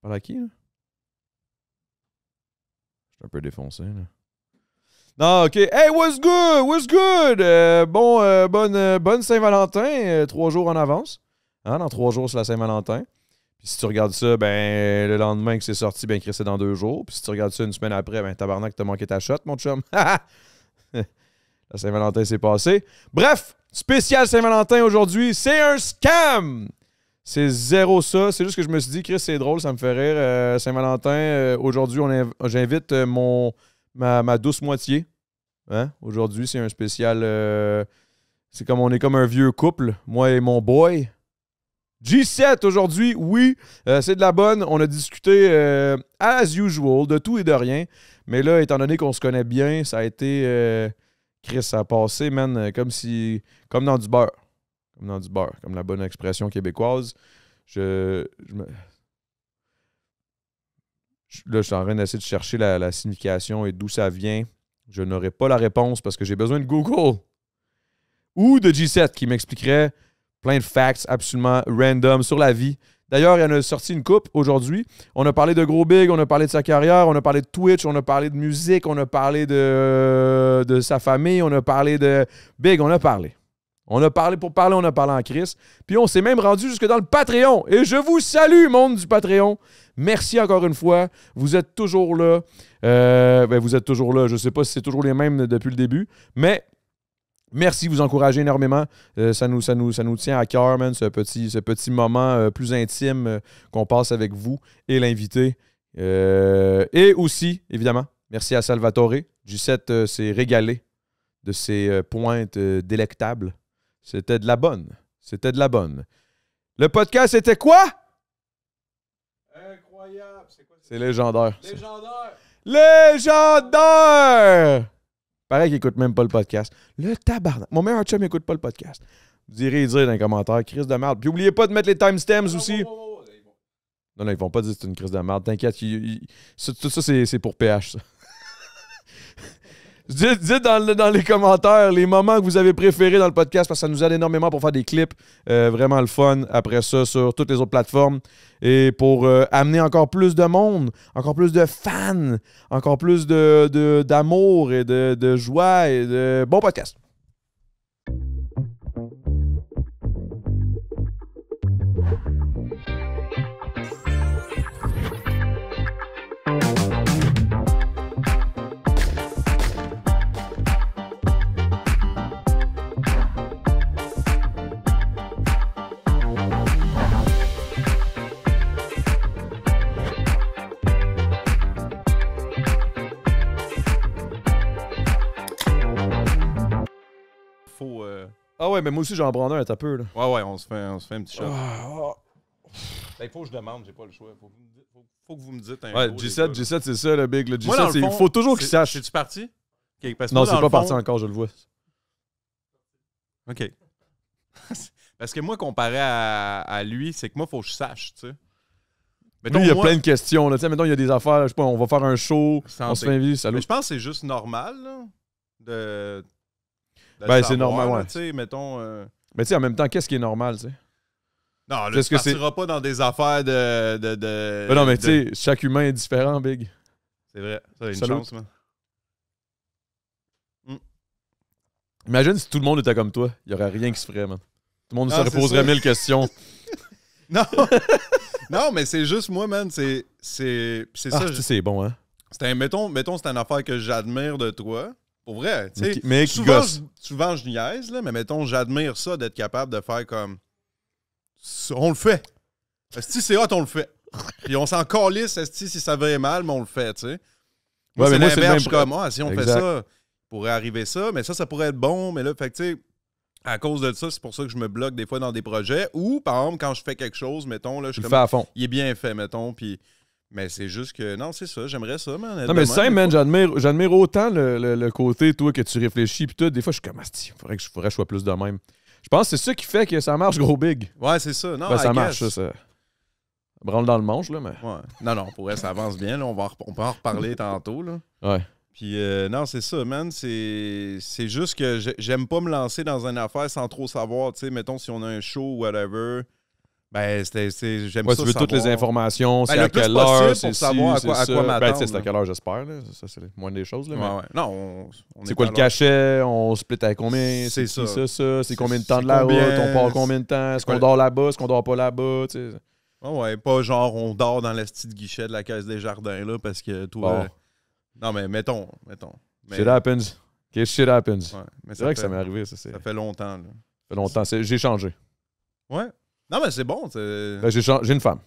parle à qui, là? Je suis un peu défoncé, là. Non, ok. Hey, what's good? What's good? Euh, bon, euh, bonne, euh, bonne Saint-Valentin, trois jours en avance. Hein, dans trois jours, c'est la Saint-Valentin. Puis si tu regardes ça, ben le lendemain que c'est sorti, ben c'est dans deux jours. Puis si tu regardes ça une semaine après, ben tabarnak, t'as manqué ta shot, mon chum. la Saint-Valentin s'est passé Bref, spécial Saint-Valentin aujourd'hui, c'est un scam! C'est zéro ça. C'est juste que je me suis dit, Chris, c'est drôle, ça me fait rire. Euh, Saint-Valentin, euh, aujourd'hui, j'invite euh, mon ma, douce moitié. Hein? Aujourd'hui, c'est un spécial. c'est comme on est comme un vieux couple, moi et mon boy. G7 aujourd'hui, oui, c'est de la bonne. On a discuté as usual, de tout et de rien. Mais là, étant donné qu'on se connaît bien, ça a été. Chris, ça a passé, man, comme si. comme dans du beurre comme dans du comme la bonne expression québécoise. Je, je me... Là, je suis en train d'essayer de chercher la, signification et d'où ça vient. Je n'aurai pas la réponse parce que j'ai besoin de Google ou de G7 qui m'expliquerait plein de facts absolument random sur la vie. D'ailleurs, il y en a sorti une coupe aujourd'hui. On a parlé de Gros Big, on a parlé de sa carrière, on a parlé de Twitch, on a parlé de musique, on a parlé de, de sa famille, on a parlé de Big, on a parlé. On a parlé pour parler, on a parlé en crise. Puis on s'est même rendu jusque dans le Patreon. Et je vous salue, monde du Patreon. Merci encore une fois. Vous êtes toujours là. Euh, ben, vous êtes toujours là. Je ne sais pas si c'est toujours les mêmes depuis le début. Mais Merci, vous encouragez énormément. Euh, ça, nous, ça, nous, ça nous tient à cœur, ce petit, ce petit moment euh, plus intime qu'on passe avec vous et l'invité. et aussi, évidemment, merci à Salvatore. G7 s'est régalé de ses pointes délectables. C'était de la bonne. C'était de la bonne. Le podcast, c'était quoi? Incroyable. C'est légendaire. Légendaire. Légendaire! Pareil qu'il écoute même pas le podcast. Le tabarnak. Mon meilleur chum n'écoute pas le podcast. Vous direz dire dans les commentaires, crise de merde. Puis n'oubliez pas de mettre les timestamps aussi. Non, non, ils vont pas dire que c'est une crise de merde. T'inquiète, tout ça, c'est pour PH, ça. Dites, dans, les commentaires les moments que vous avez préférés dans le podcast parce que ça nous aide énormément pour faire des clips. Euh, vraiment le fun après ça sur toutes les autres plateformes. Et pour euh, amener encore plus de monde, encore plus de fans, encore plus d'amour de, d'amour et de, de joie et de bon podcast. Euh, ah ouais, mais moi aussi j'en prends un, un peu là. Ouais, ouais, on se fait, fait un petit shot. Ah, ah. Ben, faut que je demande, j'ai pas le choix. Faut, que vous me dites, faut, faut que vous me dites un Ouais, G7, G7, c'est ça le big. Le G7, il faut toujours qu'il sache. C'est-tu parti? non, c'est pas parti encore, je le vois. OK. parce que moi, comparé à, lui, c'est que moi, faut que je sache, tu sais. lui, il y a plein de questions. Là. Mettons, il y a des affaires, je sais pas, on va faire un show, on se fait un vie, salut. Mais je pense que c'est juste normal de ben, c'est normal, ouais. Euh, mais tu sais, en même temps, qu'est-ce qui est normal, tu sais? Non, là, tu pas dans des affaires de. de, ben non, mais tu sais, chaque humain est différent, Big. C'est vrai. Ça, a une chance, man. Hmm. Imagine si tout le monde était comme toi, il n'y aurait rien qui se ferait, man. Tout le monde se reposerait mille questions. Non! non, mais c'est juste moi, man. C'est c'est- ah, ça. c'est bon, hein? C'est un, mettons, mettons c'est une affaire que j'admire de toi vrai, tu Mais souvent, je, souvent, niaise, là, mais mettons, j'admire ça d'être capable de faire comme. On le fait. Si c'est hot, on le fait. Puis on s'en calisse, si ça va mal, mais on le fait, tu sais. c'est l'inverse. comme, ah, si on fait ça, pourrait arriver ça, mais ça, ça pourrait être bon, mais là, fait tu sais, à cause de ça, c'est pour ça que je me bloque des fois dans des projets. Ou, par exemple, quand je fais quelque chose, mettons, là, je suis comme, à fond. Il est bien fait, mettons, puis mais c'est juste que, non, c'est ça, j'aimerais ça, man. Non, mais ça, man, j'admire autant le, côté, toi, que tu réfléchis, puis tout. Des fois, je suis comme, il faudrait que je, faudrait que sois plus de même. Je pense que c'est ça qui fait que ça marche, gros big. Ouais, c'est ça. Non, ben, ça marche, ça. ça. Branle dans le manche, là, mais. Non, non, pour ça avance bien, On, va, on peut en reparler tantôt, là. Ouais. Puis, euh, non, c'est ça, man. C'est juste que j'aime pas me lancer dans une affaire sans trop savoir, tu sais, mettons, si on a un show ou whatever. Ben, c'est, j'aime ouais, ça. Tu veux toutes les informations, ben, c'est à quelle heure, c'est savoir à quoi, à quoi m'attendre. Ben, c'est à quelle heure, j'espère. Ça, c'est moins des choses. Là, mais... ouais, ouais. Non, on, C'est quoi le cachet? On split à combien? C'est, ça. ça, ça. C'est combien de temps de la route? On part combien de temps? Est-ce qu'on dort là-bas? Est-ce qu'on dort pas là-bas? tu Oh ouais, pas genre on dort dans la petite guichet de la caisse des jardins, là, parce que toi. Euh, non, mais mettons, mettons. C'est Shit happens. ce shit happens. c'est vrai que ça m'est arrivé, ça. Ça fait longtemps, là. Ça fait longtemps. J'ai changé. Ouais. Non, mais c'est bon. Ben, j'ai une femme.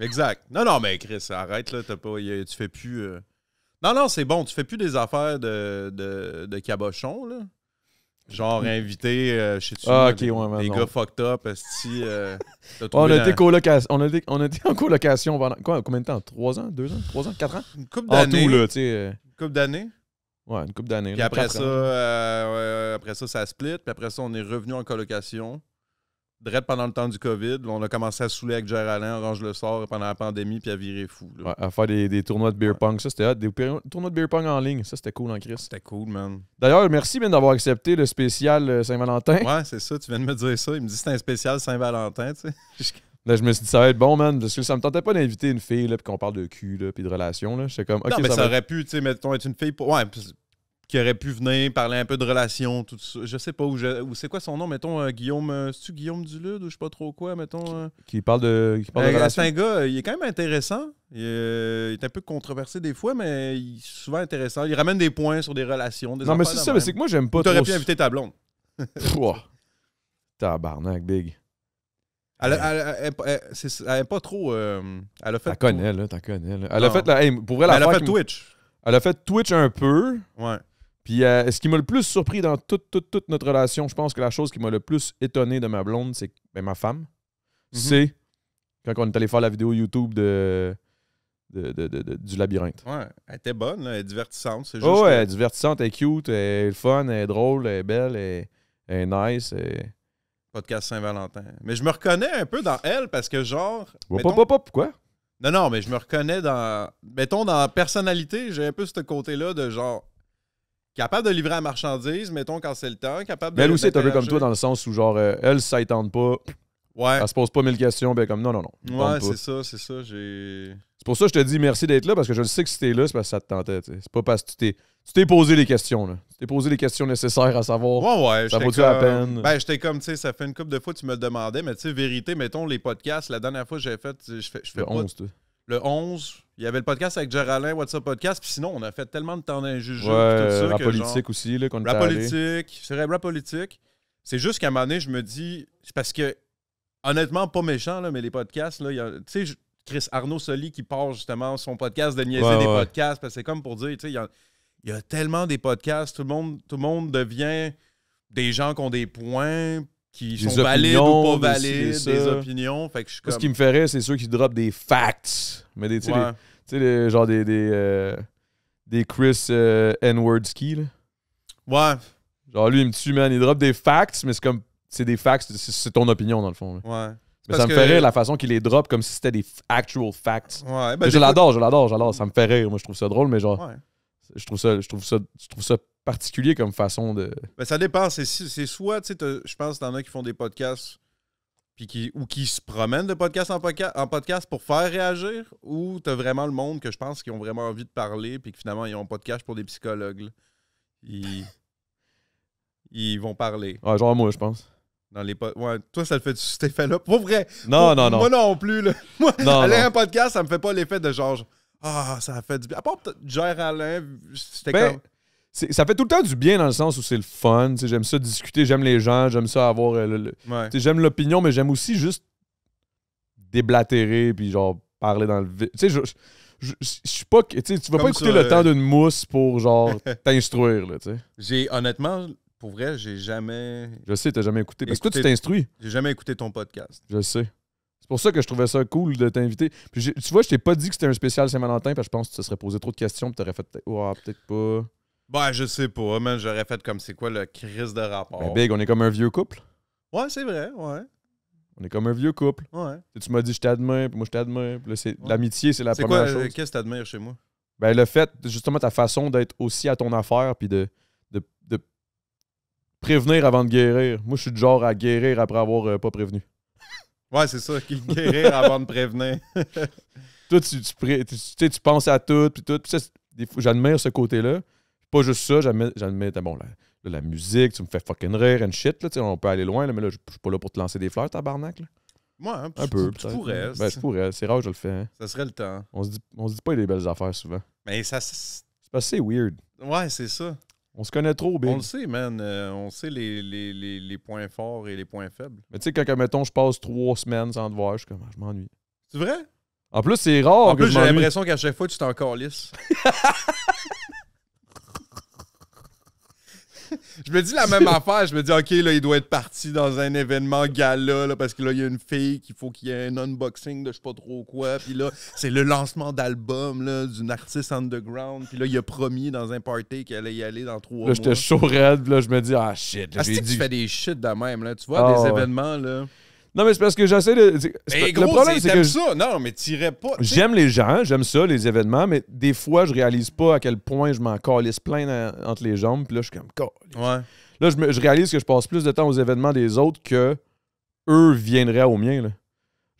Exact. Non, non, mais Chris, arrête, là. As pas... Tu fais plus. Euh. Non, non, c'est bon. Tu fais plus des affaires de, de... cabochon, là. Genre hmm. invité chez euh, tu ah, OK. ouais gars fucked up, euh, on, a été on, en colocation pendant combien de temps? Trois ans? Deux ans? Trois ans? Quatre ans? Une couple d'années. Une couple d'années? Ouais, une couple d'années. Puis après ça, après ça, ça split. Puis après ça, on est revenu en colocation. Drette pendant le temps du COVID, on a commencé à saouler avec Geraldin, Orange le sort pendant la pandémie, puis à virer fou. à faire des, tournois de beer pong. Ça, c'était Des tournois de beer pong en ligne. Ça, c'était cool en hein, Chris. C'était cool, man. D'ailleurs, merci, Ben, d'avoir accepté le spécial euh, Saint-Valentin. Ouais, c'est ça. Tu viens de me dire ça. Il me dit c'est un spécial Saint-Valentin, tu sais. Là, je me suis dit, ça va être bon, man, parce que ça me tentait pas d'inviter une fille, là, puis qu'on parle de cul, puis de relations, comme, non, mais ça, aurait pu, tu sais, mettons, être une fille pour. Ouais, qui aurait pu venir parler un peu de relations, tout ça. Je sais pas où, où c'est quoi son nom, mettons, euh, Guillaume. Euh, cest Guillaume Dulude ou je ne sais pas trop quoi, mettons. Euh. Qui, parle de. Qui parle euh, relations. C'est un gars, il est quand même intéressant. Il, est un peu controversé des fois, mais il est souvent intéressant. Il ramène des points sur des relations. non, mais c'est ça, mais c'est que moi, j'aime pas. Tu aurais pu inviter ta blonde. Pouah. Tabarnak, big. Elle, elle, elle, pas trop. elle a fait. T'en connais, là, connais. Là. Elle a fait. elle a fait Twitch. Elle a fait Twitch un peu. Ouais. Puis euh, ce qui m'a le plus surpris dans toute, notre relation, je pense que la chose qui m'a le plus étonné de ma blonde, c'est ben, ma femme, mhm. c'est quand on est allé faire la vidéo YouTube de, du labyrinthe. Ouais, elle était bonne, elle est divertissante. C'est oh, elle est divertissante, elle est cute, elle est fun, elle est drôle, elle est belle, elle est, nice. Podcast Saint-Valentin. Mais je me reconnais un peu dans elle parce que, genre. Pourquoi? Non, non, mais je me reconnais dans. Mettons, dans la personnalité, j'ai un peu ce côté-là de genre Capable de livrer la marchandise, mettons, quand c'est le temps. Capable de mais elle aussi est un peu comme toi dans le sens où, genre, euh, elle, ça ne tente pas. Ouais. Elle se pose pas mille questions, ben comme non, non, non. Ouais, c'est ça, c'est ça. C'est pour ça que je te dis merci d'être là, parce que je sais que si t'es là, c'est parce que ça te tentait. C'est pas parce que tu t'es. posé les questions, là. Tu t'es posé les questions nécessaires à savoir. Ouais, ouais. Ça vaut-tu la peine? Ben, j'étais comme, tu sais, ça fait une couple de fois, tu me le demandais, mais tu sais, vérité, mettons, les podcasts, la dernière fois j'ai fait, je fais, je le 11, Le 11, il y avait le podcast avec Jaralin, What's Up Podcast. Puis sinon, on a fait tellement de temps tout Ouais, la politique aussi, là, qu'on La politique, c'est la politique. C'est juste qu'à un moment donné, je me dis, parce que, honnêtement, pas méchant, là, mais les podcasts, là, tu sais, Chris Arnaud Soli qui part justement son podcast de niaiser des podcasts, parce que c'est comme pour dire, tu sais, il y a, tellement des podcasts, tout le monde, tout le monde devient des gens qui ont des points qui sont valides ou pas valides, des, opinions. Fait Ce qui me ferait, c'est ceux qui drop des facts. Mais des, tu sais, genre des. Des, euh, des Chris euh, N-word là. Ouais. Genre, lui, il me tue, man. Il drop des facts, mais c'est comme. C'est des facts, c'est ton opinion, dans le fond. Ouais. Mais ça me fait rire la façon qu'il les drop comme si c'était des actual facts. Ouais, ben l'adore je l'adore, je l'adore, j'adore. Ça me fait rire. Moi, je trouve ça drôle, mais genre. Ouais. Je trouve ça, je trouve ça, je trouve ça particulier comme façon de. Ben, ça dépend. C'est soit, tu sais, je pense t'en as qui font des podcasts puis qui, ou qui se promènent de podcast en, podcast pour faire réagir, ou t'as vraiment le monde que je pense qui ont vraiment envie de parler, puis que finalement, ils ont pas de cash pour des psychologues. Ils, ils vont parler. Ouais, ah, genre moi, je pense. Dans les toi, ça le fait du cet effet-là. Pour vrai. Non, non, non. Moi non plus. aller un podcast, ça me fait pas l'effet de genre. Ah, ça a fait du bien. À part peut Alain, c'était ben, comme ça fait tout le temps du bien dans le sens où c'est le fun. J'aime ça discuter, j'aime les gens, j'aime ça avoir. Euh, j'aime l'opinion, mais j'aime aussi juste déblatérer puis genre parler dans le vide. Tu sais, je, suis pas. Tu vas pas écouter le temps euh, d'une mousse pour genre t'instruire, J'ai honnêtement. Pour vrai, j'ai jamais. Je sais, t'as jamais écouté. Parce que toi, tu t'instruis. J'ai jamais écouté ton podcast. Je sais. C'est pour ça que je trouvais ça cool de t'inviter. tu vois, je t'ai pas dit que c'était un spécial Saint-Valentin parce que je pense que tu te serais posé trop de questions et t'aurais fait oh, peut-être pas. Ben, je sais pas, man. J'aurais fait comme c'est quoi le crise de rapport. Ben, Big, on est comme un vieux couple. Ouais, c'est vrai, ouais. On est comme un vieux couple. Ouais. Tu, m'as dit je t'admire, puis moi je t'admire. L'amitié, c'est la première euh, chose. Qu'est-ce que t'admires chez moi? Ben, le fait, justement, ta façon d'être aussi à ton affaire, puis de, de, prévenir avant de guérir. Moi, je suis du genre à guérir après avoir euh, pas prévenu. Ouais, c'est ça, guérir avant de prévenir. Toi, tu, tu, tu, penses à tout, puis tout. j'admire ce côté-là pas juste ça, j'admets, bon, la, la, musique, tu me fais fucking rire and shit, on peut aller loin, là, mais là, je suis pas là pour te lancer des fleurs, tabarnak. Là. Moi, hein, un peu. Tu, pourrais. Hein. Ben, je pourrais. C'est rare que je le fais. Hein. Ça serait le temps. On se dit, on se dit pas des belles affaires souvent. Mais ça. C'est assez weird. Ouais, c'est ça. On se connaît trop, bien. On le sait, man. Euh, on sait les, les, les, points forts et les points faibles. Mais tu sais, quand, mettons, je passe trois semaines sans te voir, je suis comme, ah, je m'ennuie. C'est vrai? En plus, c'est rare. En plus, j'ai l'impression qu'à chaque fois, tu t'en calisses. je me dis la même affaire. Je me dis, OK, là, il doit être parti dans un événement gala, là, parce que là, il y a une fille qu'il faut qu'il y ait un unboxing de je sais pas trop quoi. Puis là, c'est le lancement d'album là, d'une artiste underground. Puis là, il a promis dans un party qu'elle allait y aller dans trois là, mois. Là, j'étais chaud raide. Là, je me dis, ah shit. Ah, que tu fais des shit de même. Là. Tu vois, ah, des événements, là. Non, mais c'est parce que j'essaie de. le problème, c'est que. ça. Non, mais t'irais pas. J'aime les gens, j'aime ça, les événements, mais des fois, je réalise pas à quel point je m'en calisse plein entre les jambes. Puis là, je suis comme. Ouais. Là, je, réalise que je passe plus de temps aux événements des autres que eux viendraient au mien. Là.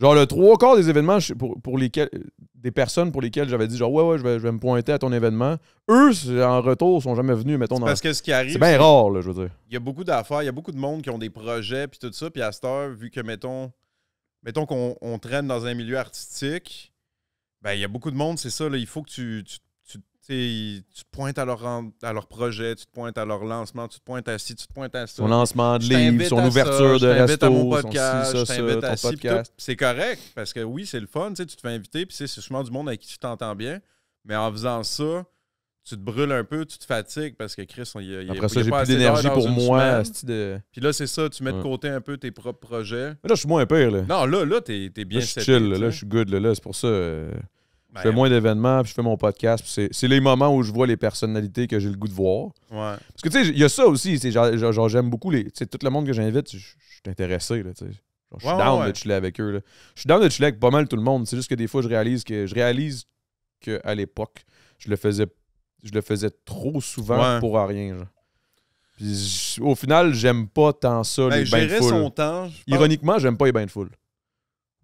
Genre, le trois quarts des événements pour, lesquels, des personnes pour lesquelles j'avais dit, genre, ouais, ouais, je vais, je me pointer à ton événement, eux, en retour, sont jamais venus, mettons. Dans... Parce que ce qui arrive. C'est bien rare, là, je veux dire. Il y a beaucoup d'affaires, il y a beaucoup de monde qui ont des projets, puis tout ça, puis à cette heure, vu que, mettons, mettons qu'on on traîne dans un milieu artistique, ben, il y a beaucoup de monde, c'est ça, là, il faut que tu, tu te pointes à leur, à leur projet, tu te pointes à leur lancement, tu te pointes à ci, tu te pointes à ça. Son lancement de livre, son ouverture de resto, à mon podcast, son podcast. C'est correct, parce que oui, c'est le fun, tu te fais inviter, puis c'est sûrement du monde avec qui tu t'entends bien, mais en faisant ça, tu te brûles un peu, tu te fatigues parce que Chris, il y a, Après ça, j'ai plus d'énergie pour moi. Puis là, c'est ça, tu mets de côté un peu tes propres projets. là, je suis moins pire. Là. Non, là, là, t'es es bien là, je suis chill, là, je suis good. Là, c'est pour ça. Euh, ben, je fais moins d'événements, puis je fais mon podcast. C'est les moments où je vois les personnalités que j'ai le goût de voir. Parce que, tu sais, il y a ça aussi. Genre, j'aime beaucoup les. Tu tout le monde que j'invite, je suis intéressé, Je suis down de chiller avec eux. Je suis down de chiller avec pas mal tout le monde. C'est juste que des fois, je réalise que je réalise qu'à l'époque, je le faisais je le faisais trop souvent pour rien. au final, j'aime pas tant ça, ben, les bains Ironiquement, j'aime pas les bains de foule.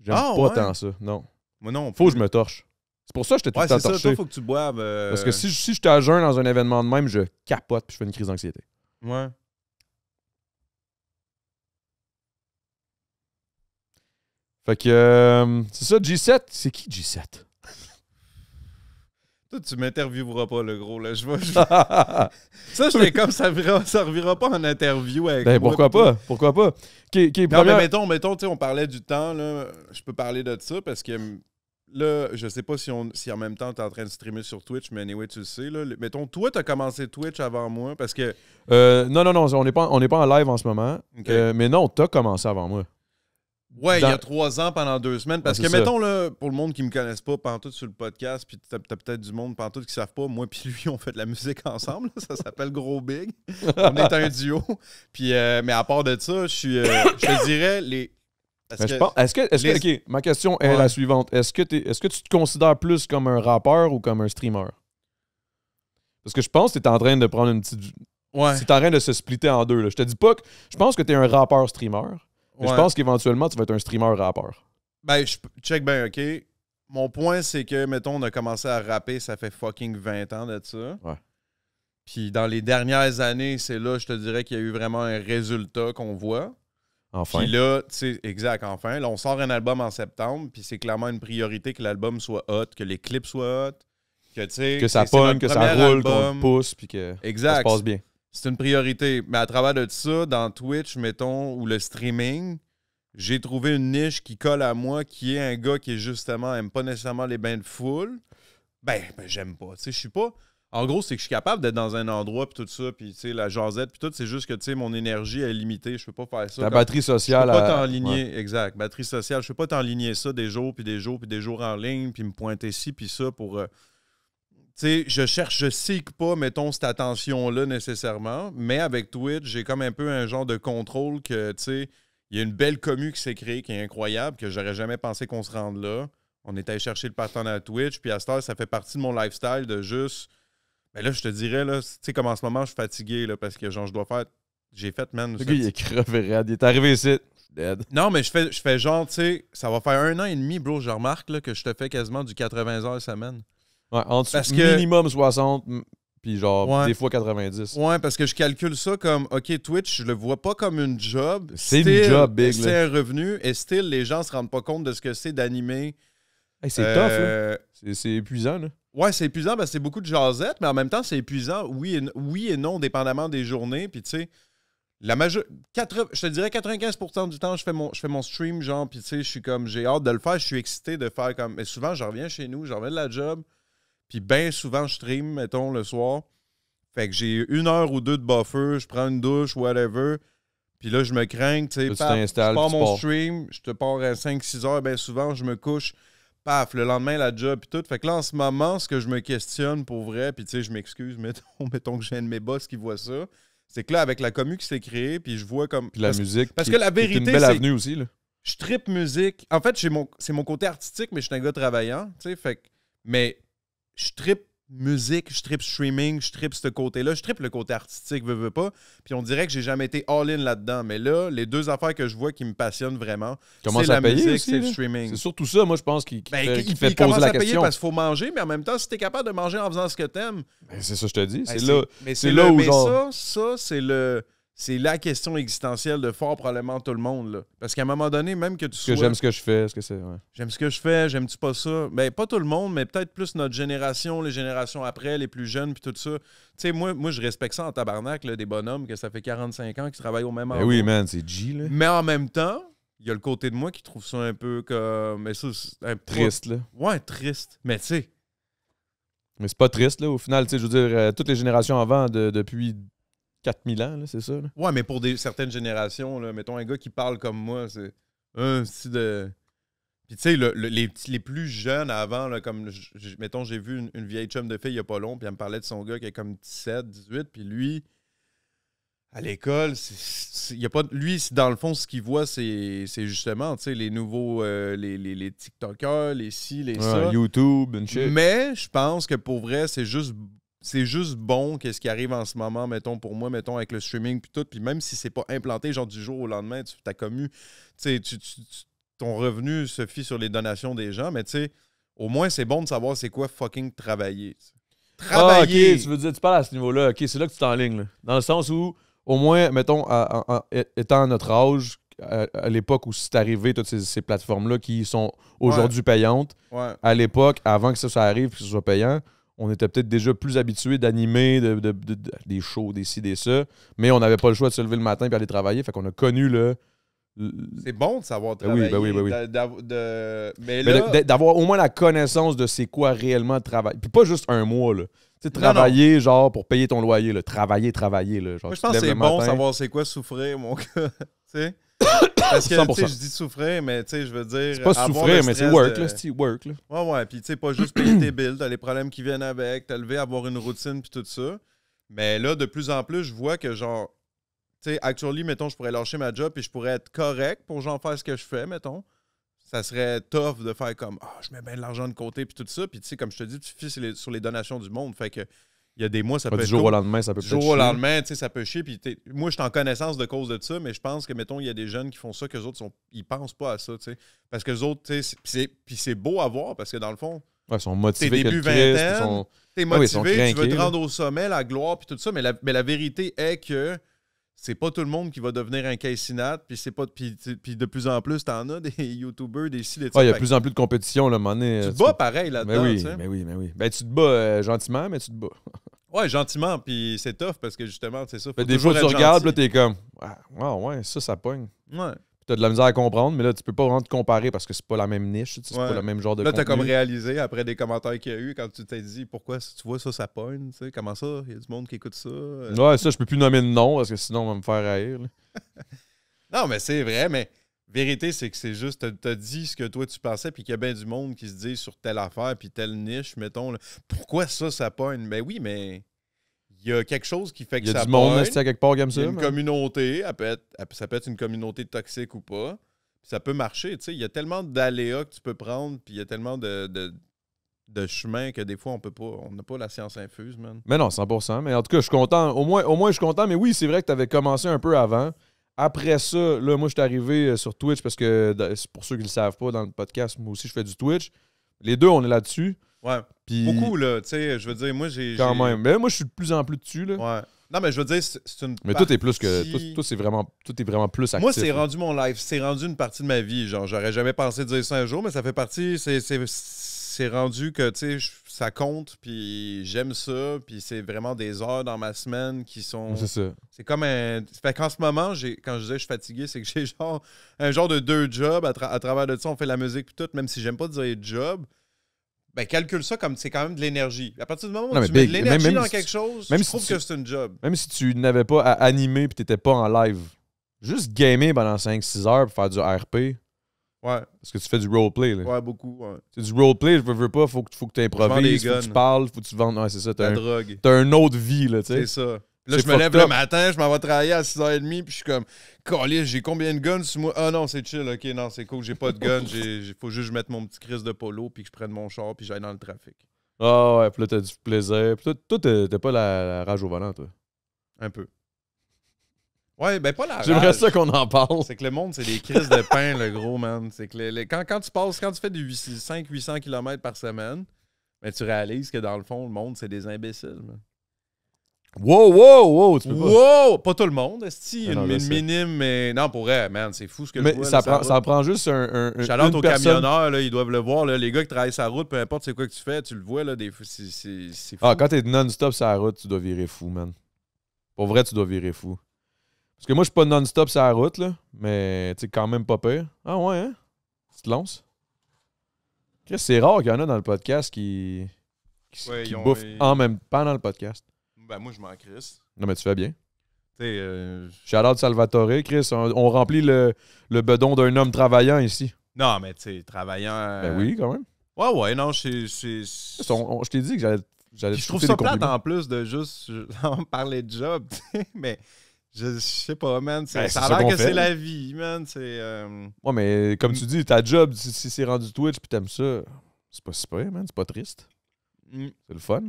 J'aime ah, pas tant ça, non. non. Faut que je me torche. C'est pour ça que j'étais tout à le Ça, faut que tu boives. Euh, parce que si, si j'étais à jeun dans un événement de même, je capote puis je fais une crise d'anxiété. Ouais. Fait que euh, c'est ça, G7. C'est qui G7? Toi, tu m'intervieweras pas, le gros, là. Je vois. Je... ça, comme ça, ne ça pas en interview avec. Ben, pourquoi pas? Pourquoi pas? Qui, qui non, première... mais mettons, mettons, tu sais, on parlait du temps, là. Je peux parler de ça parce que Là, je sais pas si, on, si en même temps tu es en train de streamer sur Twitch, mais anyway, tu le sais. Là, mettons, toi, tu as commencé Twitch avant moi parce que. Euh, non, non, non, on n'est pas, pas en live en ce moment. Euh, mais non, tu as commencé avant moi. Ouais, il y a trois ans pendant deux semaines. Parce que, mettons, là, pour le monde qui me connaissent pas, pantoute sur le podcast, puis t'as as, peut-être du monde pantoute qui savent pas, moi puis lui, on fait de la musique ensemble. ça s'appelle Gros Big. on est un duo. Puis, euh, mais à part de ça, je suis, je te dirais, les, est que, ma question est la suivante. Est-ce que, est que tu te considères plus comme un rappeur ou comme un streamer? Parce que je pense que tu es en train de prendre une petite. Ouais. en train de se splitter en deux. Je te dis pas que. Je pense que tu es un rappeur-streamer. Mais je pense qu'éventuellement, tu vas être un streamer-rappeur. Ben, check bien, OK. Mon point, c'est que, mettons, on a commencé à rapper, ça fait fucking 20 ans de ça. Ouais. Puis dans les dernières années, c'est là, je te dirais qu'il y a eu vraiment un résultat qu'on voit. Enfin. Puis là, tu sais, exact, enfin. Là, on sort un album en septembre, puis c'est clairement une priorité que l'album soit hot, que les clips soient hot, que tu sais. Que ça pogne, que ça roule, qu'on pousse, puis que ça se passe bien. C'est une priorité. Mais à travers de ça, dans Twitch, mettons, ou le streaming, j'ai trouvé une niche qui colle à moi, qui est un gars qui, justement, aime pas nécessairement les bains de foule. Ben, ben j'aime pas. Tu sais, je suis pas. En gros, c'est que je suis capable d'être dans un endroit, puis tout ça, puis tu sais, la jasette, puis tout. C'est juste que, tu sais, mon énergie est limitée. Je peux pas faire ça. La batterie sociale. Je peux pas t'enligner, exact. Batterie sociale. Je peux pas t'enligner ça des jours, puis des jours, puis des jours en ligne, puis me pointer ci, puis ça pour. Euh, tu sais, je cherche, je seek pas, mettons, cette attention-là nécessairement. Mais avec Twitch, j'ai comme un peu un genre de contrôle que, tu sais, il y a une belle commu qui s'est créée, qui est incroyable, que j'aurais jamais pensé qu'on se rende là. On est allé chercher le patron à Twitch, puis à cette ça fait partie de mon lifestyle de juste ben là, je te dirais, tu sais, comme en ce moment, je suis fatigué, là, parce que genre, je dois faire. J'ai fait, man. Le il est crevé Il est arrivé ici. Dead. Non, mais je fais, je fais genre, tu sais, ça va faire un an et demi, bro, je remarque là, que je te fais quasiment du 80 heures semaine. Ouais, en minimum 60, puis genre des fois 90. Ouais, parce que je calcule ça comme, OK, Twitch, je le vois pas comme une job. C'est une job, big. C'est un revenu, et still, les gens se rendent pas compte de ce que c'est d'animer. c'est tough, euh, C'est épuisant, là. Ouais, c'est épuisant parce ben, que c'est beaucoup de jasette, mais en même temps, c'est épuisant, oui et, oui et non, dépendamment des journées. Puis, tu sais, la Je te dirais 95% du temps, je fais mon, je fais mon stream, genre, puis, tu sais, je suis comme, j'ai hâte de le faire, je suis excité de faire comme. Mais souvent, je reviens chez nous, je reviens de la job, puis, bien souvent, je stream, mettons, le soir. Fait que j'ai une heure ou deux de buffer, je prends une douche, whatever. Puis là, je me crains, tu sais, je pars mon stream, je te pars à 5-6 heures, bien souvent, je me couche paf, le lendemain, la job, puis tout. Fait que là, en ce moment, ce que je me questionne pour vrai, puis tu sais, je m'excuse, mettons, mettons que j'ai mes boss qui voient ça, c'est que là, avec la commu qui s'est créée, puis je vois comme. la musique. Parce que la vérité. C'est une belle avenue aussi, là. Je trip musique. En fait, c'est mon, côté artistique, mais je suis un gars travaillant, tu sais, fait Mais je trip musique, je tripe streaming, je tripe ce côté-là, je tripe le côté artistique, veux, pas. Puis on dirait que j'ai jamais été all-in là-dedans. Mais là, les deux affaires que je vois qui me passionnent vraiment, c'est la musique, c'est le streaming. C'est surtout ça, moi, je pense, qui, qui ben, il à payer parce qu'il faut manger, mais en même temps, si t'es capable de manger en faisant ce que t'aimes... Ben, c'est ça, je te dis. Ben, c'est là, mais c'est là, où mais ça, ça c'est le c'est la question existentielle de fort probablement tout le monde. Parce qu'à un moment donné, même que tu sois... que j'aime ce que je fais, ce que c'est... J'aime ce que je fais, j'aime-tu pas ça? mais ben, pas tout le monde, mais peut-être plus notre génération, les générations après, les plus jeunes, puis tout ça. Tu sais, moi, moi, je respecte ça en tabarnak, des bonhommes que ça fait 45 ans qu'ils travaillent au même ben endroit. oui, man, c'est G, là. Mais en même temps, il y a le côté de moi qui trouve ça un peu comme... Mais ça, Triste, là. Ouais, triste. Mais tu sais... Mais c'est pas triste, là. Au final, tu sais, je veux dire, euh, toutes les générations avant, de, depuis 4000 ans, c'est ça? Ouais, mais pour des, certaines générations, là, mettons un gars qui parle comme moi, c'est un petit de. Puis tu sais, le, les, plus jeunes avant, là, comme mettons, j'ai vu une, vieille chum de fille il n'y a pas long, puis elle me parlait de son gars qui est comme 17, 18, puis lui, à l'école, il a pas lui dans le fond ce qu'il voit c'est justement les nouveaux euh, les, les, les, TikTokers, les si, les ça, YouTube, une shit. Mais je pense que pour vrai, c'est juste c'est juste bon qu'est-ce qui arrive en ce moment, mettons, pour moi, mettons, avec le streaming puis tout. Puis même si c'est pas implanté, genre du jour au lendemain, tu as commu, tu, sais tu, ton revenu se fie sur les donations des gens, mais tu sais, au moins c'est bon de savoir c'est quoi fucking travailler. Ah, travailler. tu veux dire, tu parles à ce niveau-là. Ok, c'est là que tu ligne. Dans le sens où, au moins, mettons, à, étant à notre âge, à, l'époque où c'est arrivé, toutes ces, plateformes-là qui sont aujourd'hui payantes, à l'époque, avant que ça, ça arrive que ce soit payant, on était peut-être déjà plus habitués d'animer, de, des shows, des ci, des ça, mais on n'avait pas le choix de se lever le matin et aller travailler. Fait qu'on a connu le. C'est bon de savoir ben ben travailler. Ben oui, oui, oui. mais, d'avoir au moins la connaissance de c'est quoi réellement travailler. Puis pas juste un mois, là. Tu travailler, genre, pour payer ton loyer, là. Travailler, travailler, là. Genre, je pense c'est bon de savoir c'est quoi souffrir, mon gars. tu sais? Parce que, tu sais, je dis souffrir, mais tu sais, je veux dire. C'est pas souffrir, mais c'est work, là, c'est work, là. Ouais, ouais, puis tu sais, pas juste payer tes bills, t'as les problèmes qui viennent avec, t'as levé avoir une routine, puis tout ça. Mais là, de plus en plus, je vois que genre, tu sais, actually, mettons, je pourrais lâcher ma job, puis je pourrais être correct pour genre faire ce que je fais, mettons. Ça serait tough de faire comme, ah, je mets bien de l'argent de côté, puis tout ça. Puis tu sais, comme je te dis, tu fiches sur les donations du monde. Fait que il y a des mois, ça bah, peut Du jour au lendemain, ça peut Du jour au lendemain, tu sais, ça peut chier. Puis moi, je suis en connaissance de cause de ça, mais je pense que, mettons, il y a des jeunes qui font ça, que les autres, sont... ils pensent pas à ça, tu sais. Parce que les autres, tu sais, puis c'est beau à voir parce que dans le fond, ils sont motivés. T'es début vingtaine, ah motivé, tu veux te rendre au sommet, la gloire, puis tout ça. Mais mais la vérité est que c'est pas tout le monde qui va devenir un caissinate, puis c'est pas puis, de plus en plus, tu en as des youtubeurs, des sites. il y a de plus en plus de compétitions. là, monnaie. Tu euh, te bats pareil là-dedans, ben oui, Mais ben oui, mais ben oui. Ben, tu te bats euh, gentiment, mais tu te bats. Oui, gentiment, puis c'est tough, parce que justement, c'est ça. des fois, tu regardes, là, t'es comme, ah, ouais, ça, ça pogne. Ouais tu as de la misère à comprendre, mais là, tu peux pas vraiment te comparer parce que c'est pas la même niche, c'est pas le même genre de Là, tu as comme réalisé, après des commentaires qu'il y a eu, quand tu t'es dit pourquoi tu vois ça, ça pogne, tu sais, comment ça, il y a du monde qui écoute ça. Euh. Ouais, ça, je peux plus nommer de nom parce que sinon, on va me faire haïr. non, mais c'est vrai, mais vérité, c'est que c'est juste, tu t'as dit ce que toi tu pensais, puis qu'il y a bien du monde qui se dit sur telle affaire, puis telle niche, mettons, pourquoi ça, ça pogne? Ben oui, mais il y a quelque chose qui fait que ça. y a Une communauté, ça peut être une communauté toxique ou pas. Ça peut marcher, Il y a tellement d'aléas que tu peux prendre, puis il y a tellement de, de, chemins que des fois, on peut pas, on n'a pas la science infuse, Mais non, 100 Mais en tout cas, je suis content. Au moins, au moins je suis content. Mais oui, c'est vrai que tu avais commencé un peu avant. Après ça, là, moi, je suis arrivé euh, sur Twitch parce que, pour ceux qui ne le savent pas, dans le podcast, moi aussi, je fais du Twitch. Les deux, on est là-dessus. Ouais. Beaucoup, là. je veux dire, moi, j'ai. Quand même. Mais moi, je suis de plus en plus dessus, là. Non, mais je veux dire, c'est une. Mais tout est plus que. Tout, c'est vraiment, tout est vraiment plus actif. Moi, c'est rendu mon life. C'est rendu une partie de ma vie. Genre, j'aurais jamais pensé dire ça un jour, mais ça fait partie. C'est rendu que, tu sais, ça compte, puis j'aime ça, puis c'est vraiment des heures dans ma semaine qui sont. C'est ça. C'est comme un. Fait qu'en ce moment, quand je disais je suis fatigué, c'est que j'ai genre un genre de deux jobs. À, travers de ça, on fait la musique, tout, même si j'aime pas dire job ben, calcule ça comme c'est quand même de l'énergie. À partir du moment où tu mets de l'énergie dans quelque chose, même je tu, que c'est une job. Même si tu n'avais pas à animer et tu n'étais pas en live, juste gamer pendant 5-6 heures pour faire du RP. Ouais. Parce que tu fais du roleplay. Là. Ouais, beaucoup. Ouais. C'est du roleplay, je veux, veux pas, faut faut que tu improvises, faut que tu parles, faut que tu vendes. Ouais, c'est ça. La un, drogue. T'as une autre vie, là, tu sais. C'est ça. Là, je me lève le matin, je m'en vais travailler à 6h30, puis je suis comme, Collé, j'ai combien de guns sur moi? Ah non, c'est chill, ok, non, c'est cool, j'ai pas de guns, il faut juste mettre mon petit crise de polo, puis que je prenne mon char, puis j'aille dans le trafic. Ah ouais, puis là, t'as du plaisir. Puis toi, t'es pas la, rage au volant, toi? Un peu. Ouais, ben pas la rage. J'aimerais ça qu'on en parle. C'est que le monde, c'est des crises de pain, le gros, man. C'est que les, quand, tu passes, quand tu fais du 5-800 km par semaine, ben, tu réalises que dans le fond, le monde, c'est des imbéciles, Wow, wow, wow, tu peux pas. Wow! Pas tout le monde, esti, une, une minime, mais non, pour vrai, man, c'est fou ce que je vois. Ça, prend, ça, prend juste un. un aux personne... camionneurs, là, ils doivent le voir. les gars qui travaillent la route, peu importe c'est quoi que tu fais, tu le vois, là, des c'est ah, fou. Ah, quand t'es non-stop sur la route, tu dois virer fou, man. Pour vrai, tu dois virer fou. Parce que moi, je suis pas non-stop sur la route, là, mais tu quand même pas peur. Ah ouais, hein? Tu te lances? C'est rare qu'il y en a dans le podcast qui, ouais, bouffent ont... en même temps dans le podcast. Ben, moi, je m'en crisse. Non, mais tu fais bien. Tu sais, à l'ordre de Salvatore, Chris. On, remplit le, le bedon d'un homme travaillant ici. non, mais tu sais, travaillant. Euh, ben oui, quand même. Ouais, ouais, non, c'est. je t'ai dit que j'allais. j'allais Je trouve ça en plus de juste parler de job, mais je sais pas, man. c'est- ben, ça a l'air que c'est la vie, man. Euh, ouais, mais comme tu mm. dis, ta job, si, c'est rendu Twitch puis t'aimes ça, c'est pas super, man. C'est pas triste. Mm. C'est le fun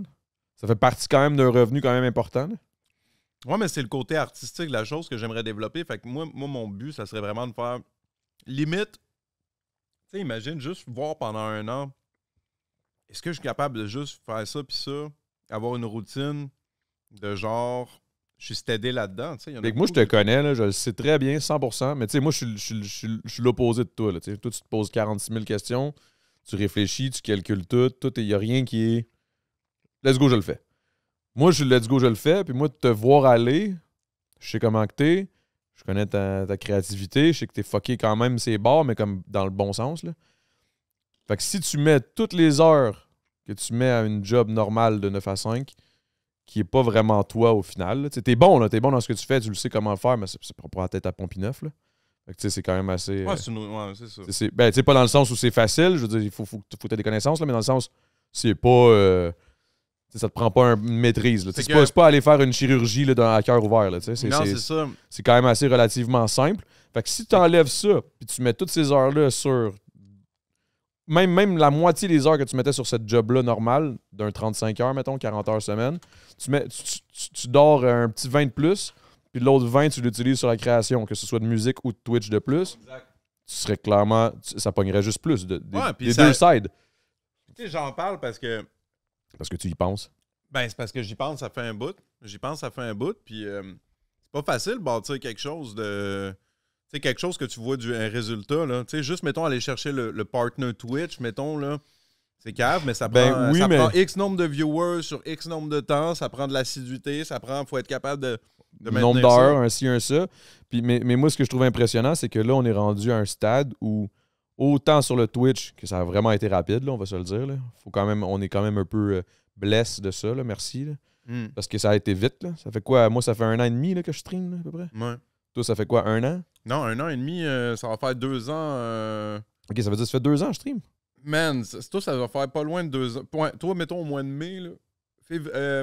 ça fait partie quand même d'un revenu quand même important. Oui, mais c'est le côté artistique la chose que j'aimerais développer. Fait que moi, mon but, ça serait vraiment de faire limite. Tu sais, imagine juste voir pendant un an. Est-ce que je suis capable de juste faire ça puis ça, avoir une routine de genre, je suis stédé là-dedans. Moi, je te connais, je le sais très bien, 100%. Mais tu sais, moi, je suis, l'opposé de toi. toi, tu te poses 46 000 questions, tu réfléchis, tu calcules tout, tout, il n'y a rien qui est let's go, je le fais. Moi, je suis let's go, je le fais. Puis moi, te voir aller, je sais comment que t'es. Je connais ta, créativité. Je sais que t'es fucké quand même ces bords, mais comme dans le bon sens. Là. Fait que si tu mets toutes les heures que tu mets à une job normale de 9 à 5, qui est pas vraiment toi au final. Tu es bon, là, t'es bon dans ce que tu fais, tu le sais comment faire, mais c'est propre pour la tête à Pompineuf. Là. Fait que, c'est quand même assez. Ouais, euh, c'est ouais, ça. C'est, ben, pas dans le sens où c'est facile, je veux dire, il faut, faut, faut, des connaissances, là, mais dans le sens, c'est pas. Euh, ça te prend pas une maîtrise. tu C'est, pas, pas, aller faire une chirurgie là, dans, à cœur ouvert. c'est, non, c'est, ça. C'est quand même assez relativement simple. Fait que si tu enlèves ça, puis tu mets toutes ces heures-là sur. Même, même la moitié des heures que tu mettais sur cette job-là normale, d'un 35 heures, mettons, 40 heures semaine, tu, mets, tu, dors un petit 20 de plus, puis l'autre 20, tu l'utilises sur la création, que ce soit de musique ou de Twitch de plus. Exact. Tu serais clairement. Ça pognerait juste plus des, deux sides. Tu j'en parle parce que parce que tu y penses? Ben, c'est parce que j'y pense, ça fait un bout. J'y pense, ça fait un bout. Puis euh, c'est pas facile bâtir quelque chose de. Tu sais, quelque chose que tu vois du un résultat, là. Tu sais, juste, mettons, aller chercher le, partner Twitch, mettons, là. C'est cave, mais ça, ben prend, X nombre de viewers sur X nombre de temps, ça prend de l'assiduité, ça prend, faut être capable de, de Nombre d'heures, un ci, un ça. Puis, mais moi, ce que je trouve impressionnant, c'est que là, on est rendu à un stade où autant sur le Twitch que ça a vraiment été rapide, on va se le dire. Faut quand même, on est quand même un peu euh, blessé de ça, merci. Hmm. Parce que ça a été vite. Ça fait quoi? Moi, ça fait un an et demi que je stream, à peu près. Toi, ça fait quoi? Un an? Non, un an et demi, euh, ça va faire deux ans. Euh, ok, ça veut dire que ça fait deux ans que je stream. Man, toi, ça va faire pas loin de deux ans. Toi, mettons au mois de mai,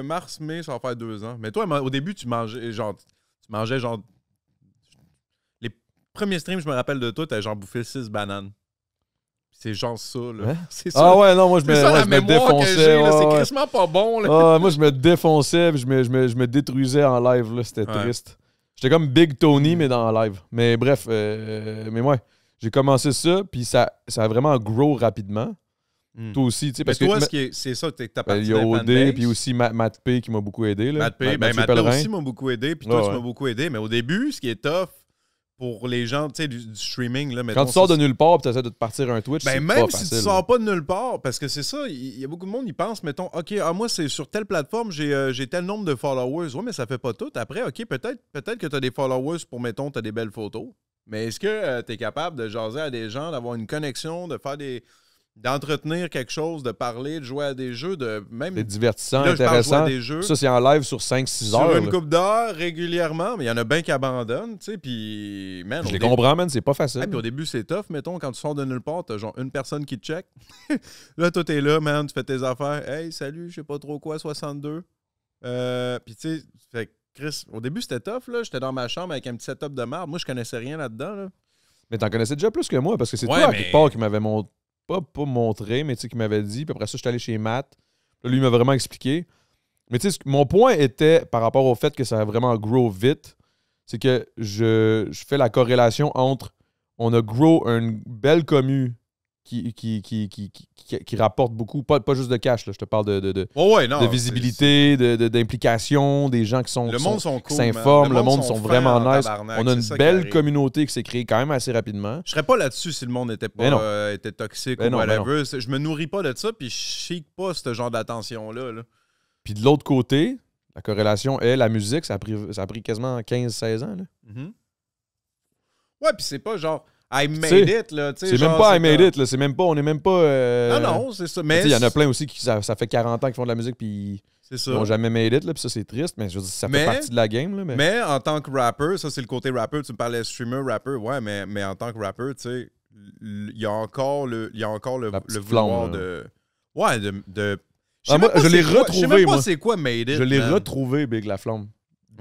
mars, mai, ça va faire deux ans. Mais toi, au début, tu mangeais genre. Tu mangeais genre. Les premiers streams, je me rappelle de toi, t'as genre bouffé six bananes. C'est genre ça, là. C'est ah ça. Ah ouais, non, moi, je me, défonçais. c'est quasiment pas bon, là. Ah moi, je me défonçais, je me, je me, détruisais en live, là. C'était triste. J'étais comme Big Tony, mm. mais dans live. Mais bref, euh, mais ouais, j'ai commencé ça, puis ça, ça a vraiment grow rapidement. Mm. Toi aussi, tu sais, parce que. toi, que. c'est ça, t'es t'as ben, Il y a OD, puis aussi Matt, P qui m'a beaucoup aidé. Là. Matt P, ben, Matt P aussi m'a beaucoup aidé, puis toi, ah tu m'as beaucoup aidé. Mais au début, ce qui est tough, pour les gens, tu du, streaming. Là, Quand tu sors de nulle part tu essaies de te partir un Twitch, ben, même si tu tu sors pas de nulle part, parce que c'est ça, il y, a beaucoup de monde qui pense, mettons, OK, ah, moi, c'est sur telle plateforme, j'ai euh, tel nombre de followers. Oui, mais ça fait pas tout. Après, OK, peut-être peut, -être, que tu as des followers pour, mettons, tu as des belles photos. Mais est-ce que euh, tu es capable de jaser à des gens, d'avoir une connexion, de faire des d'entretenir quelque chose, de parler, de jouer à des jeux, de même. C'est divertissant, intéressant. ça, c'est en live sur 5-6 heures. Sur une coupe d'heure régulièrement, mais il y en a bien qui abandonnent, tu sais. Puis, man. Je les comprends, man, c'est pas facile. puis au début, c'est tough, mettons, quand tu sors de nulle part, t'as genre une personne qui te check. là, toi, t'es là, man, tu fais tes affaires. Hey, salut, je sais pas trop quoi, 62. Euh, puis, tu sais, Chris, au début, c'était tough, là. J'étais dans ma chambre avec un petit setup de marbre. Moi, je connaissais rien là-dedans, là. Mais t'en connaissais déjà plus que moi, parce que c'est toi qui à part qui m'avait montré pas, pour montré, mais tu sais, qui m'avait dit. Puis après ça, je suis allé chez Matt. Là, lui m'a vraiment expliqué. Mais tu sais, mon point était par rapport au fait que ça a vraiment grow vite, c'est que je, je, fais la corrélation entre on a grow une belle commu qui, qui, qui, beaucoup, pas, juste de cash, là, je te parle de, de, de, visibilité, d'implication, des gens qui sont le le, monde sont, vraiment nice. On a une belle communauté qui s'est créée quand même assez rapidement. Je serais pas là-dessus si le monde n'était pas euh, était toxique ou whatever. Je me nourris pas de ça, puis je chic pas ce genre d'attention-là. Puis de l'autre côté, la corrélation est la musique, ça a pris, ça pris quasiment 15-16 ans. Mm-hmm. Ouais, puis c'est pas genre I made it, là. C'est même pas I made it, là. C'est même pas, on est même pas. Euh, non, non, c'est ça. Mais. Il y en a plein aussi qui, ça, fait 40 ans qu'ils font de la musique, puis. Ils n'ont jamais made it, là, puis ça, c'est triste, mais je veux dire, ça fait partie de la game, là. Mais, mais en tant que rappeur, ça, c'est le côté rappeur. Tu me parlais streamer, rappeur. ouais, mais, mais en tant que rappeur, tu sais, il y a encore le, il y a encore le, le vouloir flamme, de. Ouais, de. Ah, je l'ai retrouvé, sais même pas c'est quoi made it. Je l'ai retrouvé, Big La Flamme.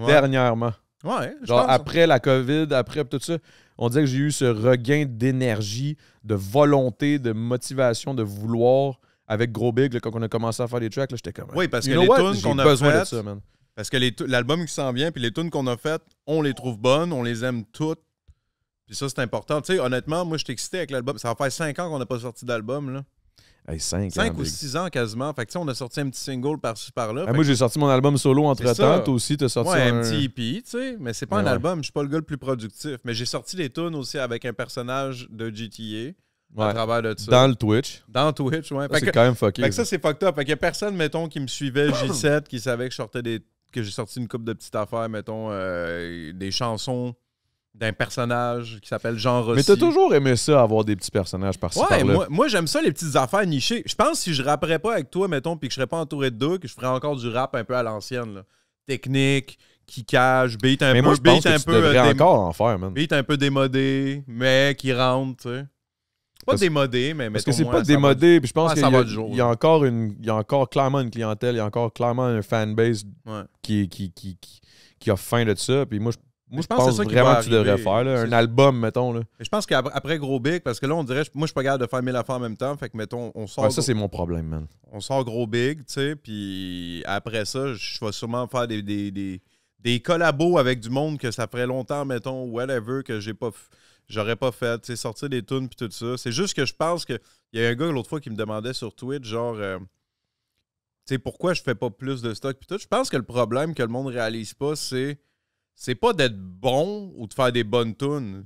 Dernièrement. Ouais, je Genre pense après la COVID, après tout ça on dirait que j'ai eu ce regain d'énergie, de volonté, de motivation, de vouloir avec Gros Big, quand on a commencé à faire des tracks, j'étais comme. Oui, parce que les tunes qu'on a besoin Parce que l'album qui s'en vient, puis les tunes qu'on a faites, on les trouve bonnes, on les aime toutes. Puis ça, c'est important. Tu sais, honnêtement, moi, je excité avec l'album. Ça va faire cinq ans qu'on n'a pas sorti d'album, là. 5 ou 6 ans quasiment. Fait on a sorti un petit single par-ci par-là. Ben, moi, j'ai sorti mon album solo entre-temps. Toi aussi, t'as sorti un... petit EP, tu sais. Mais c'est pas ben un album. Je suis pas le gars le plus productif. Mais j'ai sorti des tunes aussi avec un personnage de GTA. À travers de ça. Dans le Twitch. Dans le Twitch, ouais. C'est quand même fucké. ça, c'est fucked up. Fait qu'il y a personne, mettons, qui me suivait j 7 qui savait que je sortais que j'ai sorti une coupe de petites affaires, mettons, euh, des chansons d'un personnage qui s'appelle Jean Rossi. Mais t'as toujours aimé ça, avoir des petits personnages par-ci, ouais, par-là. Moi, moi j'aime ça, les petites affaires nichées. Je pense que si je rapperais pas avec toi, mettons, puis que je serais pas entouré de deux, que je ferais encore du rap un peu à l'ancienne. Là. Technique, kickage, beat un mais peu... Moi, je un que tu devrais euh, encore en faire, man. Beat un peu démodé, mais qui rentre, tu sais. Pas démodé, mais Parce que c'est pas démodé, puis je pense qu'il y, a encore une, y a encore clairement une clientèle, il y a encore clairement un fanbase qui, qui, qui, qui, a faim de ça. Puis moi, je moi, je pense, que vraiment que tu devrais faire. un album, mettons. Là. Je pense qu'après Gros Big, parce que là, on dirait, moi, je suis pas capable de faire mille affaires en même temps. Fait que, mettons, on sort. ça, c'est mon problème, man. On sort Gros Big, tu sais. Puis après ça, je vais sûrement faire des, des, collabos avec du monde que ça ferait longtemps, mettons, whatever, que j'ai pas. J'aurais pas fait, tu sais, sortir des tunes puis tout ça. C'est juste que je pense que. Il y a un gars l'autre fois qui me demandait sur Twitch, genre. Euh, tu sais, pourquoi je fais pas plus de stock puis tout. Je pense que le problème que le monde réalise pas, c'est c'est pas d'être bon ou de faire des bonnes tunes.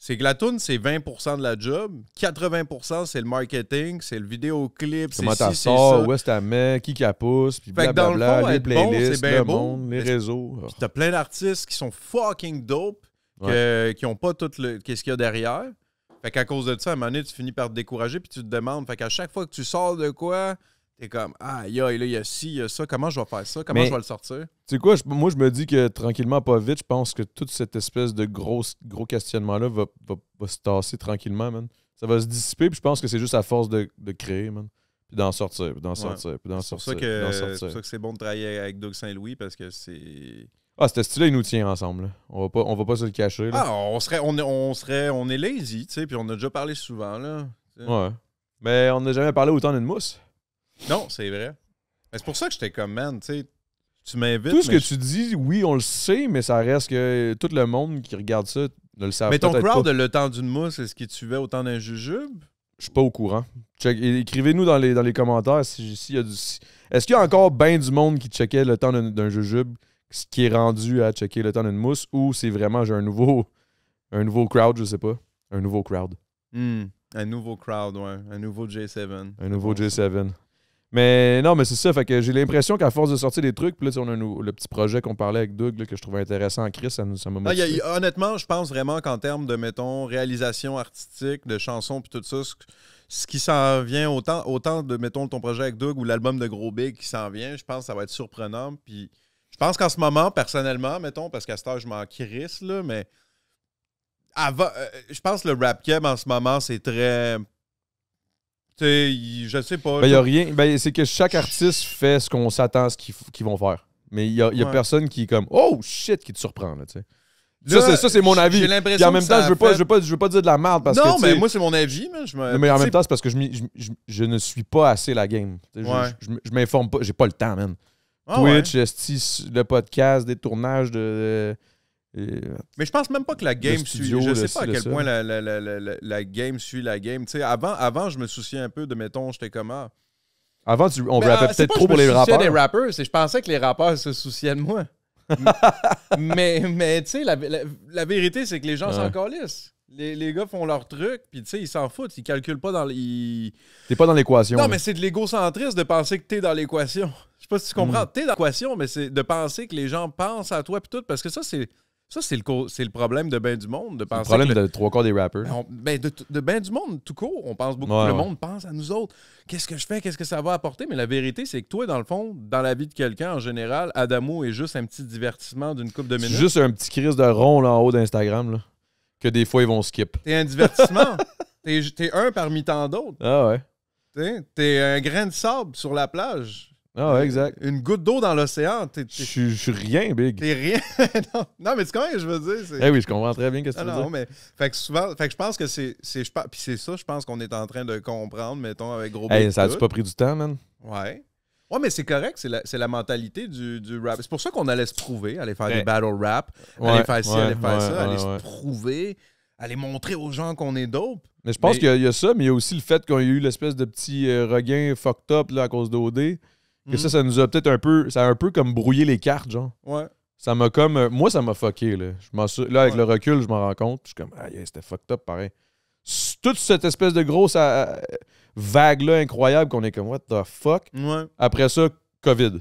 C'est que la tune, c'est 20% de la job. 80%, c'est le marketing, c'est le vidéoclip, c'est Comment t'as sors, où est-ce que mets, qui qui a pousse, puis les playlists, le monde, les réseaux. Puis t'as plein d'artistes qui sont fucking dope, qui ont pas tout le... qu'est-ce qu'il y a derrière. Fait qu'à cause de ça, à un moment donné, tu finis par te décourager, puis tu te demandes. Fait qu'à chaque fois que tu sors de quoi, t'es comme ah là, il y a ci, il y a ça, comment je vais faire ça, comment je vais le sortir. Tu sais quoi, moi je me dis que tranquillement, pas vite, je pense que toute cette espèce de gros, gros questionnement-là va, se tasser tranquillement, man. Ça va se dissiper, puis je pense que c'est juste à force de, créer, man. Puis d'en sortir, puis d'en sortir, puis d'en sortir. C'est pour ça que c'est bon de travailler avec Doug Saint-Louis parce que c'est. Ah, cet style-là, il nous tient ensemble. On va pas, on va pas se le cacher. Là. Ah, on serait, on, est, on serait, on est lazy, tu sais, puis on a déjà parlé souvent, là. Ouais. Mais on n'a jamais parlé autant d'une mousse. Non, c'est vrai. C'est pour ça que j'étais comme, man, tu sais, tu m'invites. Tout ce que tu dis, oui, on le sait, mais ça reste que tout le monde qui regarde ça ne le pas. Mais ton crowd, de le temps d'une mousse, est-ce qu'il au temps d'un jujube? Je suis pas au courant. Écrivez-nous dans les, dans les commentaires si, y a du. Est-ce qu'il y a encore bien du monde qui checkait le temps d'un jujube ce qui est rendu à checker le temps d'une mousse ou c'est vraiment j'ai un nouveau un nouveau crowd, je sais pas. Un nouveau crowd. Hmm. un nouveau crowd, ouais. Un nouveau J7. Un nouveau J7. Mais non, mais c'est ça. Fait que j'ai l'impression qu'à force de sortir des trucs, puis là, on a le petit projet qu'on parlait avec Doug que je trouvais intéressant Chris, ça, nous, ça m'a ah, Honnêtement, je pense vraiment qu'en termes de, mettons, réalisation artistique, de chansons, puis tout ça, ce, qui s'en vient, autant, autant de, mettons, ton projet avec Doug ou l'album de Gros Big qui s'en vient, je pense que ça va être surprenant. Puis je pense qu'en ce moment, personnellement, mettons, parce qu'à cette âge, je m'en crisse, là, mais euh, je pense que le rap en ce moment, c'est très je sais pas. Ben, il n'y a rien. Ben, c'est que chaque artiste fait ce qu'on s'attend à ce qu'ils vont faire. Mais il n'y a, y a personne qui est comme Oh shit qui te surprend. ça, c'est mon avis. J'ai en même temps, je veux, pas, je veux, pas, je, veux pas, dire de la merde. Parce non, mais moi, c'est mon avis. Mais, je mais en même temps, c'est parce que je, je, ne suis pas assez la game. Je Je, m'informe pas. J'ai pas le temps, man. Ah Twitch, ouais. le podcast, des tournages de, euh, mais je pense même pas que la game studio, suit. Je sais pas à quel point la, game suit la game. avant, avant, je me souciais un peu de, mettons, j'étais comment. Ah. Avant, tu, on rappait ah, peut-être trop pour les rappeurs. je pensais que les rappeurs se souciaient de moi. mais mais tu sais, la, vérité, c'est que les gens sont encore calissent. Les, gars font leur truc, puis tu sais, ils s'en foutent, ils calculent pas dans. T'es pas dans l'équation. Non, mais c'est de l'égocentrisme de penser que t'es dans l'équation. Je sais pas si tu comprends. Mm. T'es dans l'équation, mais c'est de penser que les gens pensent à toi, puis tout, parce que ça, c'est ça, c'est le, le problème de bien du monde de penser. Le problème de trois quarts des rappers. ben, ben de, de ben du monde, tout court. On pense beaucoup. le monde pense à nous autres. Qu'est-ce que je fais? Qu'est-ce que ça va apporter? Mais la vérité, c'est que toi, dans le fond, dans la vie de quelqu'un en général, Adamo est juste un petit divertissement d'une coupe de minutes. Juste un petit crise de rond là en haut d'Instagram, Que des fois, ils vont skip. T'es un divertissement. t'es es un parmi tant d'autres. Ah ouais. T'es un grain de sable sur la plage. Ah exact. Une goutte d'eau dans l'océan, t'es. Je suis- rien, Big. T'es rien. non, mais c'est quand ce que je veux dire? Eh oui, je comprends très bien ce que tu ah veux non, dire. mais fait que souvent, fait que je pense que c'est, c'est je puis c'est ça, je pense qu'on est en train de comprendre, mettons avec gros. Hey, ça a-tu pas pris du temps, man? Ouais. Ouais, mais c'est correct, c'est la, la mentalité du, du rap. C'est pour ça qu'on allait se prouver, aller faire des battle rap, aller faire ci, aller faire ça, aller se prouver, aller montrer aux gens qu'on est dope. Mais je pense qu'il y a- ça, mais il y a aussi le fait qu'on y a eu l'espèce de petit euh, regain fucked up là, à cause d'OD. Et hmm. ça, ça nous a peut-être un peu. Ça a un peu comme brouillé les cartes, genre. Ouais. Ça m'a comme. Euh, moi, ça m'a fucké, là. là, avec le recul, je m'en rends compte. Je suis comme, ah, c'était fucked up, pareil. Toute cette espèce de grosse euh, euh, vague-là incroyable qu'on est comme, what the fuck. Ouais. Après ça, COVID.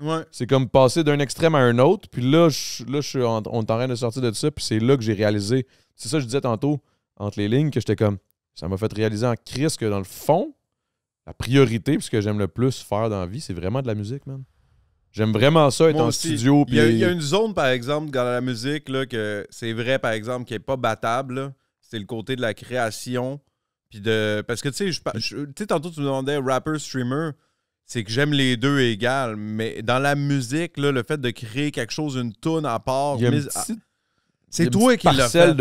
Ouais. C'est comme passer d'un extrême à un autre. Puis là, je, là je suis on est en train de sortir de ça. Puis c'est là que j'ai réalisé. C'est ça je disais tantôt, entre les lignes, que j'étais comme. Ça m'a fait réaliser en crise que dans le fond, la priorité, puisque que j'aime le plus faire dans la vie, c'est vraiment de la musique, man. J'aime vraiment ça, être en studio. Il y, a, il y, a une zone, par exemple, dans la musique, là, que c'est vrai, par exemple, qui n'est pas battable. C'est le côté de la création. Puis de... Parce que, tu sais, tantôt, tu me demandais rapper, streamer. C'est que j'aime les deux égales. Mais dans la musique, le fait de créer quelque chose, une toune à part. C'est toi, qui l'as fait.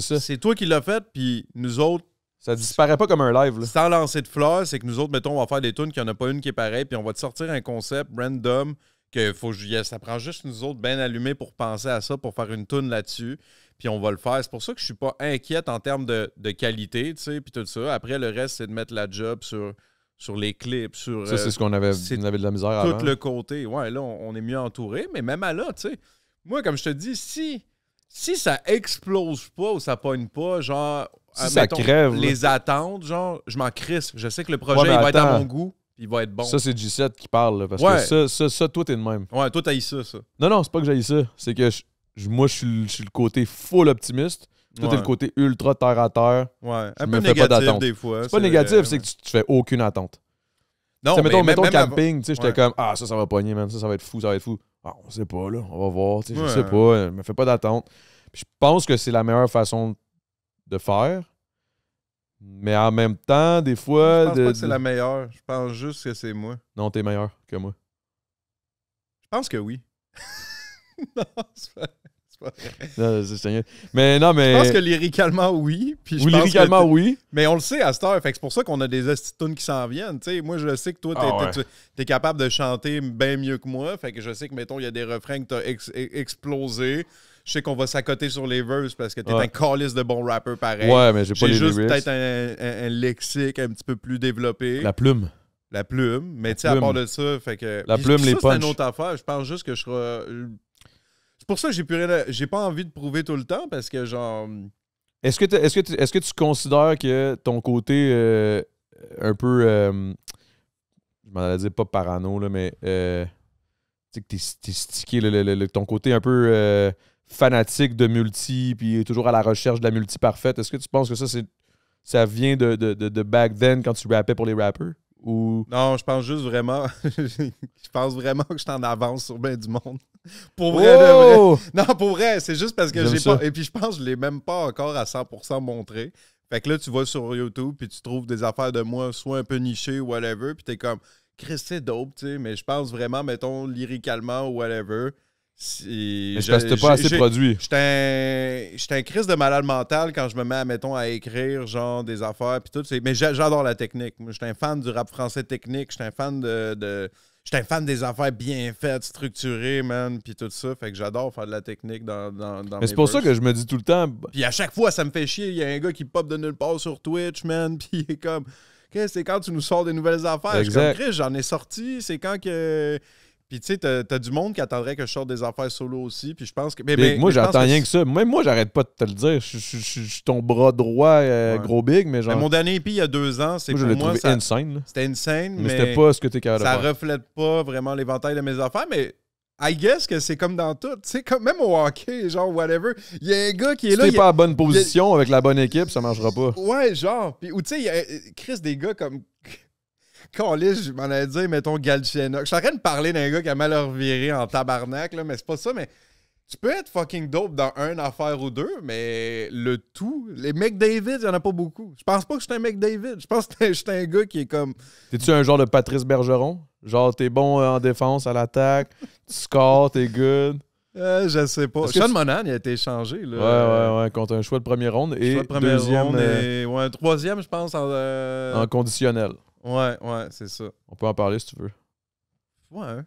c'est C'est toi qui l'as fait, puis nous autres, ça disparaît pas comme un live. Là. Sans lancer de fleurs, c'est que nous autres, mettons, on va faire des tunes qu'il n'y en a pas une qui est pareille, puis on va te sortir un concept random que faut, ça prend juste nous autres bien allumés pour penser à ça, pour faire une tune là-dessus, puis on va le faire. C'est pour ça que je suis pas inquiète en termes de, qualité, tu sais, puis tout ça. Après, le reste, c'est de mettre la job sur, sur les clips, sur... Ça, c'est ce euh, qu'on avait, avait de la misère tout Tout le côté. Ouais, là, on, est mieux entouré, mais même à là, tu sais, moi, comme je te dis, si, si ça explose pas ou ça pogne pas, genre si ah, ça crève, les attentes, genre, je m'en crisse. Je sais que le projet, il va être à mon goût. Il va être bon. Ça, c'est G7 qui parle, là, parce que ça, ça, toi, t'es de même. Ouais, toi, t'as ça, ça. Non, non, c'est pas que j'ai ça. C'est que moi, je suis, le côté full optimiste. Toi, t'es le côté ultra terre à terre. Ouais, un peu fais négatif des fois. C'est pas négatif, c'est que tu, fais aucune attente. Non, mais mettons, même, mettons camping, tu sais, j'étais comme ah ça ça va pogner man, ça ça va être fou, ça va être fou. Ah, on sait pas là, on va voir, tu sais, je sais pas, je me fais pas d'attente. Je pense que c'est la meilleure façon de faire. Mais en même temps, des fois. Je pense pas que c'est la meilleure. Je pense juste que c'est moi. Non, t'es meilleur que moi. Je pense que oui. non, c'est pas. vrai. non, mais non, mais. Je pense que lyricalement, oui. Puis oui, oui. Mais on le sait à cette heure. Fait que c'est pour ça qu'on a des astitunes qui s'en viennent. moi, je sais que toi, t'es, ah es, capable de chanter bien mieux que moi. Fait que je sais que, mettons, il y a des refrains que t'as explosé. E, explosés je sais qu'on va s'accoter sur les verses parce que t'es ouais. un calliste de bon rappeurs, pareil. Ouais, mais j'ai pas les juste peut-être un, lexique un petit peu plus développé. La plume. La plume, mais tu sais, à part de ça, fait que. La plume, les C'est une autre affaire. Je pense juste que je serai. Euh, c'est pour ça que j'ai plus J'ai pas envie de prouver tout le temps parce que, genre. Est-ce que, est que, est que tu considères que ton côté euh, un peu. Euh, je m'en allais dire pas parano, là, mais. tu sais, que t'es, stické, là, ton côté un peu fanatique de multi, puis toujours à la recherche de la multi parfaite. Est-ce que tu penses que ça, c'est ça vient de, back then quand tu rappais pour les rappers? Ou... Non, je pense juste vraiment. je pense vraiment que je t'en avance sur ben du monde. Pour vrai, oh! Non, pour vrai, c'est juste parce que j'ai pas. Et puis je pense que je l'ai même pas encore à 100% montré. Fait que là, tu vas sur YouTube, puis tu trouves des affaires de moi, soit un peu nichées, whatever, puis t'es comme, Chris, c'est dope, tu sais, mais je pense vraiment, mettons, lyricalement, whatever, je ne que pas assez produit. J'étais un, un crise de malade mental quand je me mets, mettons, à écrire genre des affaires puis tout. Mais j'adore la technique. J'étais un fan du rap français technique. J'étais un fan de. de un fan des affaires bien faites, structurées, man, puis tout ça. Fait que j'adore faire de la technique dans, dans, dans Mais c'est pour ça que je me dis tout le temps... Puis à chaque fois, ça me fait chier. Il y a un gars qui pop de nulle part sur Twitch, man, puis il est comme... c'est quand tu nous sors des nouvelles affaires? j'en ai sorti. C'est quand que... Puis tu sais, t'as du monde qui attendrait que je sorte des affaires solo aussi. Puis je pense que. Mais, moi, j'attends rien que ça. Même moi, j'arrête pas de te le dire. Je suis ton bras droit, euh, gros big, mais genre. mon dernier EP, il y a deux ans, c'est pour je moi. C'était insane. C'était insane, mais. c'était pas ce que t'es capable Ça de faire. reflète pas vraiment l'éventail de mes affaires, mais. I guess que c'est comme dans tout. Tu sais, même au hockey, genre whatever. Il y a un gars qui est là. Si t'es pas à bonne position avec la bonne équipe, ça marchera pas. Ouais, genre. Puis, ou tu sais, il y a euh, Chris, des gars comme Calice, je m'en allais dire, mettons, Galchenok. Je suis en train de parler d'un gars qui a mal reviré en tabarnak, là, mais c'est pas ça, mais tu peux être fucking dope dans une affaire ou deux, mais le tout. Les David, il n'y en a pas beaucoup. Je pense pas que je suis un David. Je pense que je suis un gars qui est comme. T'es-tu un genre de Patrice Bergeron? Genre, t'es bon euh, en défense, à l'attaque, tu scores, t'es good. Euh, je sais pas. Sean tu... il a été échangé. Là. Ouais, ouais, ouais, contre un choix de premier ronde. Et choix ronde euh, Ouais, un troisième, je pense, en conditionnel. Ouais, ouais, c'est ça. On peut en parler si tu veux. Ouais.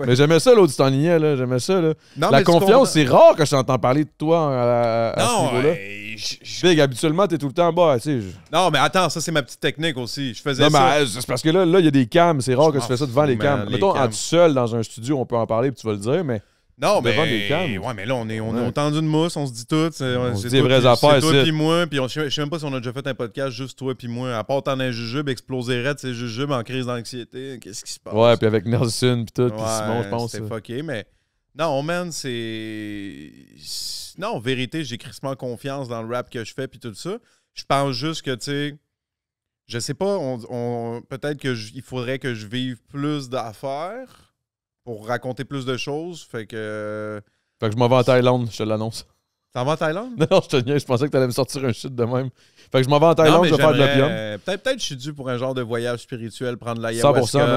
mais j'aimais ça, l'autre, tu là. J'aimais ça, là. la confiance, c'est rare que je t'entends parler de toi hein, à, non, ce niveau-là. Euh, je... Big, habituellement, t'es tout le temps en bas, tu sais. Non, mais attends, ça, c'est ma petite technique aussi. Je faisais non, mais euh, c'est parce que là, il y a des cams. C'est rare que tu fais ça devant les cams. Mettons, en tout seul dans un studio, on peut en parler, puis tu vas le dire, mais non, mais. ouais, mais là, on est, on tendu de mousse, on se dit tout. C'est, on toi, vraies affaires, C'est toi puis moi, puis je sais même pas si on a déjà fait un podcast juste toi et moi. À part t'en un jujube, exploserait de ses jujubes en crise d'anxiété, qu'est-ce qui se passe? Ouais, puis avec Nelson, puis tout, puis Simon, je pense. C'est euh. fucké, mais. Non, man, c'est. Non, en vérité, j'ai crissement confiance dans le rap que je fais, puis tout ça. Je pense juste que, tu sais. Je sais pas, on, on peut-être qu'il faudrait que je vive plus d'affaires pour raconter plus de choses. Fait que. Euh, fait que je m'en vais en Thaïlande, je te l'annonce. T'en vas en Thaïlande? Non, je te rien, je pensais que t'allais me sortir un shit de même. Fait que je m'en vais en Thaïlande, je vais faire de l'opium. Euh, peut-être peut je suis dû pour un genre de voyage spirituel, prendre la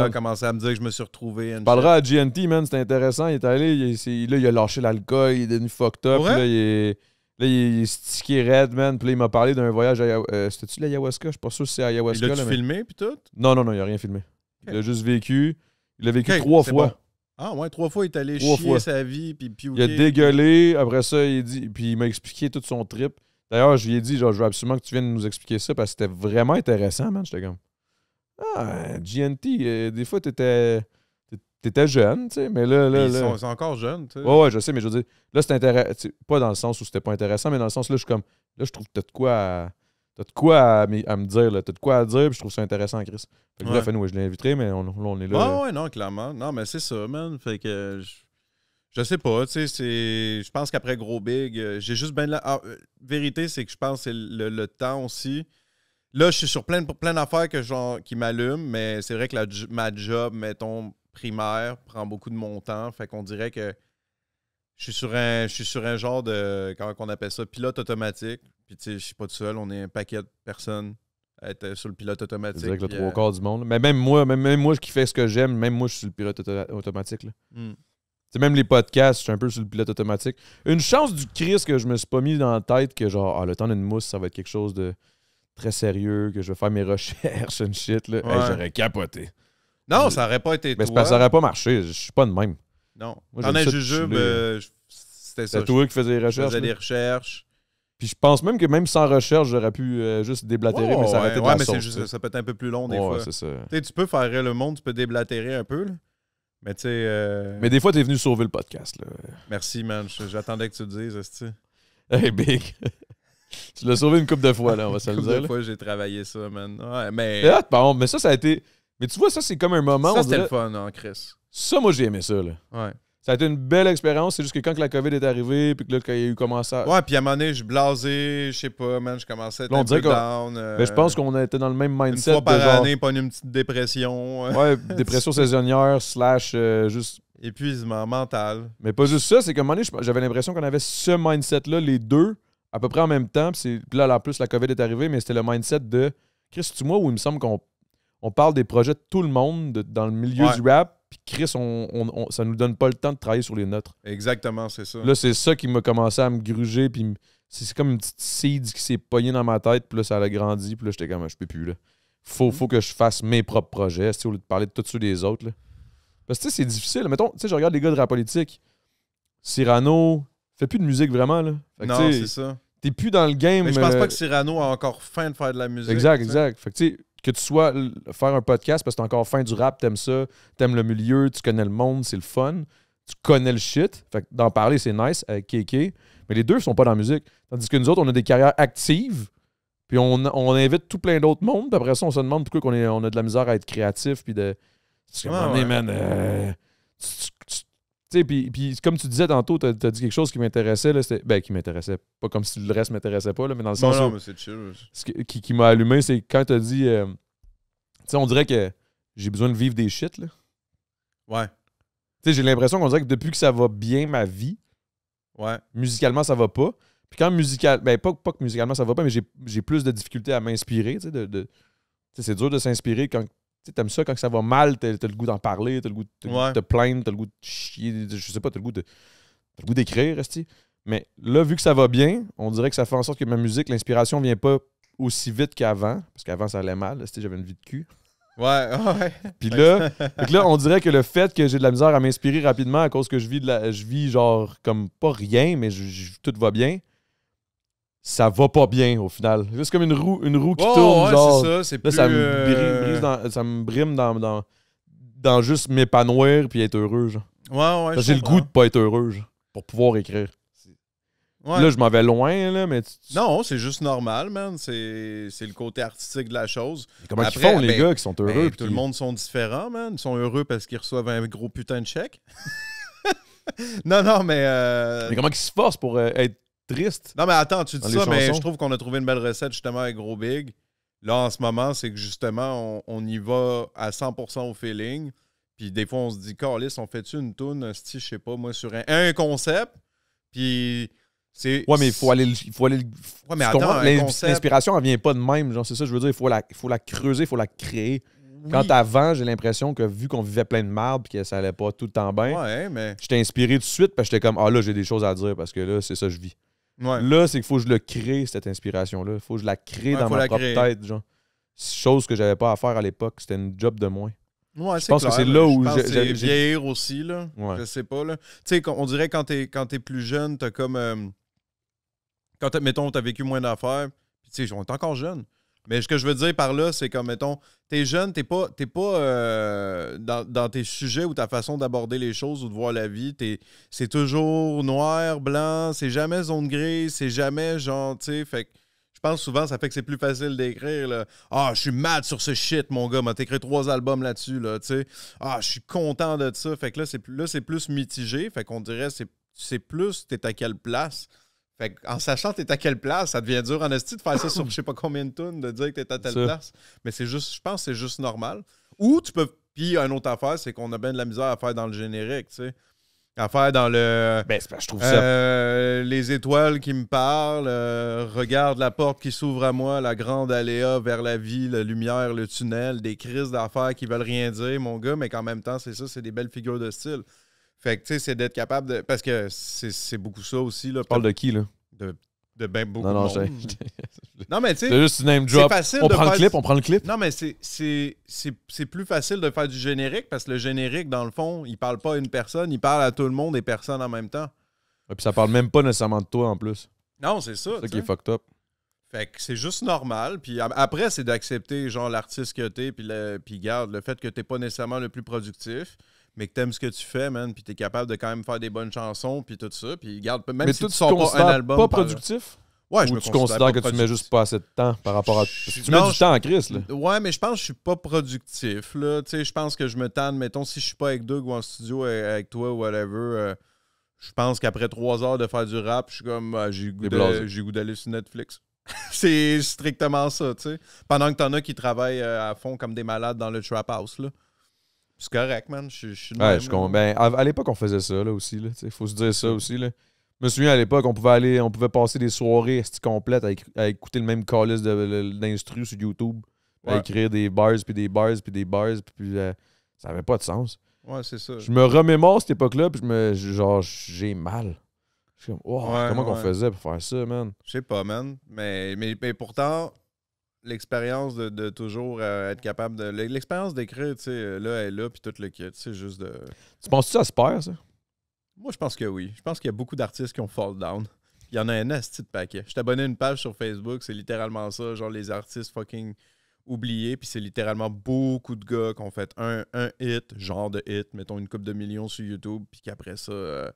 commencer à me dire que je me suis retrouvé. Parlera à GNT, man, c'était intéressant. Il est allé, il, là, il a lâché l'alcool, il est devenu fucked up. Là, il est, là, il est stické red, man. Puis là, il m'a parlé d'un voyage à euh, C'était-tu l'ayahuasca? Je suis pas sûr si c'est ayahuasca. Il a filmé, puis tout? Non, non, non, il a rien filmé. Il a juste vécu. Il a vécu trois fois. Ah ouais, trois fois, il est allé chier sa vie, puis Il a dégueulé, après ça, il dit, puis il m'a expliqué tout son trip. D'ailleurs, je lui ai dit, genre, je veux absolument que tu viennes nous expliquer ça, parce que c'était vraiment intéressant, man. J'étais comme, ah, GNT, euh, des fois, t'étais... T'étais jeune, tu sais, mais là. là, là... Ils, sont, encore jeunes, tu sais. Ouais, ouais, je sais, mais je veux dire, là, c'est intéressant. Pas dans le sens où c'était pas intéressant, mais dans le sens, là, je suis comme, là, je trouve peut-être de quoi t'as de quoi à, me dire, là. T'as de quoi à dire, je trouve ça intéressant, Chris. Fait que bref, je l'ai invité, mais on, on est là. Ouais, euh. ouais, non, clairement. Non, mais c'est ça, man. Fait que je, je sais pas, tu sais, c'est. Je pense qu'après Gros Big, euh, j'ai juste bien la. Ah, euh, vérité, c'est que je pense que c'est le, temps aussi. Là, je suis sur plein, plein d'affaires que qui m'allument, mais c'est vrai que la, ma job, mettons, primaire, prend beaucoup de mon temps. Fait qu'on dirait que je suis sur un, je suis sur un genre de, comment on appelle ça, pilote automatique. Puis, tu sais, je suis pas tout seul. On est un paquet de personnes à être euh, sur le pilote automatique. C'est le trois euh, quarts du monde. Mais même moi, même, même, moi qui fais ce que j'aime, même moi, je suis sur le pilote automatique. Hmm. même les podcasts, je suis un peu sur le pilote automatique. Une chance du Christ que je me suis pas mis dans la tête que genre, ah, le temps d'une mousse, ça va être quelque chose de très sérieux, que je vais faire mes recherches, une shit. Là. j'aurais capoté. Non, ça aurait pas été. Mais ça aurait pas marché. Je suis pas de même. Non. Moi, en un mais c'était ça. C'est toi qui faisais des les recherches. Puis je pense même que même sans recherche, j'aurais pu euh, juste déblatérer, mais ça oh, aurait ouais, été ouais, mais sauce, juste, ça peut être un peu plus long des fois. Ouais, ça. Tu peux faire le monde, tu peux déblatérer un peu. Mais tu sais. Euh, mais des fois, tu es venu sauver le podcast. Là. Merci, man. J'attendais que tu le dises, ça. Hey, big. tu l'as sauvé une couple de fois, là, on va se le dire. Une couple de fois, j'ai travaillé ça, man. Ouais, mais. Eh, ah, mais ça, ça a été. Mais tu vois, ça, c'est comme un moment. Ça, c'était le fun, en hein, Chris. Ça, moi, j'ai aimé ça, là. Ouais. Ça a été une belle expérience. C'est juste que quand la COVID est arrivée, puis que là, quand il y a eu commencé ça... Ouais, puis à un moment donné, je blasais, je sais pas, man, je commençais à être un peu down. Euh, ben, je pense qu'on était dans le même mindset. Une fois par année, pas une petite dépression. Ouais, dépression saisonnière, slash, euh, juste... Épuisement mental. Mais pas juste ça, c'est qu'à un moment donné, j'avais l'impression qu'on avait ce mindset-là, les deux, à peu près en même temps. Puis là, en plus, la COVID est arrivée, mais c'était le mindset de... Chris, tu moi où il me semble qu'on on parle des projets de tout le monde dans le milieu du rap puis Chris, on, ça nous donne pas le temps de travailler sur les nôtres. Exactement, c'est ça. Là, c'est ça qui m'a commencé à me gruger. Puis c'est comme une petite seed qui s'est pognée dans ma tête. Puis là, ça a grandi. Puis là, j'étais comme, je peux plus. Là. Faut, mm-hmm. faut que je fasse mes propres projets. Au lieu de parler de tout ceux des autres. Là. Parce que c'est difficile. Mettons, tu sais, je regarde les gars de rap politique. Cyrano fait plus de musique vraiment. Là. non, c'est ça. T'es plus dans le game. Mais je pense pas euh, que Cyrano a encore faim de faire de la musique. Exact, exact. Fait que tu sais que tu sois faire un podcast parce que t'es encore fin du rap, t'aimes ça, t'aimes le milieu, tu connais le monde, c'est le fun, tu connais le shit. Fait d'en parler, c'est nice avec Mais les deux sont pas dans la musique. Tandis que nous autres, on a des carrières actives. Puis on, invite tout plein d'autres mondes. Puis après ça, on se demande pourquoi on, est, on a de la misère à être créatif. Puis de. Euh, puis, comme tu disais tantôt, tu as, dit quelque chose qui m'intéressait. Ben, qui m'intéressait. Pas comme si le reste m'intéressait pas, là, mais dans le sens. Ce qui, m'a allumé, c'est quand tu as dit. Euh, tu sais, on dirait que j'ai besoin de vivre des shit, là. Ouais. Tu sais, j'ai l'impression qu'on dirait que depuis que ça va bien ma vie, ouais. musicalement, ça va pas. Puis quand musical. Ben, pas, pas que musicalement, ça va pas, mais j'ai plus de difficultés à m'inspirer, tu sais, de c'est dur de s'inspirer quand tu ça quand ça va mal, t'as le goût d'en parler, t'as le goût de te plaindre, t'as le goût de chier, je sais pas, t'as le goût de. le goût d'écrire, Mais là, vu que ça va bien, on dirait que ça fait en sorte que ma musique, l'inspiration vient pas aussi vite qu'avant, parce qu'avant ça allait mal, j'avais une vie de cul. Ouais, ouais. Puis là, on dirait que le fait que j'ai de la misère à m'inspirer rapidement à cause que je vis de la, je vis genre comme pas rien, mais je, tout va bien ça va pas bien au final. C'est comme une roue, une roue qui tourne. ça, ça, me ça me brime dans, dans, juste m'épanouir puis être heureux. Genre. J'ai le goût de pas être heureux pour pouvoir écrire. Là, je m'en vais loin, là, mais... Non, c'est juste normal, man. C'est le côté artistique de la chose. comment Après, ils font, les ben, gars, qui sont heureux? Ben, tout le monde sont différents, man. Ils sont heureux parce qu'ils reçoivent un gros putain de chèque. non, non, mais... Euh, mais comment ils se forcent pour euh, être triste. Non, mais attends, tu dis ça, mais je trouve qu'on a trouvé une belle recette justement avec Gros Big. Là, en ce moment, c'est que justement, on, y va à 100% au feeling. Puis des fois, on se dit, Carlis, on fait-tu une toune, si je sais pas, moi, sur un, concept? Puis c'est. Ouais, mais il faut aller. Faut aller ouais, mais attends, l'inspiration, elle vient pas de même. Genre, c'est ça, je veux dire, il faut la, creuser, il faut la créer. Quand avant, j'ai l'impression que vu qu'on vivait plein de marde et que ça allait pas tout le temps bien, ouais, j'étais inspiré tout de suite parce que j'étais comme Ah là, j'ai des choses à dire parce que là, c'est ça, je vis. Là, c'est qu'il faut que je le crée, cette inspiration-là. Il faut que je la crée dans ma propre tête. Genre. Chose que j'avais pas à faire à l'époque. C'était une job de moins. je pense que c'est là où j'ai. vieillir aussi, là. Je sais pas, Tu sais, on dirait quand t'es, es plus jeune, t'as comme. Euh, quand, mettons, t'as vécu moins d'affaires. tu sais, on est encore jeune. Mais ce que je veux dire par là, c'est comme, mettons, t'es jeune, t'es pas, pas euh, dans, tes sujets ou ta façon d'aborder les choses ou de voir la vie, c'est toujours noir, blanc, c'est jamais zone grise, c'est jamais genre, tu sais, fait que je pense souvent, ça fait que c'est plus facile d'écrire, Ah, je suis mad sur ce shit, mon gars, m'a écrit trois albums là-dessus, là, tu sais. Ah, je suis content de ça. Fait que là, c'est plus mitigé, fait qu'on dirait, c'est plus, t'es à quelle place. Fait en sachant t'es à quelle place, ça devient dur en esti de faire ça sur je sais pas combien de tonnes, de dire que t'es à telle place. Mais c'est juste, je pense que c'est juste normal. Ou tu peux. Puis une autre affaire, c'est qu'on a bien de la misère à faire dans le générique, tu sais. À faire dans le. Ben, je trouve ça. Euh, les étoiles qui me parlent, euh, regarde la porte qui s'ouvre à moi, la grande aléa vers la vie, la lumière, le tunnel, des crises d'affaires qui veulent rien dire, mon gars, mais qu'en même temps, c'est ça, c'est des belles figures de style. Fait que, tu sais, c'est d'être capable de. Parce que c'est beaucoup ça aussi. Là, parle de qui, là De, de ben beaucoup. Non, non, de non mais tu sais. C'est juste une name drop. on prend le clip, on prend le clip. Non, mais c'est plus facile de faire du générique parce que le générique, dans le fond, il parle pas à une personne, il parle à tout le monde et personne en même temps. Et puis ça parle même pas nécessairement de toi en plus. Non, c'est ça. C'est ça qui est fucked up. Fait que c'est juste normal. Puis après, c'est d'accepter genre l'artiste que t'es, puis, puis garde le fait que t'es pas nécessairement le plus productif mais que t'aimes ce que tu fais, man, puis t'es capable de quand même faire des bonnes chansons, puis tout ça, puis garde, même si tu, sors pas un album. pas productif? je Ou me tu considères que tu mets juste pas assez de temps par rapport à. tu mets du temps en là. Ouais, mais je pense que je suis pas productif, là. Tu sais, je pense que je me tanne, mettons, si je suis pas avec Doug ou en studio avec toi ou whatever, euh, je pense qu'après trois heures de faire du rap, je suis comme, ah, j'ai goût d'aller sur Netflix. C'est strictement ça, tu sais. Pendant que t'en as qui travaillent euh, à fond comme des malades dans le trap house, là. C'est correct, man. Je, suis Ben, à, l'époque, on faisait ça là, aussi. Là, faut se dire ça mm. aussi. Là. Je me souviens à l'époque, on pouvait aller, on pouvait passer des soirées complètes à, écouter le même callus d'instru sur YouTube, à écrire des bars, puis des bars, puis des bars, puis euh, ça avait pas de sens. Ouais, c'est ça. Je me remémore cette époque-là, puis je me, genre, j'ai mal. Je suis comme, wow, comment qu'on faisait pour faire ça, man? Je sais pas, man. mais, mais pourtant, l'expérience de, toujours euh, être capable de. L'expérience d'écrire, tu sais, euh, là, elle là, puis tout le kit, c'est juste de. Tu penses-tu ça se perd, ça? Moi, je pense que oui. Je pense qu'il y a beaucoup d'artistes qui ont fall down. Il y en a un asti de paquet. Je t'abonnais à une page sur Facebook, c'est littéralement ça, genre les artistes fucking oubliés, puis c'est littéralement beaucoup de gars qui ont fait un, un hit, genre de hit, mettons une coupe de millions sur YouTube, puis qu'après ça. Euh,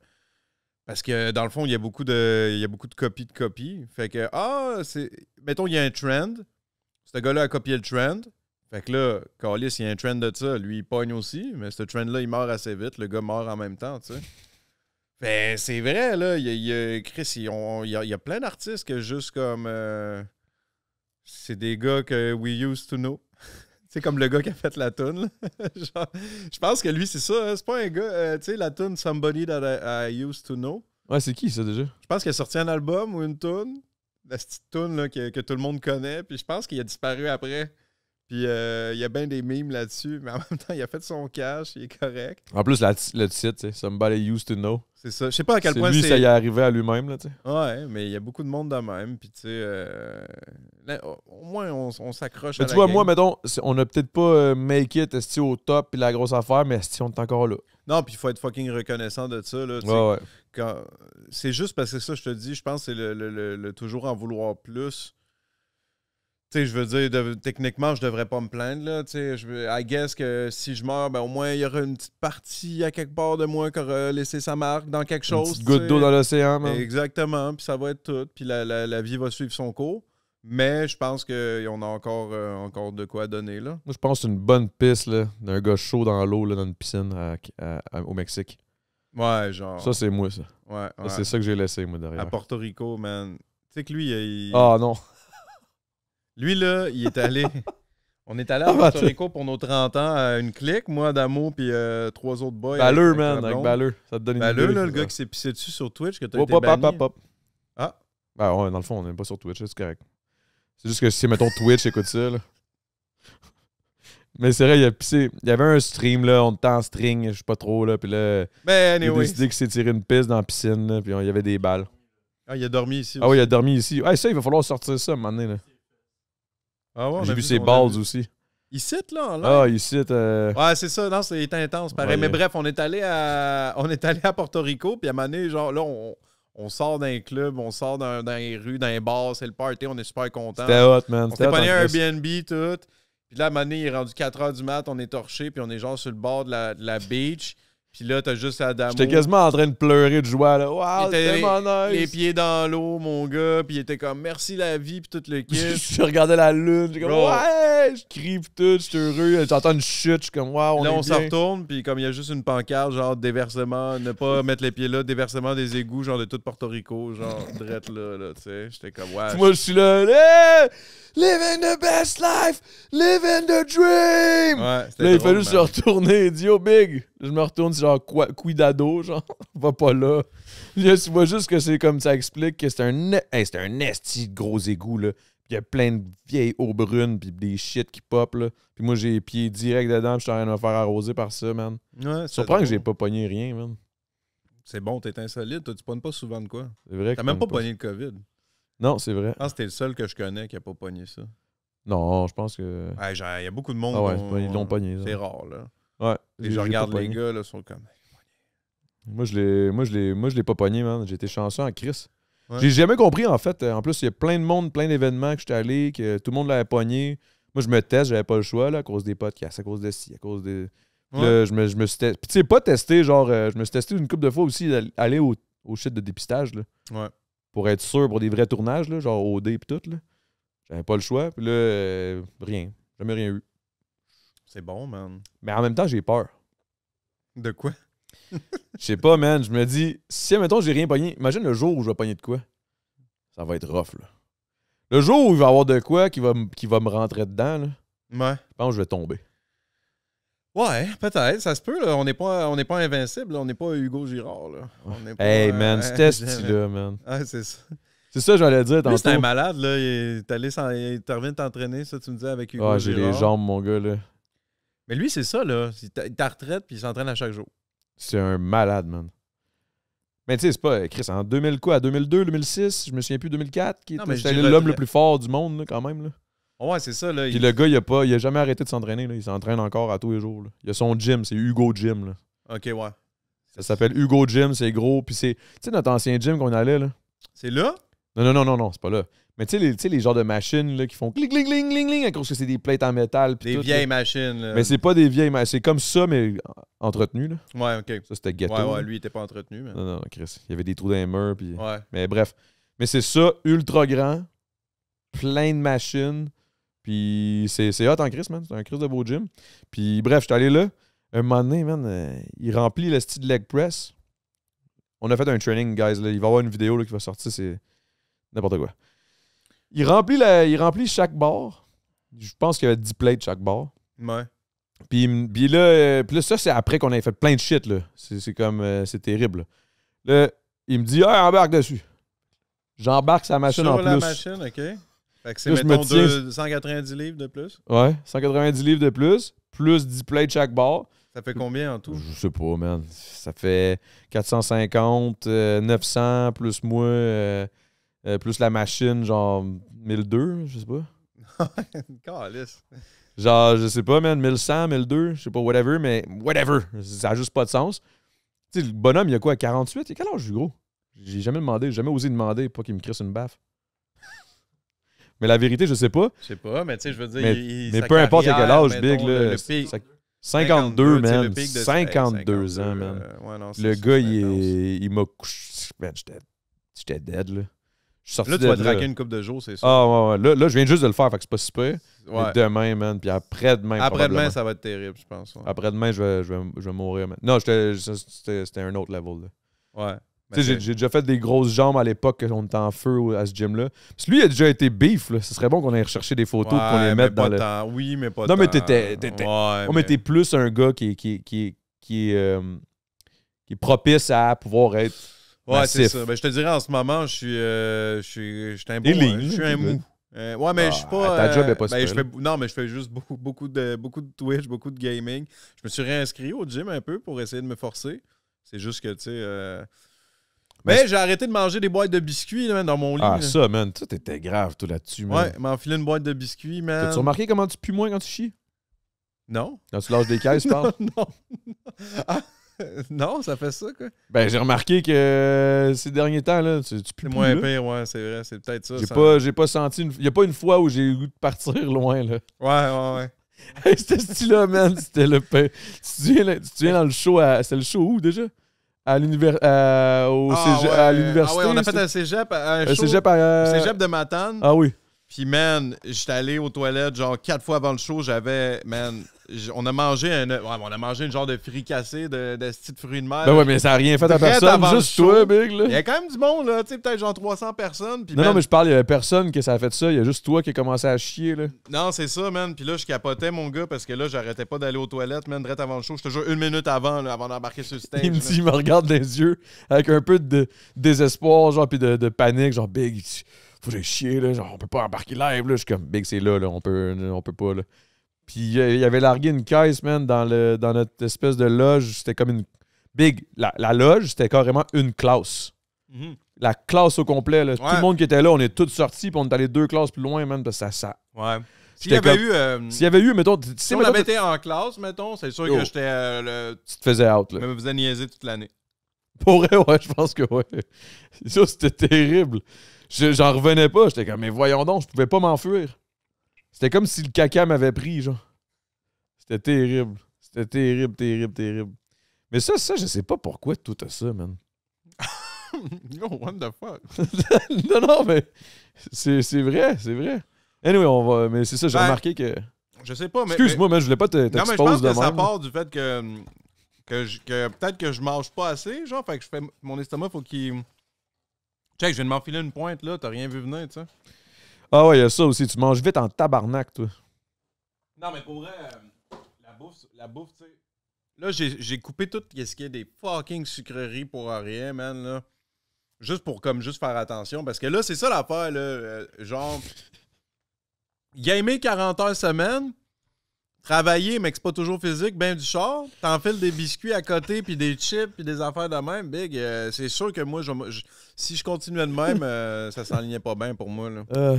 parce que dans le fond, il y a beaucoup de, il y a beaucoup de copies de copies. Fait que, ah, c'est. Mettons, il y a un trend, ce gars-là a copié le trend. Fait que là, Calis, il y a un trend de ça. Lui, il pogne aussi, mais ce trend-là, il meurt assez vite. Le gars meurt en même temps, tu sais. Ben, c'est vrai, là. Il y a, Chris, il y a, plein d'artistes que juste comme. Euh, c'est des gars que we used to know. C'est comme le gars qui a fait la tune. je pense que lui, c'est ça. Hein. C'est pas un gars. Euh, tu sais, la tune Somebody That I, Used to Know. Ouais, c'est qui ça déjà? Je pense qu'il a sorti un album ou une tune la petite toune là, que, que, tout le monde connaît. Puis je pense qu'il a disparu après. Puis euh, il y a bien des mimes là-dessus. Mais en même temps, il a fait son cash, il est correct. En plus, le titre, Somebody Used to Know. C'est ça. Je sais pas à quel point c'est. Lui, ça y est arrivé à lui-même, là, tu sais. Ouais, mais il y a beaucoup de monde de même. Puis, tu sais, euh, au moins, on, on s'accroche Mais tu vois, moi, mettons, on a peut-être pas euh, make it, au top, puis la grosse affaire, mais est-ce on est encore là. Non, puis il faut être fucking reconnaissant de ça, là. Ouais, ouais c'est juste parce que ça, je te dis, je pense que c'est le, toujours en vouloir plus. Tu sais, je veux dire, techniquement, je devrais pas me plaindre, là. Tu sais, je, I guess que si je meurs, ben, au moins, il y aura une petite partie à quelque part de moi qui aura laissé sa marque dans quelque chose. Une goutte d'eau dans l'océan, Exactement, puis ça va être tout. Puis la, vie va suivre son cours. Mais je pense qu'on a encore, euh, encore de quoi donner, là. Moi, je pense que c'est une bonne piste, d'un gars chaud dans l'eau, dans une piscine au Mexique. Ouais, genre. Ça, c'est moi, ça. Ouais. ouais. C'est ça que j'ai laissé, moi, derrière. À Porto Rico, man. Tu sais que lui, il. Ah, non. Lui, là, il est allé. On est allé à ah, Porto Rico pour nos 30 ans à une clique, moi, Damo, puis euh, trois autres boys. Balleux, man, avec Balleux. Ça te donne une Balleur, idée. là, le gars qui s'est pissé dessus sur Twitch, que t'as oh, été hop, hop, hop, hop. Ah. Ben ouais, dans le fond, on n'est pas sur Twitch, c'est correct. C'est juste que si, mettons, Twitch écoute ça, là. Mais c'est vrai, il y avait un stream, là, on était en string, je sais pas trop, là. Puis là, Mais anyway. il a décidé qu'il s'est tiré une piste dans la piscine, là, puis il y avait des balles. Ah, il a dormi ici. Ah oui, il a dormi ici. Ah, ça, il va falloir sortir ça, à un moment donné, là. Ah J'ai vu ses balles aussi. Il cite, là, Ah, il cite. Euh, ouais, c'est ça, non, c'est intense, mais bref, on est allé à on est allé à Porto Rico, puis à un moment donné, genre, là, on, on sort d'un club, on sort dans, dans, les rues, dans les bars, c'est le party, on est super content. C'était hot, man. On s'est pas un Airbnb, tout. Puis là, à il est rendu 4 heures du mat, on est torché, puis on est genre sur le bord de la beach. Puis là, t'as juste Adamo. J'étais quasiment en train de pleurer de joie. Là. Wow, c'était mon nice. Les pieds dans l'eau, mon gars. Puis il était comme merci la vie, puis tout le je regardais la lune. J'étais comme ouais, je crie, puis tout. Je heureux. J'entends une chute. Je suis comme wow, on Là, on s'en retourne. Puis comme il y a juste une pancarte, genre déversement, ne pas mettre les pieds là, déversement des égouts, genre de tout Porto Rico, genre drette là, là, tu sais. J'étais comme ouais. Moi, je suis là. Hey! Living the best life! Living the dream! Ouais, là, il fallait juste se retourner. Dio Big! Je me retourne genre cuidado, genre, va pas là. Tu vois juste que c'est comme ça explique que c'est un, c'est un esti de gros égout, là. Il y a plein de vieilles eaux brunes puis des shit qui pop là. Puis moi j'ai les pieds direct dedans, puis je suis en de me faire arroser par ça, man. Ouais, Surprend que j'ai pas pogné rien, man. C'est bon, t'es insolite, toi, tu pognes pas souvent de quoi. C'est vrai. T'as même pas, pogné le COVID. Non, c'est vrai. Je pense que t'es le seul que je connais qui a pas pogné ça. Non, je pense que. Il y a beaucoup de monde. Ah ouais, l'ont pogné. C'est rare, là. Ouais. Et je regarde les gars, là, sont comme. Moi, je l'ai, moi, je l'ai, moi, je l'ai pas pogné, man. J'étais chanceux en Chris. J'ai jamais compris, en fait. En plus, il y a plein de monde, plein d'événements que j'étais allé, que tout le monde l'avait pogné. Moi, je me teste, j'avais pas le choix, là, à cause des podcasts, à cause de ci, à cause des. Là, je me, suis testé. Puis, tu sais, pas testé, genre, euh, je me suis testé une couple de fois aussi, d'aller au, au shit de dépistage, là. Ouais. Pour être sûr, pour des vrais tournages, là, genre OD et tout, là. J'avais pas le choix, puis là, euh, rien. Jamais rien eu. C'est bon, man. Mais en même temps, j'ai peur. De quoi? Je sais pas, man. Je me dis, si, mettons, j'ai rien pogné, imagine le jour où je vais pogner de quoi. Ça va être rough, là. Le jour où il va y avoir de quoi qui va, qui va me rentrer dedans, là, Ouais. je pense que je vais tomber. Ouais, peut-être, ça se peut. Là. On n'est pas, pas invincible, on n'est pas Hugo Girard. Là. Hey, man, euh, c'était ce là man. Ah, c'est ça. C'est ça, j'allais dire. Lui, c'est un malade, là. Il est allé t'entraîner, ça, tu me disais, avec Hugo Ah, j'ai les jambes, mon gars, là. Mais lui, c'est ça, là. Il t'a retraite puis il s'entraîne à chaque jour. C'est un malade, man. Mais tu sais, c'est pas. Euh, Chris, en 2000 quoi 2002, 2006, je me souviens plus, 2004, qui était l'homme le plus fort du monde, quand même. Là. Ouais, c'est ça. Là, Puis le gars, il a, pas, il a jamais arrêté de s'entraîner. Il s'entraîne encore à tous les jours. Là. Il a son gym, c'est Hugo Gym. Là. Ok, ouais. Ça s'appelle Hugo Gym, c'est gros. Puis c'est. Tu sais, notre ancien gym qu'on allait, là. C'est là? Non, non, non, non, non, c'est pas là. Mais tu sais, les, les genres de machines là, qui font cling cling, cling, cling, cling, à cause que c'est des plates en métal. Des vieilles machines. Mais c'est pas des vieilles machines. C'est comme ça, mais entretenu. Là. Ouais, OK. Ça, c'était gâteau. Ouais, ouais, lui, il était pas entretenu. Mais... Non, non, Chris. Il y avait des trous dans les murs. Puis... Ouais. Mais bref. Mais c'est ça, ultra grand, plein de machines. Puis c'est hot en Chris, man. C'est un Chris de beau gym. Puis bref, je suis allé là. Un moment donné, man, euh, il remplit le style leg press. On a fait un training, guys. Il va y avoir une vidéo là, qui va sortir. C'est n'importe quoi. Il remplit, la, il remplit chaque bar. Je pense qu'il y avait 10 plates chaque bar. Ouais. Puis, puis là, euh, plus ça, c'est après qu'on a fait plein de shit, là. C'est comme, euh, c'est terrible. Là. il me dit, hey, embarque dessus. J'embarque sa machine en plus. la machine, OK. Fait que c'est, mettons, 190 livres de plus. Ouais, 190 livres de plus, plus 10 plates chaque bar. Ça fait combien en tout? Je sais pas, man. Ça fait 450, 900, euh, plus moins. Euh, plus la machine, genre 1002, je sais pas. genre, je sais pas, man, 1100, 1002, je sais pas, whatever, mais whatever. Ça a juste pas de sens. Tu sais, le bonhomme, il a quoi, 48? Il a quel âge, gros? J'ai jamais demandé, jamais osé demander pas qu'il me crisse une baffe. mais la vérité, je sais pas. Je sais pas, mais tu sais, je veux dire. Mais, peu importe quel âge, Big, là. 52, man. 52 ans, man. Euh, le gars, il, il m'a. Man, j'étais dead, là là, tu vas une coupe de jours, c'est ça. Ah, ouais, ouais. Là, je viens juste de le faire, fait que c'est pas si peu demain, man. Puis après-demain, Après-demain, ça va être terrible, je pense. Après-demain, je vais, je, vais, je vais mourir, man. Non, c'était un autre level, là. Ouais. Tu sais, j'ai déjà fait des grosses jambes à l'époque qu'on était en feu à ce gym-là. Puis lui, il a déjà été beef, là. Ce serait bon qu'on aille rechercher des photos pour qu'on les mette dans le... Oui, mais pas Non, mais t'étais... Ouais, mais... était plus un gars qui, qui, qui, qui, euh, qui est propice à pouvoir être Ouais, c'est ça. Ben, je te dirais, en ce moment, je suis, euh, je suis, je un bon, je suis un mou. Euh, ouais, mais je suis ah, pas. Ta job pas euh, ben, Non, mais je fais juste beaucoup, beaucoup, de, beaucoup de Twitch, beaucoup de gaming. Je me suis réinscrit au gym un peu pour essayer de me forcer. C'est juste que, tu sais. Mais, j'ai arrêté de manger des boîtes de biscuits dans mon lit. Ah, ça, man. tout t'étais grave, tout là-dessus, Ouais, m'enfiler une boîte de biscuits, man. T'as-tu remarqué comment tu pues moins quand tu chies? Non. Quand tu lâches des caisses, tu Non. Ah, non, ça fait ça, quoi. Ben, j'ai remarqué que euh, ces derniers temps, là, tu, tu plus moins là. pire, ouais, c'est vrai, c'est peut-être ça. J'ai pas, j'ai pas senti. Il n'y y a pas une fois où j'ai eu le goût de partir loin, là. Ouais, ouais, ouais. c'était style-là, man, c'était le pain. Tu tu viens dans le show à. C'était le show où déjà? à l'univers à ah, l'université. Ah ouais, on a fait un cégep, un show, cégep, à... Euh, cégep de Matane. Ah oui. Puis man, j'étais allé aux toilettes genre quatre fois avant le show, j'avais man on a mangé un, on a mangé une genre de fricassé de, de de fruits de mer. Ben mais ça a rien fait à personne, juste toi, Big. Il y a quand même du monde, là, tu sais, peut-être genre 300 personnes. non, non, mais je parle, il y a personne que ça a fait ça, il y a juste toi qui a commencé à chier, là. Non, c'est ça, man. Puis là, je capotais, mon gars, parce que là, j'arrêtais pas d'aller aux toilettes, man, direct avant le show. Je te une minute avant, avant d'embarquer sur le stage. il me il me regarde dans les yeux avec un peu de désespoir, genre, puis de, panique, genre, Big, faut que chier, là, genre, on peut pas embarquer live, Je suis comme, Big, c'est là, là, on peut, on peut pas, puis il y avait largué une caisse, man, dans, le, dans notre espèce de loge. C'était comme une big. La, loge, c'était carrément une classe. Mhm. La classe au complet. Tout le monde qui était là, on est tous sortis, puis on est allé deux classes plus loin, man, parce que ça. ça... Ouais. S'il y avait eu. Euh, y avait eu, mettons. Si vous la avait en classe, mettons, c'est sûr que j'étais. Euh, tu te faisais out, là. Mais vous avez niaisé toute l'année. Pour ouais, je pense que ouais. Ça, c'était terrible. J'en revenais pas. J'étais comme, mais voyons donc, je pouvais pas m'enfuir. C'était comme si le caca m'avait pris, genre. C'était terrible. C'était terrible, terrible, terrible. Mais ça, ça, je sais pas pourquoi tout ça, man. Yo, what the fuck? non, non, mais c'est, c'est vrai, c'est vrai. Anyway, on va. Mais c'est ça, j'ai ben, remarqué que. Je sais pas, mais. Excuse-moi, mais, je voulais pas te. Non, mais je pense que ça part du fait que. que, que peut-être que je mange pas assez, genre, fait que je fais. Mon estomac, faut qu'il. Check, je viens de m'enfiler une pointe, là, t'as rien vu venir, tu sais. Ah ouais, il y a ça aussi. Tu manges vite en tabarnak, toi. Non, mais pour vrai, euh, la bouffe, la bouffe tu sais. Là, j'ai coupé tout ce qu'il y a des fucking sucreries pour rien, man, là. Juste pour comme juste faire attention. Parce que là, c'est ça l'affaire, là. Euh, genre, gamer 40 heures semaine, Travailler, mais que c'est pas toujours physique, ben du char, t'enfiles des biscuits à côté, puis des chips, puis des affaires de même, big. Euh, c'est sûr que moi, je, si je continuais de même, euh, ça ça s'enlignait pas bien pour moi. Là. Ah,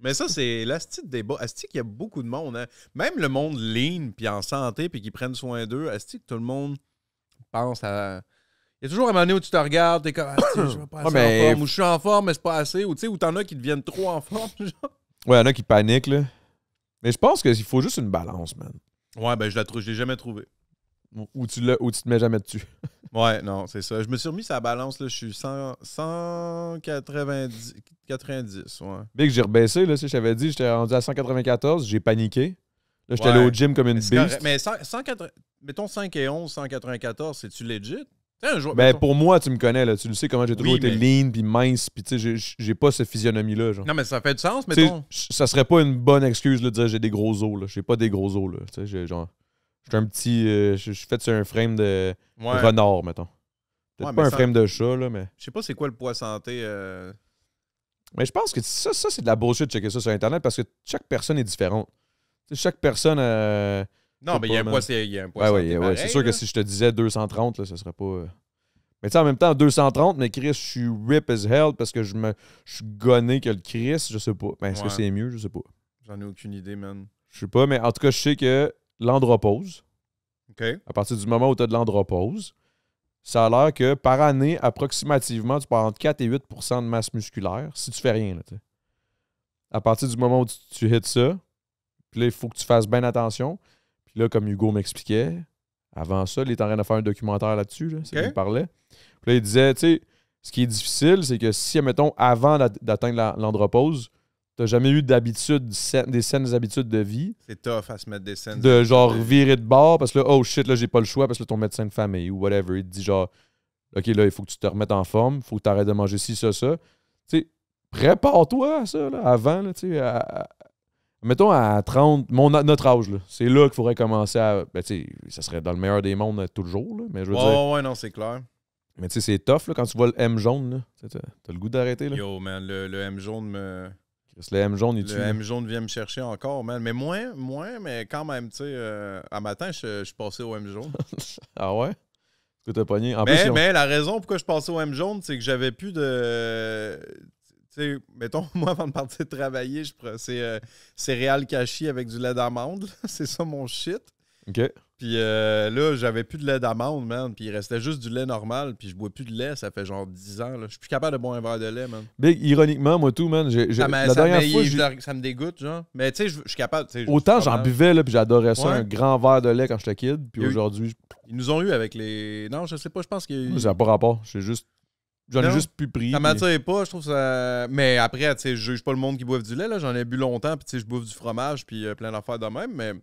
mais ça, c'est l'asti de débat. Asti qu'il y a beaucoup de monde. Hein. Même le monde lean, puis en santé, puis qui prennent soin d'eux. Asti tout le monde pense à... Il y a toujours un moment où tu te regardes, t'es comme, je vais pas ah, assez en forme, ou je suis en forme, mais c'est pas assez, ou tu sais, ou t'en as qui deviennent trop en forme. Ouais, il a qui paniquent, là. Mais je pense qu'il faut juste une balance, man. Ouais, ben je la trouve, l'ai jamais trouvé. Ou tu tu te mets jamais dessus. ouais, non, c'est ça. Je me suis remis sa balance, là, je suis 190, 90, ouais. Big, j'ai rebaissé, là, si j'avais dit, j'étais rendu à 194, j'ai paniqué. Là, j'étais allé au gym comme une bise. Mais mettons 5 et 11, 194, c'est-tu legit? Ben, pour moi, tu me connais, tu le sais comment j'ai toujours été lean, puis mince, puis tu sais, j'ai pas cette physionomie-là. Non, mais ça fait du sens, mais Ça serait pas une bonne excuse de dire j'ai des gros os, là. J'ai pas des gros os, là. Tu Je suis un petit. Euh, je fais fait sur un frame de renard, mettons. Peut-être pas un frame de chat, là, mais. Je sais pas c'est quoi le poids santé. Euh. Mais je pense que ça, c'est de la bullshit de checker ça sur Internet parce que chaque personne est différente. chaque personne. Euh, non, mais il y a un poids, c'est C'est sûr que si je te disais 230, là, ce serait pas. Euh. Mais tu sais, en même temps, 230, mais Chris, je suis rip as hell parce que je me suis gonné que le Chris, je sais pas. Mais ben, est-ce que c'est mieux? Je sais pas. J'en ai aucune idée, man. Je sais pas, mais en tout cas, je sais que l'andropose. OK. à partir du moment où tu as de l'andropose, ça a l'air que par année, approximativement, tu perds entre 4 et 8 de masse musculaire si tu fais rien. à partir du moment où tu, hits ça, puis il faut que tu fasses bien attention là, comme Hugo m'expliquait, avant ça, il est en train de faire un documentaire là-dessus, là, c'est qu'il parlait. Puis il disait, tu sais, ce qui est difficile, c'est que si, mettons, avant d'atteindre l'andropause, n'as jamais eu d'habitude, des saines habitudes de vie. C'est tough à se mettre des scènes. De genre virer de bord parce que là, oh shit, là, j'ai pas le choix parce que ton médecin de famille ou whatever, il te dit genre, OK, là, il faut que tu te remettes en forme, il faut que tu arrêtes de manger ci, ça, ça. Tu sais, prépare-toi à ça, là, avant, là, tu sais, à, Mettons à 30, mon, notre âge, c'est là qu'il faudrait commencer à. Ben, ça serait dans le meilleur des mondes euh, toujours, là, mais je veux dire. Ouais, non, c'est clair. Mais tu sais, c'est tough quand tu vois le M jaune. Là. T'as, le goût d'arrêter. Là. Yo, man, le, M jaune me. Le M jaune, il Le M jaune vient me chercher encore, man. Mais moins, moins, mais quand même, tu sais, euh, à matin, je suis passé au M jaune. ah ouais? Tu t'es pogné? mais, la raison pourquoi je suis passé au M jaune, c'est que j'avais plus de sais, mettons, moi, avant de partir travailler, je prends euh, céréales cachées avec du lait d'amande. c'est ça mon shit. OK. Puis euh, là, j'avais plus de lait d'amande, man. Puis il restait juste du lait normal. Puis je bois plus de lait, ça fait genre 10 ans. Là. Je suis plus capable de boire un verre de lait, man. Mais ironiquement, moi tout, man. J'ai, ah, la ça, dernière fois, ça me dégoûte, genre. Mais tu sais, je suis capable. Autant j'en buvais, là, puis j'adorais ça, un grand verre de lait quand j'étais kid. Puis aujourd'hui. Ils nous ont eu avec les. Non, je sais pas, je pense que y a Ça n'a pas rapport. J'ai juste J'en ai juste plus pris. Ça m'attire pas, je trouve ça. Mais après, tu sais, je juge pas le monde qui boive du lait, là. J'en ai bu longtemps, puis tu sais, je bouffe du fromage, puis euh, plein d'affaires de même, mais.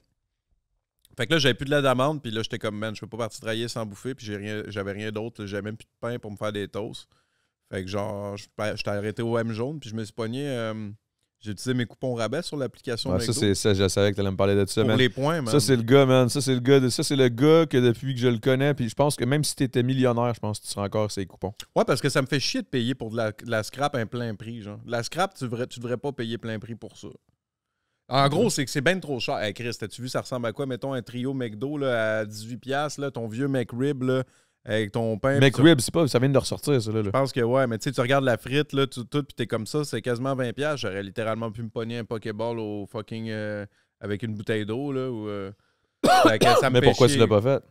Fait que là, j'avais plus de lait d'amande, puis là, j'étais comme, man, je peux pas partir travailler sans bouffer, puis j'avais rien, rien d'autre, j'avais même plus de pain pour me faire des toasts. Fait que genre, j'étais arrêté au M jaune, puis je me suis pogné. Euh, j'ai utilisé mes coupons rabais sur l'application. Ah, ça, je savais que tu allais me parler de ça, Pour les points, man. Ça, c'est le gars, man. Ça, c'est le gars. que depuis que je le connais, puis je pense que même si tu étais millionnaire, je pense que tu serais encore ses coupons. Ouais, parce que ça me fait chier de payer pour de la, scrap à un plein prix, genre. la scrap, tu devrais, tu devrais pas payer plein prix pour ça. En gros, c'est que c'est bien trop cher. Hey Chris, t'as-tu vu, ça ressemble à quoi? Mettons un trio McDo à 18$, là, ton vieux McRib, là, avec ton pain. c'est pas, ça vient de ressortir, ça. Là, Je pense que ouais, mais tu sais, tu regardes la frite, là, tout, tout puis t'es comme ça, c'est quasiment 20$. J'aurais littéralement pu me pogner un Pokéball au fucking. Euh, avec une bouteille d'eau, là. Ou, euh, mais pourquoi tu l'as pas fait?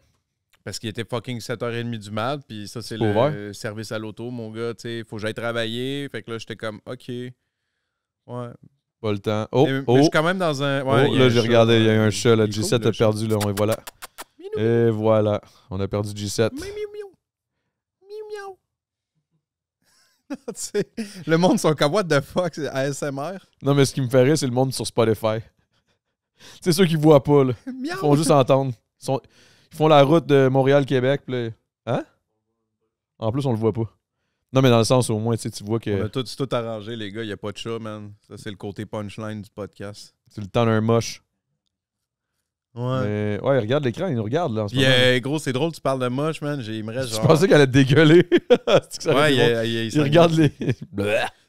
Parce qu'il était fucking 7h30 du mat, puis ça, c'est le service à l'auto, mon gars, tu sais. Faut que j'aille travailler. Fait que là, j'étais comme, OK. Ouais. Pas le temps. Oh, mais, oh. je suis quand même dans un. Oh, là, j'ai regardé, il y a un euh, chat, là. G7 a perdu, là, on voilà. Et voilà, on a perdu G7. le monde sont comme what the fuck ASMR. Non mais ce qui me ferait c'est le monde sur Spotify. C'est ceux qui voient pas là. Ils font juste entendre. Ils, font la route de Montréal Québec hein En plus on le voit pas. Non mais dans le sens au moins tu vois que on tout, arrangé les gars, il y a pas de chat man. Ça c'est le côté punchline du podcast. C'est le temps d'un moche. Ouais. ouais, il regarde l'écran, il nous regarde là. En ce moment. Euh, gros, c'est drôle, tu parles de moche, man. genre. Je pensais qu'elle allait dégueuler. ouais, il, il, il, il regarde les.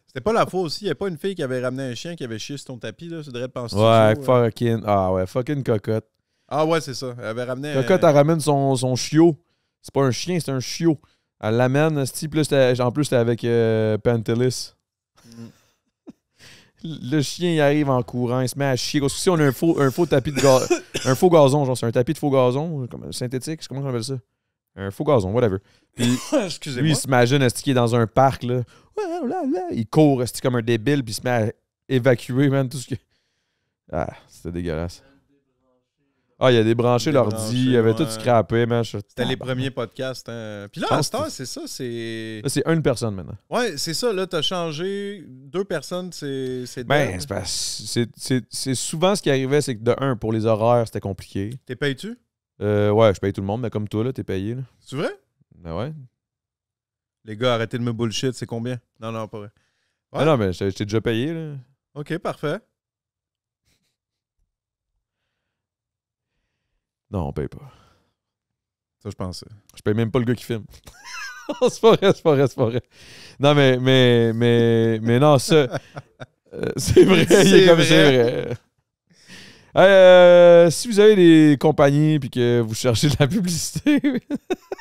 C'était pas la faute aussi. Il n'y a pas une fille qui avait ramené un chien qui avait chié sur ton tapis, là. C'est vrai penser. Ouais, euh. fucking. Ah ouais, fucking cocotte. Ah ouais, c'est ça. Elle avait ramené. Cocotte, elle ramène son, son chiot. C'est pas un chien, c'est un chiot. Elle l'amène. En plus, c'était avec euh, Pantelis le chien il arrive en courant, il se met à chier. Parce si on a un faux, un faux tapis de gazon, un faux gazon, genre c'est un tapis de faux gazon, comme, synthétique, comment on appelle ça? Un faux gazon, whatever. Puis lui, il s'imagine est qu'il est dans un parc, là. Il court, comme un débile, puis il se met à évacuer, man, tout ce que. Ah, c'était dégueulasse. Ah, il a débranché l'ordi, il avait tout scrappé, man. C'était les premiers podcasts. Hein. Puis là, en c'est ça, c'est. Là, c'est une personne maintenant. Ouais, c'est ça, là, t'as changé. Deux personnes, c'est. ben, c'est, c'est, souvent ce qui arrivait, c'est que de un, pour les horaires, c'était compliqué. T'es payé-tu? Euh, ouais, je paye tout le monde, mais comme toi, là, t'es payé. C'est vrai? Ben ouais. Les gars, arrêtez de me bullshit, c'est combien? Non, non, pas vrai. Ah non, mais je déjà payé, là. Ok, parfait. Non, on paye pas. Ça, je pensais. Je paye même pas le gars qui filme. c'est pas vrai, c'est pas vrai, c'est pas vrai. Non, mais, mais, mais, mais non, ça. Euh, c'est vrai, c'est vrai. Euh, si vous avez des compagnies et que vous cherchez de la publicité.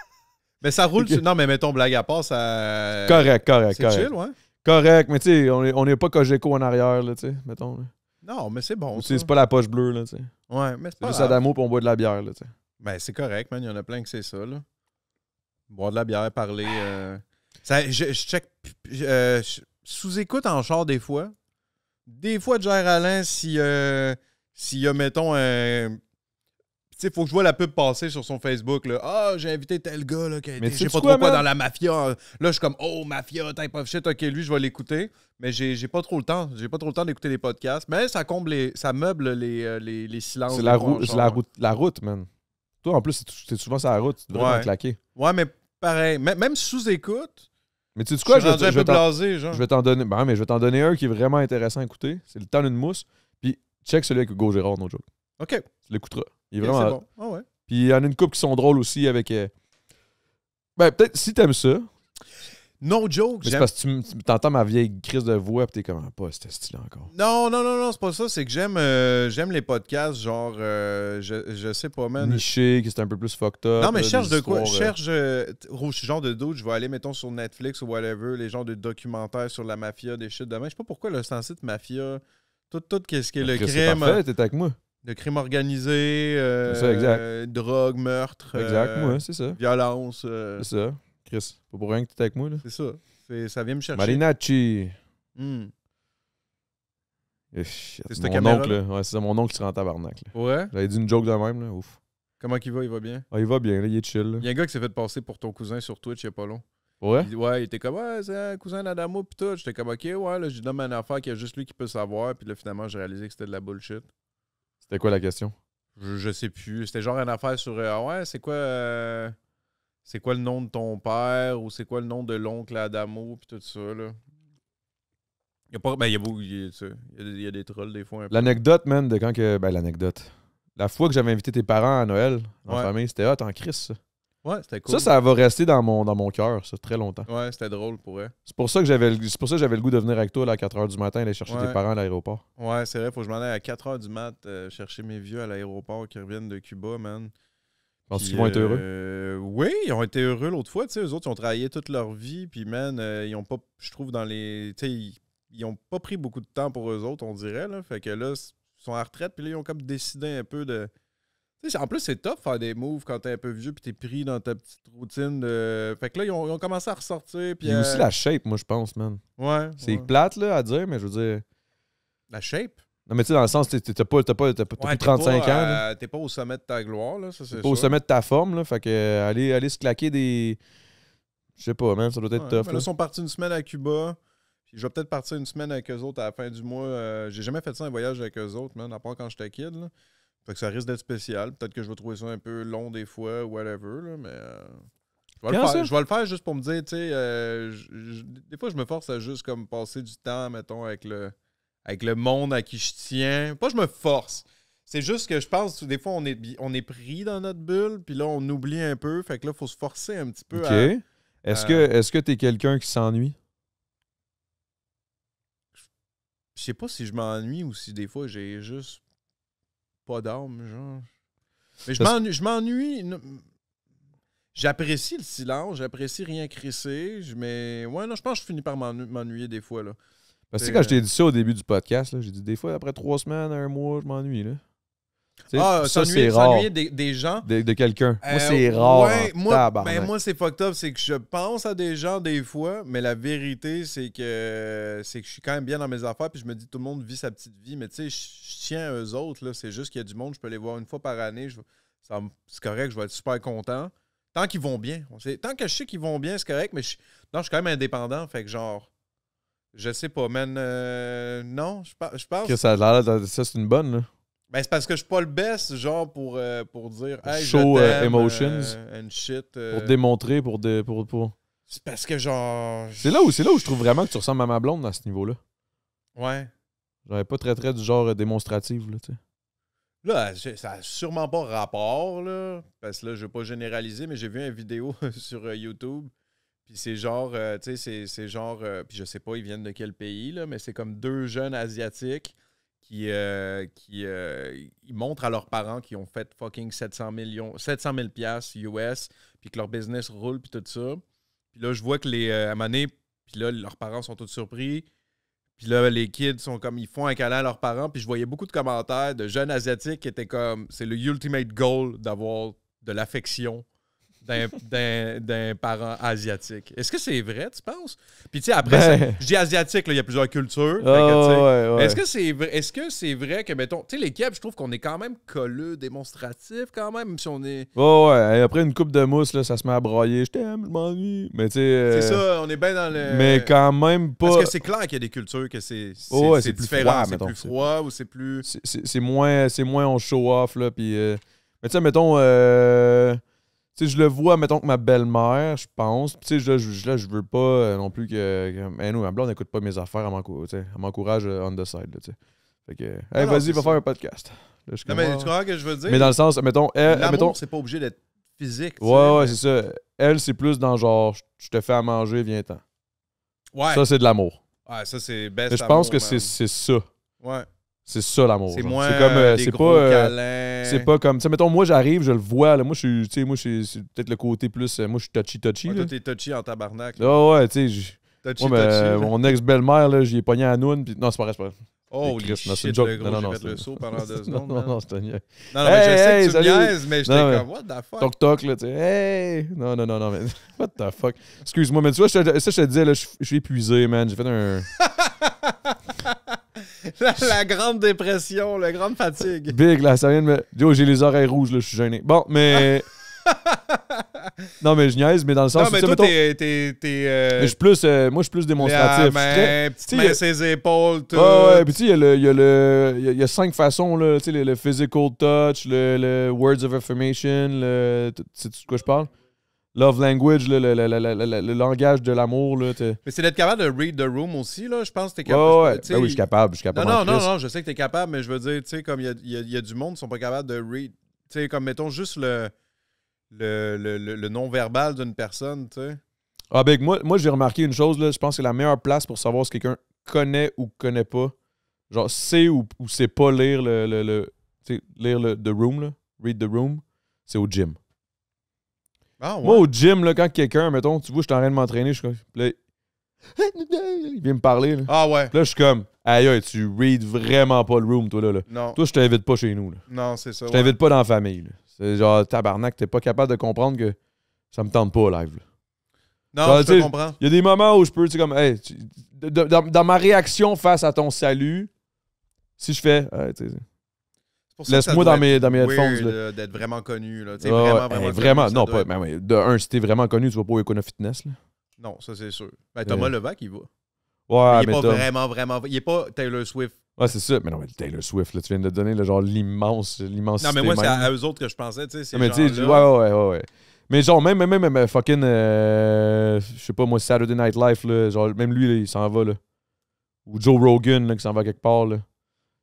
mais ça roule. Non, mais mettons blague à part, ça. Correct, correct, c'est chill, ouais. Correct, mais tu sais, on n'est est pas Cogeco en arrière, là, tu sais, mettons. Non, mais c'est bon. C'est pas la poche bleue, là, tu sais. Ouais, mais c'est pas. juste à d'amour pour on de la bière, là, tu sais. Ben, c'est correct, man. Il y en a plein que c'est ça, là. Boire de la bière, parler. Euh. Ça, je, check. Euh, sous-écoute en char des fois. Des fois, Jer Alain, si. Euh, S'il y a, mettons, un faut que je vois la pub passer sur son Facebook. Ah, j'ai invité tel gars là, qui a été, pas trop quoi, dans la mafia. Là, je suis comme, oh, mafia, type of shit. Ok, lui, je vais l'écouter. Mais j'ai pas trop le temps. J'ai pas trop le temps d'écouter les podcasts. Mais ça comble les, ça meuble les, euh, les, silences. C'est la, la, route, la route, man. Toi, en plus, c'est souvent ça la route. Tu devrais claquer. Ouais, mais pareil. même sous écoute. Mais tu sais quoi, je, vais, blasé, je vais t'en donner. Ben, mais je vais t'en donner un qui est vraiment intéressant à écouter. C'est le temps d'une mousse. Puis check celui avec Hugo Gérard, no joke. OK. Tu l'écouteras. Ah puis il y en a une coupe qui sont drôles aussi avec. Euh, ben, peut-être si t'aimes ça. No joke. parce que tu t'entends ma vieille crise de voix, puis t'es comme, ah, pas, c'était stylé encore. Non, non, non, non, c'est pas ça. C'est que j'aime euh, j'aime les podcasts, genre, euh, je, sais pas, même. Niché, qui c'est un peu plus fucked up. Non, mais cherche de quoi Cherche, genre de doute, je vais aller, mettons, sur Netflix ou whatever, les genres de documentaires sur la mafia, des shit main. Je sais pas pourquoi le sensite mafia, tout, tout, qu'est-ce qui est le crime. Parfait, t'es avec moi de crime organisé, euh, drogue, meurtre, exact, euh, c'est ça. violence. Euh. C'est ça. Chris, pas pour rien que tu avec moi, là. c'est ça. Ça vient me chercher. Marinacci. Hmm. Eh, c'est Mon oncle, là. c'est mon oncle qui se rend tabarnak. Ouais? J'avais dit une joke de même, là. Ouf. Comment qu'il va? Il va bien? Ah, il va bien, là, il est chill. Il y a un gars qui s'est fait passer pour ton cousin sur Twitch il y a pas long. Ouais? Ouais, il était comme, ouais, c'est un cousin d'Adamo, pis tout. J'étais comme, ok, ouais, là, j'ai donné une affaire qu'il y a juste lui qui peut savoir, puis là, finalement, j'ai réalisé que c'était de la bullshit. C'était quoi la question? Je, sais plus. C'était genre une affaire sur euh, ah ouais, c'est quoi euh, c'est quoi le nom de ton père ou c'est quoi le nom de l'oncle Adamo puis tout ça là. Il y a pas ben, y a beaucoup il y, a des trolls des fois L'anecdote man de quand que ben l'anecdote. La fois que j'avais invité tes parents à Noël en famille, c'était hot en crise ça. Ouais, c'était cool. Ça, ça va rester dans mon, dans mon cœur, ça, très longtemps. Ouais, c'était drôle pour eux. C'est pour ça que j'avais le- j'avais le goût de venir avec toi à 4 h du matin aller chercher tes parents à l'aéroport. Ouais, c'est vrai, faut que je m'en aille à 4h du mat euh, chercher mes vieux à l'aéroport qui reviennent de Cuba, man. penses qu'ils vont être heureux? Euh, oui, ils ont été heureux l'autre fois. Tu sais, eux autres, ils ont travaillé toute leur vie. Puis, man, euh, ils ont pas, je trouve, dans les. Tu sais, ils, ils ont pas pris beaucoup de temps pour eux autres, on dirait. Là. Fait que là, ils sont à retraite. Puis là, ils ont comme décidé un peu de, en plus, c'est top faire des moves quand t'es un peu vieux puis t'es pris dans ta petite routine. De... Fait que là, ils ont, commencé à ressortir. Puis, Il y a aussi la shape, moi, je pense, man. Ouais. C'est plate, là, à dire, mais je veux dire. La shape? Non, mais tu sais, dans le sens, t'as pas, pas, plus 35 ans. Euh, t'es pas au sommet de ta gloire, là, c'est T'es pas au sommet de ta forme, là. Fait que, euh, aller, aller se claquer des. Je sais pas, même ça doit être tough. Ben là, ils sont partis une semaine à Cuba. Puis je vais peut-être partir une semaine avec eux autres à la fin du mois. Euh, j'ai jamais fait ça, un voyage avec eux autres, man, à part quand j'étais kid, là. Fait ça risque d'être spécial. Peut-être que je vais trouver ça un peu long des fois, whatever, là, mais. Euh, je, vais le faire, juste pour me dire, tu sais, euh, des fois, je me force à juste comme passer du temps, mettons, avec le, avec le monde à qui je tiens. Pas je me force. C'est juste que je pense des fois, on est, on est pris dans notre bulle, puis là, on oublie un peu. Fait que là, il faut se forcer un petit peu OK. est-ce, Que, est-ce que tu es quelqu'un qui s'ennuie? Je sais pas si je m'ennuie ou si des fois j'ai juste pas d'âme, genre. Mais je m'ennuie. J'apprécie le silence, j'apprécie rien crisser, mais ouais, non, je pense que je finis par m'ennuyer des fois, là. Parce que quand je t'ai dit ça au début du podcast, j'ai dit des fois, après trois semaines, un mois, je m'ennuie, là. Ah, ça, c'est rare. Des, des, gens. De, quelqu'un. moi, euh, c'est rare. moi, ben, moi c'est fucked up. C'est que je pense à des gens des fois, mais la vérité, c'est que c'est que je suis quand même bien dans mes affaires. Puis je me dis, tout le monde vit sa petite vie. Mais tu sais, je tiens à eux autres. C'est juste qu'il y a du monde. Je peux les voir une fois par année. C'est correct. Je vais être super content. Tant qu'ils vont bien. Tant que je sais qu'ils vont bien, c'est correct. Mais non, je suis quand même indépendant. Fait que genre. Je sais pas, man. Euh, non, je, pense. Que ça Ça, c'est une bonne, là. Ben, c'est parce que je suis pas le best, genre, pour, euh, pour dire. Hey, Show euh, emotions. and euh, shit, pour démontrer, pour. C'est parce que, genre. C'est là, où, c'est là où je trouve vraiment que tu ressembles à ma blonde à ce niveau-là. Ouais. j'avais pas très, très du genre démonstrative, là, tu sais. Là, ça n'a sûrement pas rapport, là. Parce que là, je vais pas généraliser, mais j'ai vu une vidéo sur YouTube. Puis c'est genre, tu sais, c'est genre, puis je sais pas, ils viennent de quel pays, là, mais c'est comme deux jeunes asiatiques qui, euh, qui euh, montrent à leurs parents qu'ils ont fait fucking 700 millions, 000 piastres US, puis que leur business roule, puis tout ça. Puis là, je vois que les euh, puis là, leurs parents sont tous surpris. Puis là, les kids sont comme, ils font un câlin à leurs parents. Puis je voyais beaucoup de commentaires de jeunes asiatiques qui étaient comme, c'est le ultimate goal d'avoir de l'affection d'un parent asiatique. Est-ce que c'est vrai, tu penses? Puis tu sais, après, ben. je dis asiatique, il y a plusieurs cultures. Ah, est-ce que c'est vrai, est -ce vrai que, mettons, tu sais, les je trouve qu'on est quand même colleux, démonstratif quand même, si on est... Oh, ouais, après une coupe de mousse, là, ça se met à broyer, je t'aime, je Mais tu sais... C'est euh, ça, on est bien dans le... Mais quand même pas... Parce que c'est clair qu'il y a des cultures que c'est oh, différent, c'est plus froid ou c'est plus... C'est moins, moins on show-off, là, puis... Euh, mais tu sais, mettons... Euh, sais, je le vois, mettons que ma belle-mère, je pense. Tu sais, là, je, je veux pas euh, non plus que. mais nous, ma blonde n'écoute pas mes affaires, elle m'encourage euh, on the side, tu sais. Fait que, Eh, vas-y, va faire un podcast. non, mais tu crois que je veux dire? Mais dans le sens, mettons. Elle, mettons c'est pas obligé d'être physique. Ouais, ouais, c'est ça. Elle, c'est plus dans genre, je te fais à manger, viens-t'en. Ouais. Ça, c'est de l'amour. Ouais, ça, c'est best. Mais je pense que c'est ça. Ouais. C'est ça, l'amour. C'est moins. C'est comme. Euh, c'est c'est pas comme. Tu mettons, moi, j'arrive, je le vois. Là, moi, je suis. Tu sais, moi, je suis peut-être le côté plus. Euh, moi, je suis touchy-touchy. Ouais, toi, t'es touchy en tabarnak. Ah ouais, tu sais. Touchy, ben, touchy, mon ex-belle-mère, là, j'y ai pogné à Noun. Pis... Non, c'est pas vrai, c'est pas vrai. Oh, Chris, shit, c'est une joke. Le gros, non, non, non, le saut pendant deux secondes. non, non, Non, non, mais je sais que tu te niaises, mais j'étais comme, what the fuck? Toc, toc, là, tu sais, hey! Non, non, non, non, mais what the fuck? Excuse-moi, mais tu vois, ça, je te disais, là, je suis épuisé, man. J'ai fait un. la, grande dépression, la grande fatigue. Big, là, ça vient de me. j'ai les oreilles rouges, là, je suis gêné. Bon, mais. non, mais je niaise, mais dans le sens. Non, mais toi, t'es. je plus, moi, je suis plus démonstratif. mais, ses épaules, tout. ouais, puis tu sais, il y, a y, a cinq façons, là. Tu sais, le, physical touch, le, words of affirmation, le. Sais-tu de quoi je parle? Love language, le le, le, le, le, langage de l'amour. Là, mais c'est d'être capable de read the room aussi, là. Je pense que t'es capable. ouais. oui, je suis capable. capable non, non, non, non, je sais que t'es capable, mais je veux dire, tu sais, comme il y a, y a, du monde qui sont pas capables de read. Tu sais, comme mettons juste le, le, non-verbal d'une personne, tu sais. Ah, ben, moi, moi j'ai remarqué une chose, là. Je pense que la meilleure place pour savoir si quelqu'un connaît ou connaît pas, genre, sait ou, ou sait pas lire le. le, lire le, The Room, là. Read the Room, c'est au gym. Ah, Moi, au gym, là, quand quelqu'un, mettons, tu vois, je suis en train de m'entraîner, je suis comme. il vient me parler. Là. Ah ouais. là, je suis comme, aïe, aïe, tu reads vraiment pas le room, toi, là. là. Non. Toi, je t'invite pas chez nous. Non, c'est ça. Je t'invite pas dans la famille. C'est genre, tabarnak, t'es pas capable de comprendre que ça me tente pas live. Non, je te comprends. Il y a des moments où je peux, tu sais, comme, hey, dans, ma réaction face à ton salut, si je fais, Laisse-moi dans mes, dans mes headphones. Euh, d'être vraiment connu. Là. vraiment, vraiment, eh, non, pas, mais, de un, si t'es vraiment connu, tu vas pas au Econo Fitness. Là. Non, ça c'est sûr. Ben, Thomas euh. Levac, il va. Ouais, mais il est pas vraiment, vraiment. Il est pas Taylor Swift. Ouais, c'est ça. Mais non, mais Taylor Swift, là, tu viens de donner le genre l'immense. l'immense Non, mais moi, c'est à, eux autres que je pensais, tu sais. Mais tu ouais, ouais, ouais, Mais genre, même, même, même, fucking. Euh, je sais pas, moi, Saturday Night Live, là, genre, même lui, il s'en va, là. Ou Joe Rogan, là, qui s'en va quelque part, là.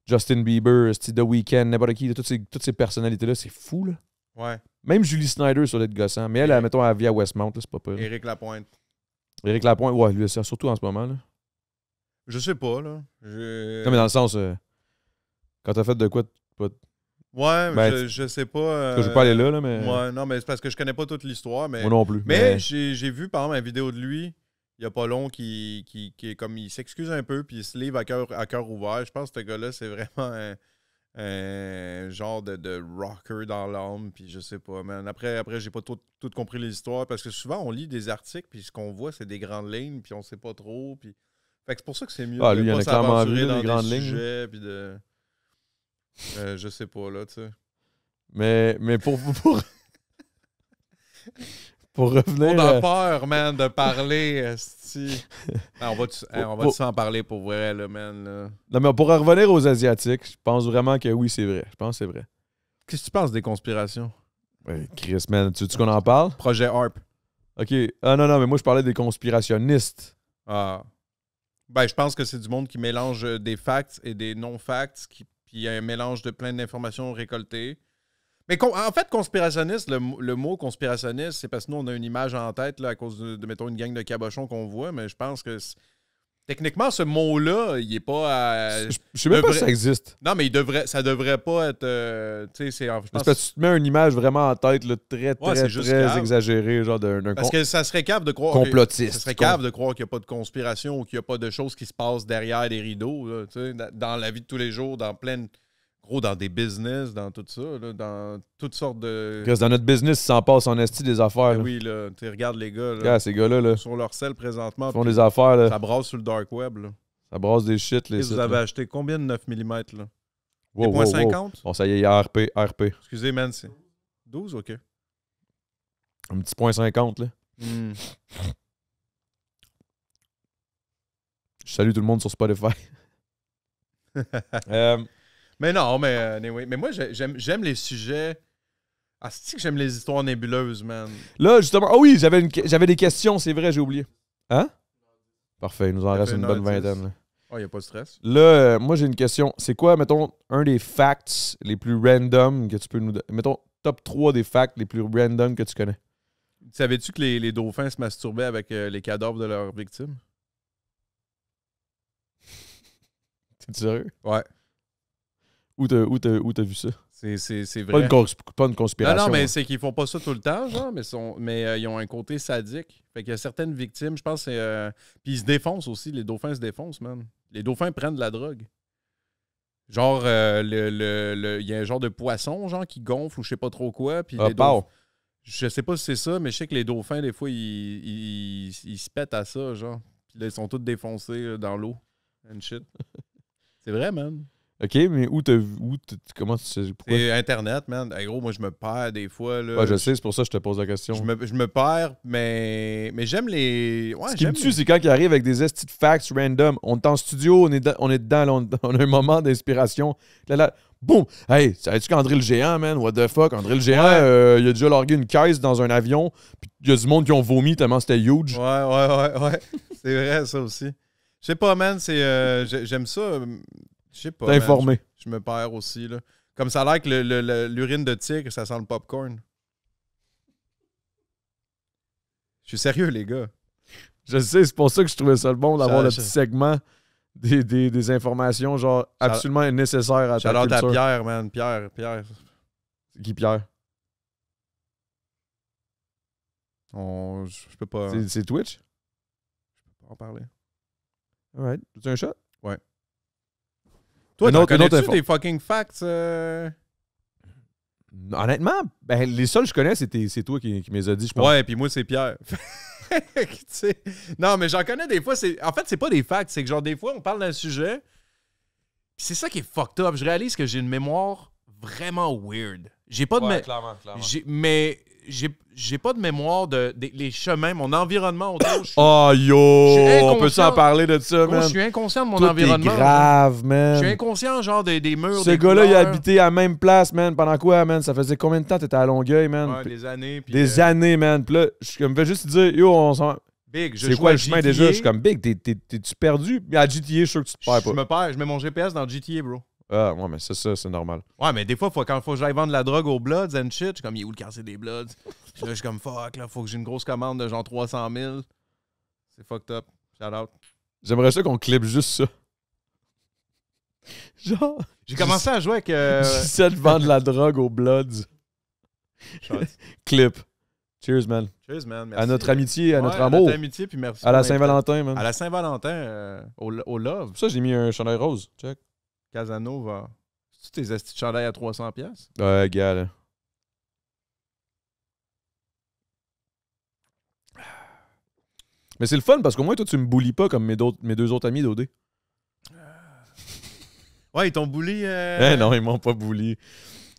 Justin Bieber, The Weeknd, n'importe qui, toutes ces, toutes ces personnalités-là, c'est fou, là. Ouais. Même Julie Snyder sur les gossant. Mais elle, mettons, elle vit à Westmount, c'est pas peur. Éric Lapointe. Éric Lapointe, ouais, lui, surtout en ce moment, là. Je sais pas, là. Non, mais dans le sens, Quand euh, quand t'as fait de quoi. Pas... Ouais, mais ben, je, je, sais pas. que je vais pas aller là, là, mais. Ouais, non, mais c'est parce que je connais pas toute l'histoire. Mais... Moi non plus. Mais, mais... j'ai vu, par exemple, une vidéo de lui il n'y a pas long qui, qui, est comme il s'excuse un peu puis il se livre à cœur, ouvert. Je pense que ce gars-là, c'est vraiment un, genre de, rocker dans l'âme. Puis je sais pas, mais Après, après j'ai pas tout, compris les histoires parce que souvent on lit des articles puis ce qu'on voit, c'est des grandes lignes puis on sait pas trop. Puis... c'est pour ça que c'est mieux ah, lui, de pas s'aventurer dans Sujets, je sais pas, là, tu sais. Mais, pour. pour pour revenir. On a euh, peur, man, de parler. Si... Ben, on va hein, s'en parler pour vrai, là, man? Non, mais pour revenir aux Asiatiques, je pense vraiment que oui, c'est vrai. Je pense c'est vrai. Qu'est-ce que tu penses des conspirations? Chris, man, tu veux qu'on en parle? Projet ARP. OK. Ah non, non, mais moi, je parlais des conspirationnistes. Ah. Ben, je pense que c'est du monde qui mélange euh, des facts et des non-facts, qui... puis il y a un mélange de plein d'informations récoltées. Mais en fait, conspirationniste, le, mot conspirationniste, c'est parce que nous, on a une image en tête là, à cause de, mettons, une gang de cabochons qu'on voit, mais je pense que techniquement, ce mot-là, il est pas. Je, ne sais même pas si ça existe. Non, mais il devrait, ça devrait pas être. Euh, tu Parce que tu te mets une image vraiment en tête, très, très, très, exagérée, genre d'un. Parce que ça serait cave de croire. Complotiste. ça serait cave de croire qu'il n'y a pas de conspiration ou qu'il n'y a pas de choses qui se passent derrière des rideaux, dans la vie de tous les jours, dans pleine dans des business, dans tout ça, dans toutes sortes de. dans notre business, ils s'en passe en esti des affaires. Ben oui, là, tu regardes les gars. Là, ces gars-là. Là, sur leur sel présentement. Ils font des affaires. Ça brasse sur le dark web. Ça brasse des shit. Les vous avez acheté combien de 9 mm là 50 Bon, ça y est, il y a RP. RP. Excusez, man, c'est 12, ok. Un petit point 50 là. Hmm. Je salue tout le monde sur Spotify. euh, mais non, mais euh, Mais moi, j'aime, les sujets. Ah, cest que j'aime les histoires nébuleuses, man? Là, justement. Ah oui, j'avais, j'avais des questions, c'est vrai, j'ai oublié. Hein? Parfait, il nous en reste une bonne vingtaine. Oh, ah, il a pas de stress. Là, euh, moi, j'ai une question. C'est quoi, mettons, un des facts les plus random que tu peux nous donner? Mettons, top 3 des facts les plus random que tu connais. Savais-tu que les, dauphins se masturbaient avec euh, les cadavres de leurs victimes? T'es sérieux? Ouais. Où t'as, vu ça? C'est, vrai. Pas une, conspiration. Non, non, mais hein. c'est qu'ils font pas ça tout le temps, genre, mais, euh, ils ont un côté sadique. Fait qu'il y a certaines victimes, je pense, c'est. Euh, puis ils se défoncent aussi. Les dauphins se défoncent, man. Les dauphins prennent de la drogue. Genre, euh, il y a un genre de poisson, genre, qui gonfle ou je sais pas trop quoi. Puis ah, Je sais pas si c'est ça, mais je sais que les dauphins, des fois, ils, se pètent à ça, genre. Puis là, ils sont tous défoncés dans l'eau. And shit. c'est vrai, man. OK, mais où t'as vu. comment tu sais. C'est Internet, man. en gros, moi, je me perds des fois. Là. Ouais, je sais, c'est pour ça que je te pose la question. Je me, je me perds, mais, mais j'aime les. Ce qui me tue, c'est quand il arrive avec des estis de facts random. On est en studio, on est, on est dedans, on, a un moment d'inspiration. Là, là, boum! Hey, savais-tu qu'André le Géant, man? What the fuck? André le Géant, euh, il a déjà largué une caisse dans un avion, puis il y a du monde qui ont vomi tellement c'était huge. Ouais, ouais, ouais, ouais. c'est vrai, ça aussi. Je sais pas, man, c'est euh, j'aime ça je sais pas. T'es Je me perds aussi, là. Comme ça a l'air que l'urine de tigre, ça sent le popcorn. Je suis sérieux, les gars. Je sais, c'est pour ça que je trouvais ça le bon d'avoir le petit segment des, informations, genre, absolument nécessaires à ta culture. ta Pierre, man. Pierre, Pierre. Qui, Pierre? On... Je peux pas... C'est Twitch? Je peux pas en parler. right. Tu un shot? Toi, connais-tu des fucking facts? Euh? Honnêtement, ben, les seuls que je connais, c'est toi qui, qui me les as dit, je pense. Ouais, puis moi, c'est Pierre. non, mais j'en connais des fois. En fait, c'est pas des facts. C'est que, genre, des fois, on parle d'un sujet. C'est ça qui est fucked up. Je réalise que j'ai une mémoire vraiment weird. J'ai pas de. Ouais, clairement, clairement. Mais j'ai j'ai pas de mémoire de, les chemins, mon environnement autour. Suis, oh yo, on peut s'en parler de ça, oh, man. Je suis inconscient de mon Tout environnement. C'est grave, man. Je suis inconscient, genre, des, des murs. Ce gars-là, il a habité à la même place, man. Pendant quoi, man? Ça faisait combien de temps que t'étais à Longueuil, man? Ouais, des années. des euh, années, man. Puis là, je me fais juste dire, yo, on s'en. Big, je C'est quoi le chemin déjà? Je suis comme Big, t'es-tu perdu? À GTA, je suis sûr que tu te perds pas. Je me perds, je mets mon GPS dans GTA, bro. Ah, ouais, mais c'est ça, c'est normal. Ouais, mais des fois, faut, quand faut que j'aille vendre la drogue aux Bloods and shit, je suis comme, il est où le quartier des Bloods? là, je suis comme, fuck, là, faut que j'ai une grosse commande de genre 300 000. C'est fucked up. Shout out. J'aimerais ça qu'on clip juste ça. Genre. J'ai commencé à jouer avec. Euh... 17 vendre la drogue aux Bloods. clip. Cheers, man. Cheers, man. Merci. À notre amitié, à notre amour. À notre amitié, puis merci. À la Saint-Valentin, man. À la Saint-Valentin, euh, au, love. Ça, j'ai mis un chandail rose. Check. Casano va, tu tes estis de à 300$? pièces Ouais, gars, Mais c'est le fun parce qu'au moins, toi, tu me boulies pas comme mes, deux autres amis d'OD. Ouais, ils t'ont bouli. Euh, eh non, ils m'ont pas bouli.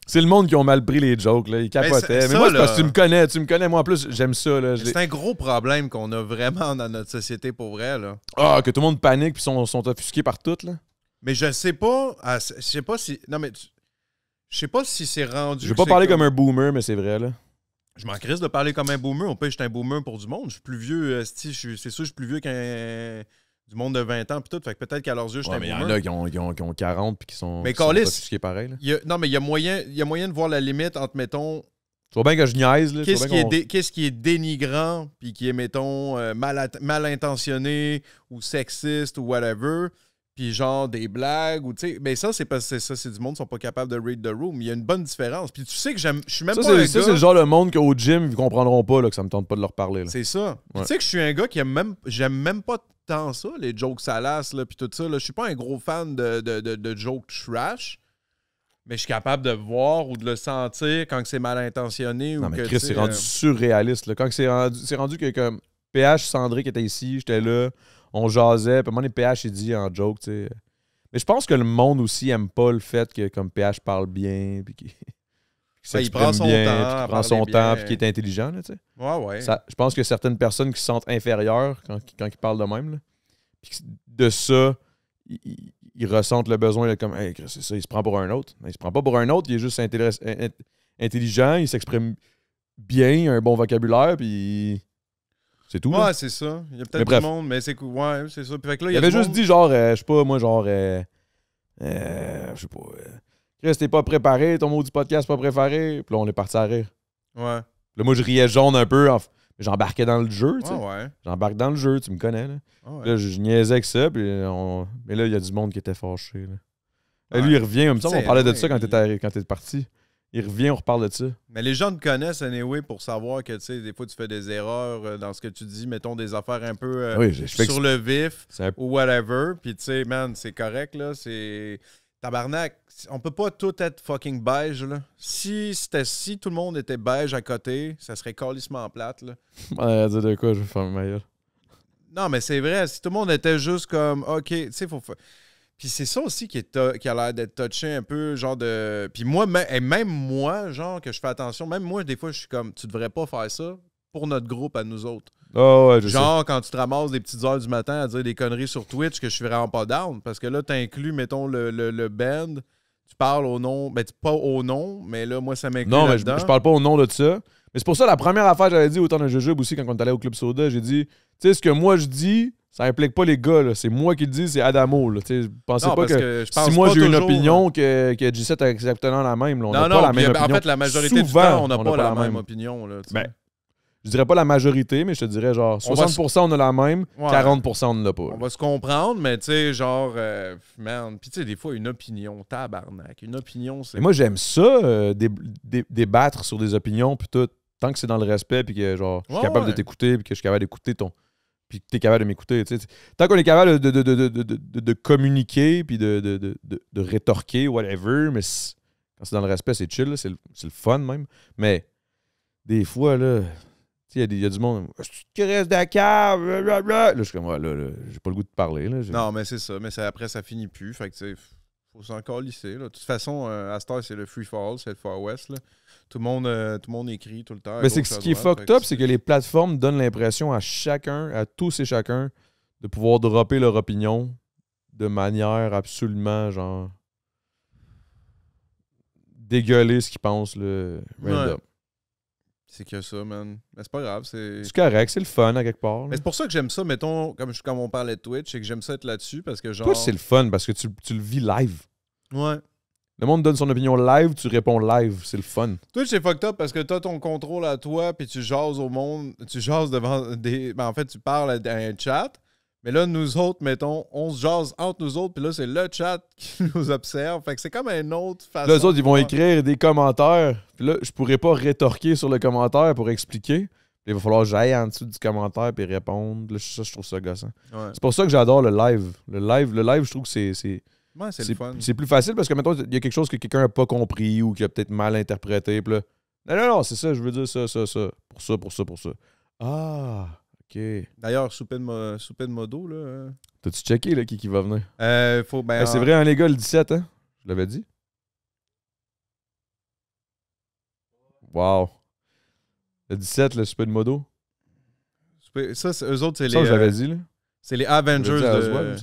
C'est le monde qui ont mal pris les jokes, là. Ils ben, capotaient. Mais, moi, c'est parce que tu me connais, tu me connais. Moi, en plus, j'aime ça, là. C'est un gros problème qu'on a vraiment dans notre société, pour vrai, là. Ah, que tout le monde panique puis sont, sont offusqués par tout, là. Mais je sais pas. Ah, je sais pas si. Non, mais. Je sais pas si c'est rendu. Je vais pas parler comme... un boomer, mais c'est vrai, là. Je m'en crise de parler comme un boomer. On peut être un boomer pour du monde. Je suis plus vieux. Euh, c'est sûr, je suis plus vieux qu'un du monde de 20 ans puis tout. Fait peut-être qu'à leurs yeux, je suis mais Il y en a qui ont, ont, 40 puis qui sont, mais qui est pareil. Là. non, mais il y, a moyen, y a moyen de voir la limite entre, mettons... Tu vois bien que je niaise. Qu'est-ce qui, est dénigrant puis qui est, mettons, euh, mal intentionné ou sexiste ou whatever puis genre des blagues ou tu sais mais ça c'est parce ça c'est du monde qui sont pas capables de read the room il y a une bonne différence puis tu sais que j'aime je suis même pas un gars ça c'est le genre le monde qu'au gym ils comprendront pas là, que ça me tente pas de leur parler c'est ça tu sais que je suis un gars qui aime même j'aime même pas tant ça les jokes salaces là puis tout ça là je suis pas un gros fan de, de, jokes trash mais je suis capable de voir ou de le sentir quand c'est mal intentionné non, mais Chris c'est rendu euh, surréaliste quand c'est rendu c'est rendu que PH Sandré qui était ici j'étais là on jasait. Puis moi, les PH, il dit en joke, tu sais. Mais je pense que le monde aussi aime pas le fait que comme PH parle bien, puis qu'il ah, s'exprime prend son bien, temps, prend son temps, puis qu'il est intelligent, tu sais. Ouais, ouais. je pense que certaines personnes qui se sentent inférieures quand, quand ils parlent de même, là, de ça, ils, ressentent le besoin de comme, c'est ça, il se prend pour un autre. Il se prend pas pour un autre, il est juste intelligent, il s'exprime bien, il a un bon vocabulaire, puis c'est tout. Ouais, c'est ça. Il y a peut-être du monde, mais c'est ouais, c'est ça. là, il y avait juste dit genre, euh, je sais pas, moi, genre, euh, euh, je sais pas. Chris, t'es pas préparé, ton mot du podcast pas préparé. Puis là, on est parti à rire. Ouais. Là, moi, je riais jaune un peu. mais J'embarquais dans le jeu, tu sais. Ah ouais, J'embarque dans le jeu, tu me connais, là. Ah là, je niaisais avec ça, puis on... Mais là, il y a du monde qui était fâché, Lui, il revient, comme ça, on parlait de ça quand quand t'es parti il revient, on reparle de ça. Mais les gens te connaissent, anyway, pour savoir que, tu sais, des fois, tu fais des erreurs euh, dans ce que tu dis, mettons des affaires un peu euh, sur le vif ou whatever. Puis, tu sais, man, c'est correct, là. C'est. Tabarnak, on peut pas tout être fucking beige, là. Si, si tout le monde était beige à côté, ça serait en plate, là. ouais, dire de quoi, je vais faire meilleur. Non, mais c'est vrai, si tout le monde était juste comme, OK, tu sais, faut. Puis c'est ça aussi qui, est qui a l'air d'être touché un peu, genre de. Puis moi, et même moi, genre, que je fais attention, même moi, des fois, je suis comme, tu devrais pas faire ça pour notre groupe à nous autres. Oh, ouais, je genre, quand tu te ramasses des petites heures du matin à dire des conneries sur Twitch que je suis vraiment pas down, parce que là, tu inclus, mettons, le, le, band, tu parles au nom, ben, pas au nom, mais là, moi, ça m'inclut. Non, mais je, parle pas au nom de ça. Mais c'est pour ça, la première affaire, j'avais dit autant de jujube aussi quand on est allé au Club Soda, j'ai dit, tu sais, ce que moi je dis, ça implique pas les gars. C'est moi qui le dis, c'est Adamo. pensez pas que, si moi j'ai une opinion euh, que, que G7 a exactement la même. On n'a pas la même opinion. En fait, la majorité du temps, on n'a pas, la, même, opinion. Là, ben, je dirais pas la majorité, mais je te dirais genre 60% on, a la même, 40% on ne l'a pas. On va se comprendre, mais tu sais, genre, euh, merde, puis tu sais, des fois, une opinion, tabarnak. Une opinion, c'est. moi, j'aime ça, euh, débattre sur des opinions, puis Tant que c'est dans le respect, puis que genre, je suis capable de t'écouter, puis que je suis capable d'écouter ton puis t'es tu es capable de m'écouter. Tant qu'on est capable de, de, de, de communiquer, puis de, rétorquer, whatever, mais quand c'est dans le respect, c'est chill, c'est le, fun même. Mais des fois, là, il y, y, a du monde. Tu restes d'accord, Là, je suis comme, ouais, ah, là, j'ai pas le goût de parler. Là, non, mais c'est ça. Mais après, ça finit plus. Fait que, tu sais, faut s'en là. De toute façon, euh, à c'est le free fall, c'est le far west. Là. Euh, tout le monde, écrit tout le temps. Mais c'est ce qui est fucked up, c'est que les plateformes donnent l'impression à chacun, à tous et chacun, de pouvoir dropper leur opinion de manière absolument genre dégueuler ce qu'ils pensent le C'est que ça, man. Mais c'est pas grave. C'est correct, c'est le fun à quelque part. Mais c'est pour ça que j'aime ça, mettons, comme, comme on parlait de Twitch, c'est que j'aime ça être là-dessus parce que genre. c'est le fun parce que tu, tu le vis live. Ouais. Le monde donne son opinion live, tu réponds live, c'est le fun. Twitch, c'est fucked up parce que t'as ton contrôle à toi, puis tu jases au monde, tu jases devant des. Ben, en fait, tu parles à un chat, mais là, nous autres, mettons, on se jase entre nous autres, puis là, c'est le chat qui nous observe. Fait que c'est comme un autre façon. les autres, ils vont écrire des commentaires, puis là, je pourrais pas rétorquer sur le commentaire pour expliquer. Il va falloir que en dessous du commentaire puis répondre. Là, ça, je trouve ça gossant. C'est pour ça que j'adore le live. Le live, le live je trouve que c'est c'est plus facile parce que, mettons, il y a quelque chose que quelqu'un n'a pas compris ou qui a peut-être mal interprété. Là, non, non, non, c'est ça, je veux dire ça, ça, ça. Pour ça, pour ça, pour ça. Ah, OK. D'ailleurs, souper de, de modo, là. Hein. T'as-tu checké, là, qui, qui va venir? Euh, ben, c'est vrai, un hein, les gars, le 17, hein? Je l'avais dit. Wow. Le 17, le souper de modo. Ça, eux autres, c'est les. j'avais euh, dit, là. C'est les Avengers de.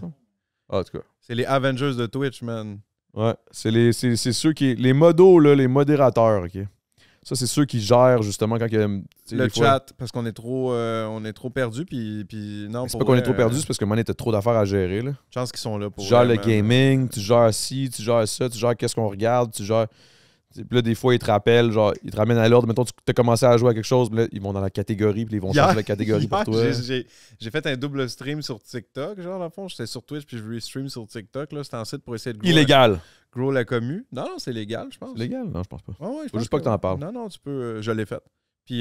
Ah, en tout cas. C'est les Avengers de Twitch, man. Ouais, c'est les, c'est, ceux qui. Les modos, là, les modérateurs, OK? Ça, c'est ceux qui gèrent justement quand. a... le chat, parce qu'on est trop, euh, on est trop perdu, puis, puis non. C'est pas qu'on est trop perdu, euh, c'est parce que mon était trop d'affaires à gérer. Là. Chance qu'ils sont là pour. Tu gères le gaming, tu gères ci, tu gères ça, tu gères qu'est-ce qu'on regarde, tu gères. Puis là, des fois, ils te rappellent, genre, ils te ramènent à l'ordre. Mettons, tu as commencé à jouer à quelque chose, mais là, ils vont dans la catégorie, puis ils vont changer la catégorie pour toi. J'ai fait un double stream sur TikTok, genre, dans fond. J'étais sur Twitch, puis je re-stream sur TikTok. Là, c'était un site pour essayer de. Grow Illégal! La, grow la commu. Non, non, c'est légal, je pense. Légal? Non, je pense pas. je Faut juste pas que en parles. Non, non, tu peux. Euh, je l'ai fait.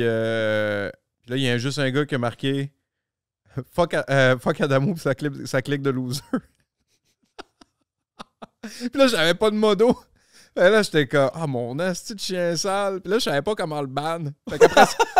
Euh, puis, là, il y a juste un gars qui a marqué euh, Fuck, Adamo, puis ça clique, ça clique de loser. puis là, j'avais pas de modo. Et ben là, j'étais comme, ah, mon asti de chien sale. Puis là, je savais pas comment le ban.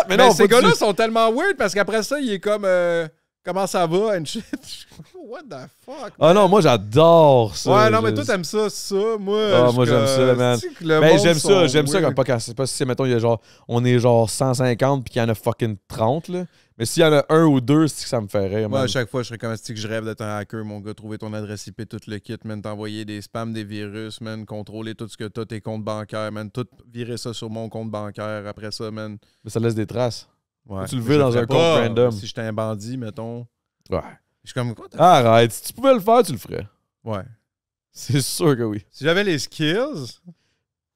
mais, ben, ces gars-là sont tellement weird parce qu'après ça, il est comme, euh, comment ça va and shit. What the fuck? Ah non, moi, j'adore ça. Ouais, non, mais toi, t'aimes ça, ça. Moi, ah, moi j'aime ça, man. Mais j'aime ça, j'aime ça quand c'est pas si, mettons, il y a genre, on est genre 150 puis qu'il y en a fucking 30, là. Mais s'il y en a un ou deux, c'est que ça me ferait à chaque fois, je serais comme si que je rêve d'être un hacker, mon gars, trouver ton adresse IP, tout le kit, man, t'envoyer des spams, des virus, man, contrôler tout ce que t'as, tes comptes bancaires, man, tout virer ça sur mon compte bancaire après ça, man. Mais ça laisse des traces. Tu le veux dans un compte random. Si j'étais un bandit, mettons. Ouais. Je suis comme quoi Arrête, si tu pouvais le faire, tu le ferais. Ouais. C'est sûr que oui. Si j'avais les skills,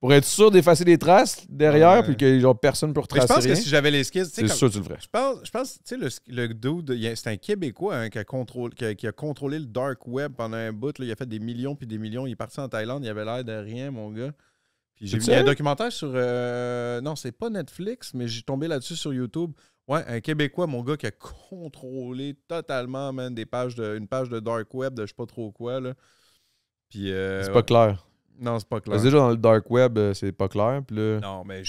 pour être sûr d'effacer des traces derrière, puis que genre, personne pour peut retracer. je pense que si j'avais les C'est sûr tu le Je pense, tu sais, le, dude, c'est un Québécois hein, qui, a contrôlé le dark web pendant un bout. Là, il a fait des millions puis des millions. Il est parti en Thaïlande, il avait l'air de rien, mon gars. Puis j'ai vu un documentaire sur. Euh, non, c'est pas Netflix, mais j'ai tombé là-dessus sur YouTube. Ouais, un Québécois, mon gars, qui a contrôlé totalement, même des pages de, une page de dark web, de je sais pas trop quoi, euh, c'est pas clair. Non, c'est pas clair. déjà, dans le dark web, euh, c'est pas clair. Puis non, mais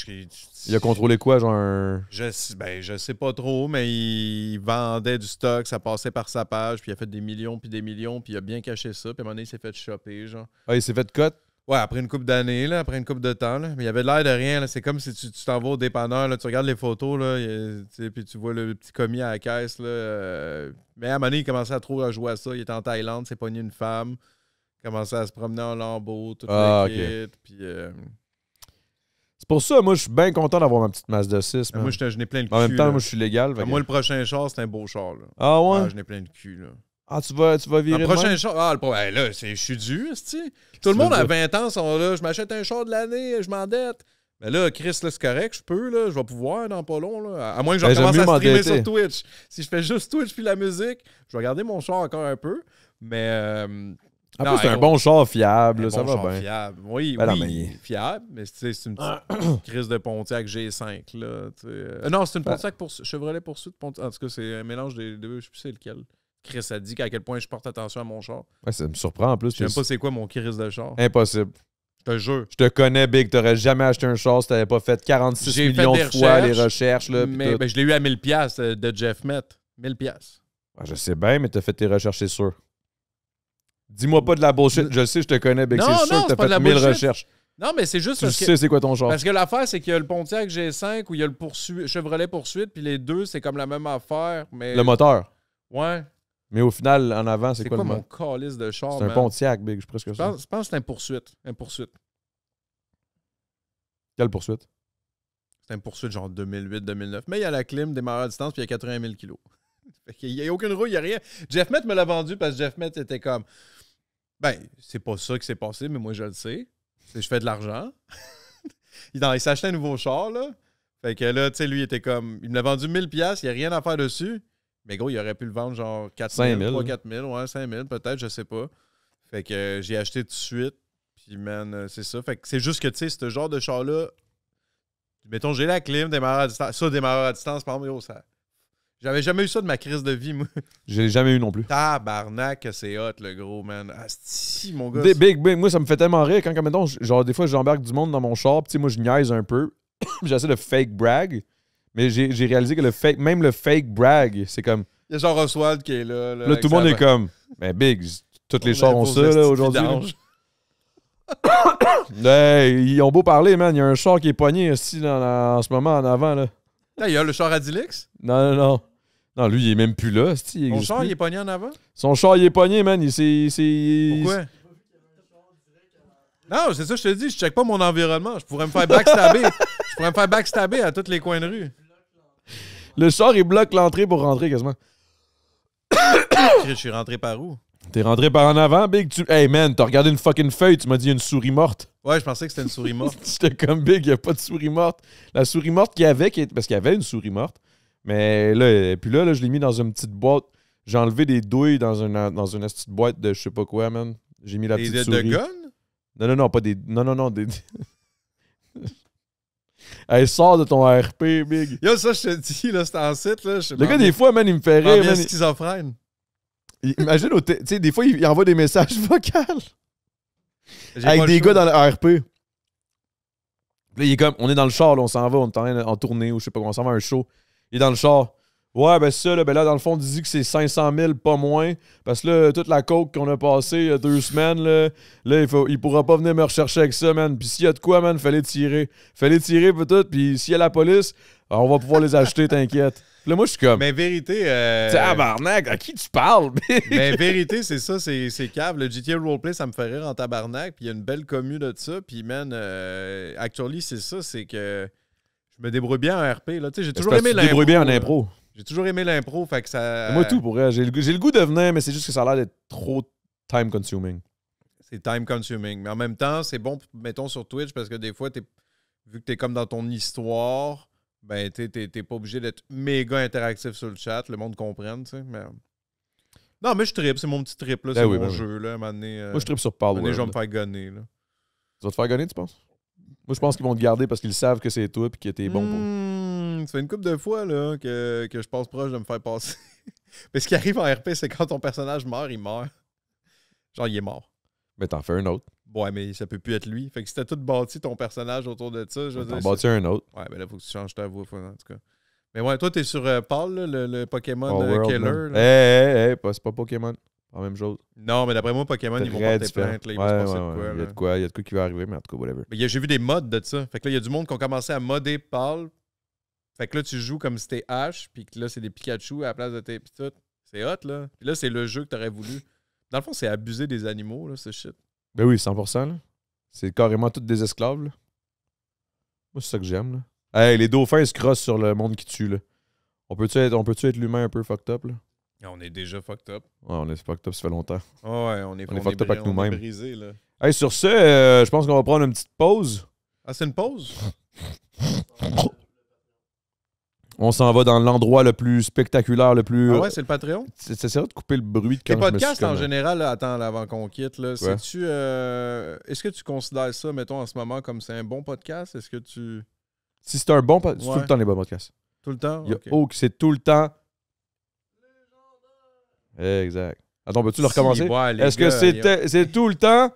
il a contrôlé quoi, genre un... je, ben, je sais pas trop, mais il vendait du stock, ça passait par sa page, puis il a fait des millions, puis des millions, puis il a bien caché ça, puis à un moment il s'est fait choper, genre. Ah, il s'est fait cut? Ouais, après une coupe d'années, là, après une coupe de temps, là. Mais il avait l'air de rien, C'est comme si tu t'en vas au dépanneur, là, tu regardes les photos, là, puis tu vois le petit commis à la caisse, euh. Mais à un moment il commençait à trop à jouer à ça. Il était en Thaïlande, c'est pogné une femme. Commencer à se promener en lambeau, tout ah, le Puis. Euh, c'est pour ça, moi, je suis bien content d'avoir ma petite masse de 6. Ah, moi, je n'ai plein de cul. En même temps, moi, je suis légal. Ah, moi, le prochain char, c'est un beau char. Ah ouais? je n'ai plein de cul. Là. Ah, tu vas, tu vas virer. Le prochain char. Ah, le là, je suis dû, Tout le monde à 20 ans sont là. Je m'achète un char de l'année, je m'endette. Mais là, Chris, c'est correct, je peux, là, je vais pouvoir dans pas long. Là. À moins que je commence à streamer sur Twitch. Si je fais juste Twitch puis la musique, je vais garder mon char encore un peu. Mais euh, en plus, c'est un bon char fiable, ça va bien. Fiable. Oui, ben oui, fiable, mais c'est une ah. petite crise de Pontiac G5. Là, euh, euh, non, c'est une ah. Pontiac pour, Chevrolet Poursuite. En tout cas, c'est un mélange des deux, je sais plus c'est lequel. Chris a dit à quel point je porte attention à mon char. Ouais, ça me surprend en plus. Je sais même pas c'est quoi mon crise de char. Impossible. Je te jure. Je te connais, Big. T'aurais jamais acheté un char si t'avais pas fait 46 millions de fois les recherches. Là, mais ben, je l'ai eu à 1000$ euh, de Jeff Met. 1000$. Ah, je sais bien, mais tu as fait tes recherches, c'est sûr. Dis-moi pas de la bullshit. Je sais, je te connais, mais C'est sûr que t'as fait mille recherches. Non, mais c'est juste. Tu sais, c'est quoi ton genre? Parce que l'affaire, c'est qu'il y a le Pontiac G5 ou il y a le Chevrolet Poursuite, puis les deux, c'est comme la même affaire. mais... Le moteur. Ouais. Mais au final, en avant, c'est quoi, le moteur? C'est mon calice de char? C'est un Pontiac, Big, je presque Je pense que c'est un poursuite. Un poursuite. Quelle poursuite? C'est un poursuite genre 2008-2009. Mais il y a la clim, des à distance, puis il y a 80 000 kilos. il n'y a aucune roue, il n'y a rien. Jeff Met me l'a vendu parce que Jeff Met était comme ben, c'est pas ça qui s'est passé, mais moi, je le sais. Je fais de l'argent. il, il s'achetait un nouveau char, là. Fait que là, tu sais, lui, il était comme. Il me l'a vendu 1000$, il n'y a rien à faire dessus. Mais gros, il aurait pu le vendre genre 4000, 4000 4000, ouais, 5000, peut-être, je sais pas. Fait que euh, j'ai acheté tout de suite. Puis, man, euh, c'est ça. Fait que c'est juste que, tu sais, ce genre de char-là, mettons, j'ai la clim, démarre à distance. Ça, démarreur à distance, par exemple, ça, j'avais jamais eu ça de ma crise de vie, moi. J'ai jamais eu non plus. Tabarnak, c'est hot, le gros, man. Asti, ah, mon gars. big, big. Moi, ça me fait tellement rire quand, comme mettons, genre, des fois, j'embarque du monde dans mon char, puis moi, je niaise un peu. J'essaie de fake brag. Mais j'ai réalisé que le fake, même le fake brag, c'est comme. Il y a genre Oswald qui est là. Là, tout le monde est comme. Mais big, toutes les chars ont ça, aujourd'hui. ils ont beau parler, man. Il y a un char qui est poigné aussi en, ce moment en avant. Là. Il y a le char Adilix? Non, non, non. Non, lui, il est même plus là. Son char, il est pogné en avant? Son char, il est pogné, man. Il s'est. Pourquoi? Non, c'est ça, je te dis, je check pas mon environnement. Je pourrais me faire backstabber. je pourrais me faire backstabber à tous les coins de rue. Le char, il bloque l'entrée pour rentrer quasiment. je suis rentré par où? T'es rentré par en avant, Big. Tu... Hey man, t'as regardé une fucking feuille, tu m'as dit une souris morte. Ouais, je pensais que c'était une souris morte. J'étais comme Big, y a pas de souris morte. La souris morte qu'il y avait, parce qu'il y avait une souris morte, mais là, puis là, je l'ai mis dans une petite boîte. J'ai enlevé des douilles dans une, petite boîte de je sais pas quoi, man. J'ai mis la des petite de, souris. de gun? Non, non, non, pas des... Non, non, non, des... Elle sort de ton RP, big. Yo, ça, je te dis, là, c'est en site, là. le gars, des fois, man, il me fait rire. Man, schizophrène. Imagine, tu sais, des fois, il envoie des messages vocaux. Avec des gars dans le RP. Là, il est comme, on est dans le char, là, on s'en va, on est en tournée, ou je sais pas, on s'en va à un show. Il dans le char. Ouais, ben ça, là, ben là, dans le fond, on dit que c'est 500 000, pas moins. Parce que là, toute la coke qu'on a passée il y a deux semaines, là, il, faut, pourra pas venir me rechercher avec ça, man. Puis s'il y a de quoi, man, fallait tirer. Fallait tirer, peut-être. Puis s'il y a la police, on va pouvoir les acheter, t'inquiète. Là, moi, je suis comme. Mais vérité. Euh... Tabarnak, à qui tu parles? mais vérité, c'est ça, c'est cave. Le GTA Roleplay, ça me fait rire en tabarnak. Puis il y a une belle commune de ça. Puis, man, euh, actually, c'est ça, c'est que je me débrouille bien en RP. Là. J'ai ben, toujours aimé l'impro. débrouille bien en impro. J'ai toujours aimé l'impro, fait que ça. Moi, tout pour J'ai le, j'ai le goût de venir, mais c'est juste que ça a l'air d'être trop time consuming. C'est time consuming. Mais en même temps, c'est bon, mettons, sur Twitch, parce que des fois, vu que tu es comme dans ton histoire, ben, tu n'es pas obligé d'être méga interactif sur le chat. Le monde comprend, tu sais. Mais... Non, mais je trip, C'est mon petit trip, là. Ben c'est mon ben jeu, là. À Moi, je euh, trip sur Parler. Je vais me faire gonner, là. Tu vas te faire gonner, tu penses? Moi, je pense qu'ils vont te garder parce qu'ils savent que c'est toi et que t'es bon pour hmm, ça C'est une couple de fois là, que, que je passe proche de me faire passer. Mais ce qui arrive en RP, c'est quand ton personnage meurt, il meurt. Genre, il est mort. Mais t'en fais un autre. Ouais, mais ça peut plus être lui. Fait que si t'as tout bâti ton personnage autour de ça, je veux dire. bâti un autre. Ouais, mais ben là, faut que tu changes ta voix, en tout cas. Mais ouais, toi, t'es sur euh, Paul, le, Pokémon euh, Killer. Hé, hé, hé, c'est pas Pokémon la même chose. Non, mais d'après moi, Pokémon, ils vont pas plainte. Là, il, ouais, il y a de quoi, il y a de quoi qui va arriver, mais en tout cas, whatever. J'ai vu des mods de ça. Fait que là, il y a du monde qui ont commencé à modder Paul. Fait que là, tu joues comme si t'es H, puis que là, c'est des Pikachu à la place de tes. C'est hot, là. Puis là, c'est le jeu que t'aurais voulu. Dans le fond, c'est abuser des animaux, là, ce shit. Ben oui, 100%. C'est carrément toutes des esclaves, Moi, c'est ça que j'aime, là. les dauphins se crossent sur le monde qui tue, là. On peut-tu être l'humain un peu fucked up, là? Ah, on est déjà fucked up. on est fucked up, ça fait longtemps. Ah on est, fucked up avec nous-mêmes. sur ce, euh, je pense qu'on va prendre une petite pause. Ah, c'est une pause? On s'en va dans l'endroit le plus spectaculaire, le plus. Ah euh, ouais, c'est le Patreon. C'est ça de couper le bruit de quand Les podcasts en général, attends, avant qu'on quitte, là, euh, est-ce que tu considères ça, mettons, en ce moment, comme c'est un bon podcast Est-ce que tu. Si c'est un bon podcast, c'est tout le temps les bons podcasts. Tout le temps. Okay. que c'est tout le temps Exact. Attends, peux-tu le recommencer? Est-ce que c'est tout le temps?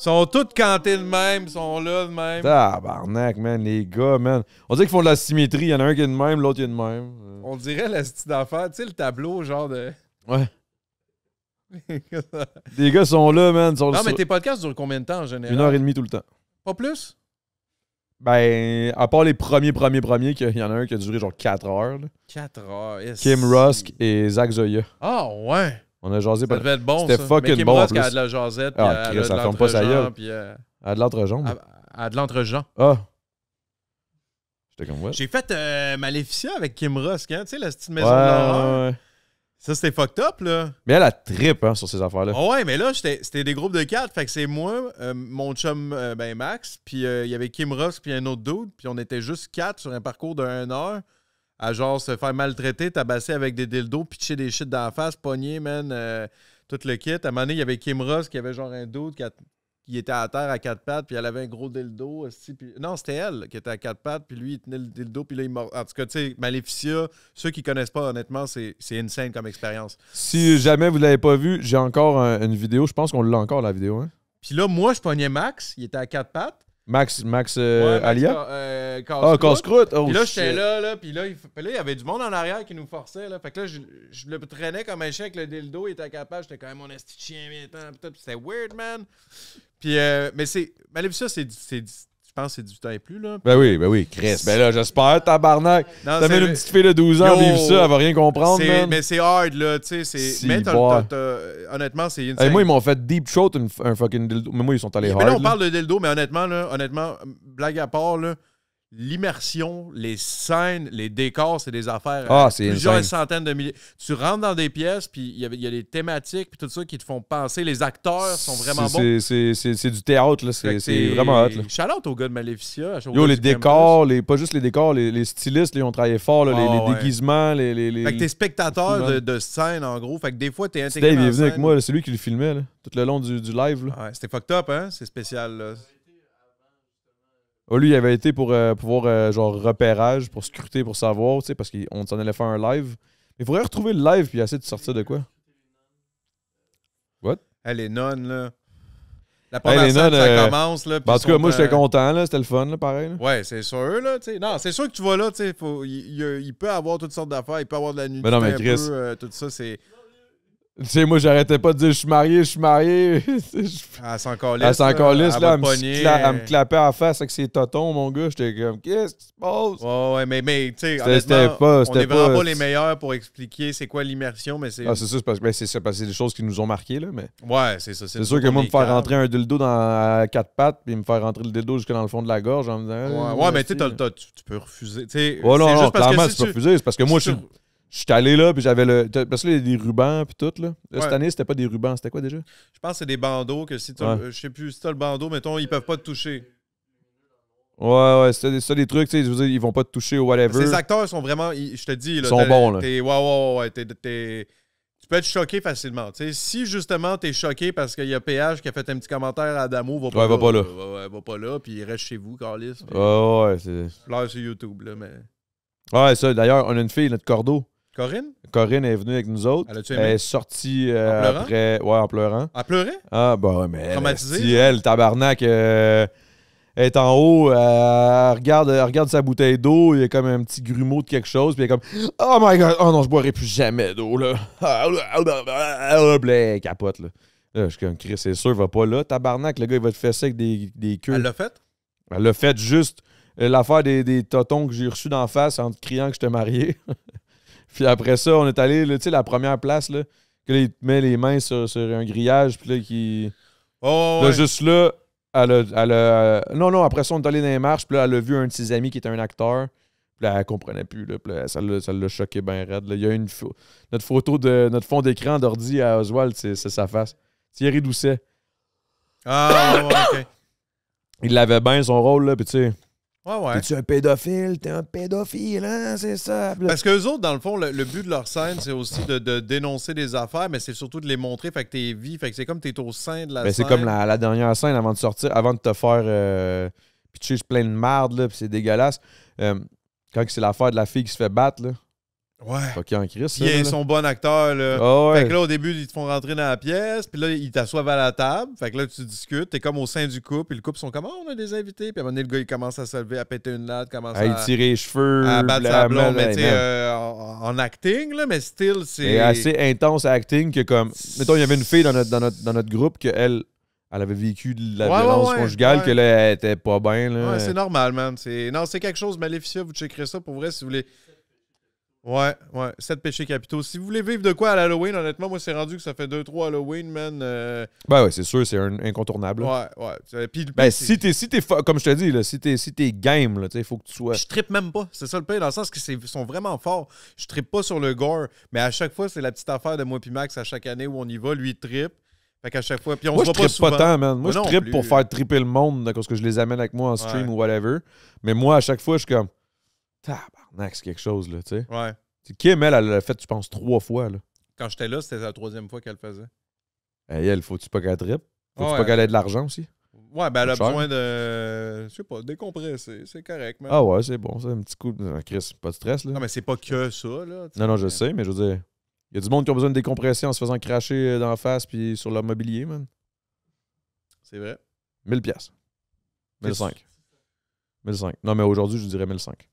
Ils sont tous cantés de même, ils sont là de même. Tabarnak, man, les gars, man. On dirait qu'ils font de la symétrie. Il y en a un qui est de même, l'autre qui est de même. On dirait la style affaire. Tu sais, le tableau, genre de. Ouais. les gars sont là, man. Sont non, mais tes podcasts durent combien de temps en général? Une heure et demie tout le temps. Pas plus? Ben, à part les premiers, premiers, premiers, il y en a un qui a duré genre 4 heures. 4 heures. yes. Kim Rusk et Zach Zoya. Ah ouais. On a jasé Ça devait être bon. C'était fucking Kim bon, en elle a de la jasette. Ah, puis elle a de l'entrejambe, puis, euh, À de l'entrejambe. elle- a de l'entrejambe. Ah. J'étais comme, what? J'ai fait euh, avec Kim Rusk, hein, tu sais, la petite maison de ouais, ouais. Ça, c'était fucked up, là. Mais elle a trip hein, sur ces affaires-là. Ah ouais, mais là, c'était des groupes de quatre. Fait que c'est moi, euh, mon chum euh, ben Max, puis euh, il y avait Kim Ross, puis un autre dude. Puis on était juste quatre sur un parcours de 1 heure à genre se faire maltraiter, tabasser avec des dildos, pitcher des shit dans la face, pogner, man, tout le kit. À un moment donné, il y avait Kim Ross qui avait genre un dude qui a qui était à terre à quatre pattes, puis elle avait un gros dildo. Aussi, Non, c'était elle qui était à quatre pattes, puis lui, il tenait le dildo, puis là, il mord. En tout cas, tu sais, Maleficia, ceux qui connaissent pas, honnêtement, c'est insane comme expérience. Si jamais vous l'avez pas vu, j'ai encore une vidéo. Je pense qu'on l'a encore, la vidéo. Hein? Puis là, moi, je pognais Max, il était à quatre pattes. Max, Max, euh, Alia? Euh, Casse-Croûte. Ah, oh, puis là, j'étais là, là, puis là, il y avait du monde en arrière qui nous forçait. Là. Fait que là, je, le traînais comme un chien avec le dildo, il était capable. J'étais quand même mon esti chien, c'était weird, man. Puis, euh, mais c'est. ça, c'est je pense que c'est du temps et plus, là. Ben oui, ben oui, Chris. Ben là, j'espère, tabarnak. T'as mis une petite fille de 12 ans, vit ça, elle va rien comprendre, man. Mais c'est hard, là, tu sais. C'est... mais honnêtement, c'est une. moi, ils m'ont fait deep throat un fucking dildo. Mais moi, ils sont allés hard. Mais là, on parle de dildo, mais honnêtement, là, honnêtement, blague à part, là l'immersion, les scènes, les décors, c'est des affaires. Ah, euh, c'est Plusieurs de milliers. Tu rentres dans des pièces, puis il y, a des thématiques, puis tout ça qui te font penser. Les acteurs sont vraiment bons. C'est du théâtre, là. C'est vraiment hot, là. au gars de Maleficia. Yo, les décors, les, pas juste les décors, les, stylistes, ils ont travaillé fort, les, ah, déguisements, les, les, Fait que t'es spectateur de, de, scène, en gros. Fait que des fois, t'es intégré. un il est venu avec moi, c'est lui qui le filmait, tout le long du, live, c'était fucked up, hein? C'est spécial, là. Oh, lui, il avait été pour euh, pouvoir, euh, genre, repérage, pour scruter, pour savoir, tu sais, parce qu'on s'en allait faire un live. Il faudrait retrouver le live puis essayer de sortir de quoi? What? Elle est nonne, là. La est nonne. ça euh, commence, là. parce ben, en tout cas, moi, j'étais content, là. C'était le fun, là, pareil. Ouais, c'est sûr, là, tu Non, c'est sûr que tu vas là, tu sais. Il, peut avoir toutes sortes d'affaires. Il peut avoir de la nuit. un non, mais Chris... Peu, tout ça, c'est... Tu sais, moi, j'arrêtais pas de dire je suis marié, je suis marié. Ah, elle s'en calisse. Elle s'en calisse, là. Elle, me, en face avec ses totons, mon gars. J'étais comme, qu'est-ce qui se passe? Ouais, ouais, mais, mais tu sais, on est vraiment pas les meilleurs pour expliquer c'est quoi l'immersion, mais c'est. Ah, c'est ça, c'est parce, ben, que c'est des choses qui nous ont marqués, là. Mais... Ouais, c'est ça. C'est sûr que moi, me faire rentrer un dildo dans à quatre pattes, puis me faire rentrer le dildo jusque dans le fond de la gorge en me disant. Ouais, ah, ouais, mais tu sais, tu peux refuser. Tu non, non, clairement, tu peux refuser. C'est parce que moi, je suis. Je suis allé là, puis j'avais le. Parce que là, y a des rubans, puis tout, là. Cette année, c'était pas des rubans, c'était quoi déjà? Je pense que c'est des bandeaux que si tu. Euh, je sais plus, si t'as le bandeau, mettons, ils peuvent pas te toucher. Ouais, ouais, c'est ça des trucs, tu sais, ils vont pas te toucher ou whatever. Ces acteurs sont vraiment, je te dis, là, ils sont bons, là. Ouais, ouais, ouais, tu peux être choqué facilement. Tu sais, si justement t'es choqué parce qu'il y a PH qui a fait un petit commentaire à Damo, va pas, là, va pas là. Va, pas là, puis il reste chez vous, Carlis. Ouais, ouais, c'est. Pleure sur YouTube, là, mais. Ouais, ça, d'ailleurs, on a une fille, notre cordeau. Corinne? Corinne est venue avec nous autres. Elle, elle est sortie euh, après. Ouais, en pleurant. Elle pleurait? Ah, bah mais. Traumatisée? Elle, elle, tabarnak, euh, est en haut, elle regarde, regarde sa bouteille d'eau, il y a comme un petit grumeau de quelque chose, puis elle est comme Oh my god, oh non, je boirai plus jamais d'eau, là. Elle capote, là. je suis comme Chris, c'est sûr, va pas là. Tabarnak, le gars, il va te fesser avec des, des Elle l'a fait? Elle l'a fait juste. Euh, l'affaire des, des totons que j'ai reçus d'en face en te criant que je marié. Puis après ça, on est allé, tu sais, la première place, là, que il met les mains sur, un grillage, puis là, qui. Oh, juste là, elle a, Non, non, après ça, on est allé dans les marches, puis là, elle a vu un de ses amis qui était un acteur. Puis là, elle comprenait plus. Là, puis ça l'a choqué bien raide. Là. Il y a une notre photo de notre fond d'écran d'ordi à Oswald, c'est sa face. Thierry Doucet. Ah, ok. Il avait bien son rôle, là, puis tu sais. Ouais, ouais. T'es-tu un pédophile? T'es un pédophile, hein? C'est ça. Parce que qu'eux autres, dans le fond, le, but de leur scène, c'est aussi de, dénoncer des affaires, mais c'est surtout de les montrer. Fait que t'es vie. Fait que c'est comme t'es au sein de la mais ben, C'est comme la, dernière scène avant de sortir, avant de te faire euh, es plein de marde, là, puis c'est dégueulasse. Euh, quand c'est l'affaire de la fille qui se fait battre, là. Ouais. en Ils sont bons acteurs. Là. Ah fait que là, au début, ils te font rentrer dans la pièce, puis là, ils t'assoivent à la table. Fait que là, tu discutes. T'es comme au sein du couple, puis le couple sont comme, oh, on a des invités. Puis à un moment donné, le gars, il commence à se lever, à péter une latte, commence à. tirer les cheveux, à battre blonde. Mais ben, tu sais, euh, en, acting, là, mais still, c'est. C'est assez intense acting que, comme. Mettons, il y avait une fille dans notre, groupe que elle. Elle avait vécu de la violence conjugale, que là, elle était pas bien. Ouais, c'est normal, man. Non, c'est quelque chose, Maléficia, vous checkerez ça pour vrai si vous voulez Ouais, ouais. 7 péchés capitaux. Si vous voulez vivre de quoi à l'Halloween, honnêtement, moi, c'est rendu que ça fait 2-3 Halloween, man. Bah Ben ouais, c'est sûr, c'est incontournable. Ouais, ouais. Puis, ben, si t'es, si t'es, comme je te dis, si t'es, si game, là, il faut que tu sois. Je trippe même pas. C'est ça le pire, dans le sens que c'est sont vraiment forts. Je trippe pas sur le gore, mais à chaque fois, c'est la petite affaire de moi puis Max à chaque année où on y va. Lui, il trippe. Fait qu'à chaque fois. Puis on moi, se voit je trippe pas, pas, tant, man. Moi, je trippe pour faire tripper le monde, parce que je les amène avec moi en stream ou whatever. Mais moi, à chaque fois, je suis comme tabarnak, c'est quelque chose, là, tu sais. Ouais. Kim, elle, elle l'a fait, tu penses, trois fois, là. Quand j'étais là, c'était la troisième fois qu'elle le faisait. Et elle, faut-tu pas qu'elle tripe? Faut-tu pas qu'elle ait de l'argent aussi? Ouais, ben elle a besoin de. Je sais pas, décompresser, c'est correct, man. Ah ouais, c'est bon, c'est un petit coup. De... Chris, pas de stress, là. Non, mais c'est pas que ça, là. Non, non, je sais, mais je veux dire. Il y a du monde qui a besoin de décompresser en se faisant cracher euh, dans la face puis sur leur mobilier, man. C'est vrai. 1000 pièces. 1005. 1005. Non, mais aujourd'hui, je dirais 1005.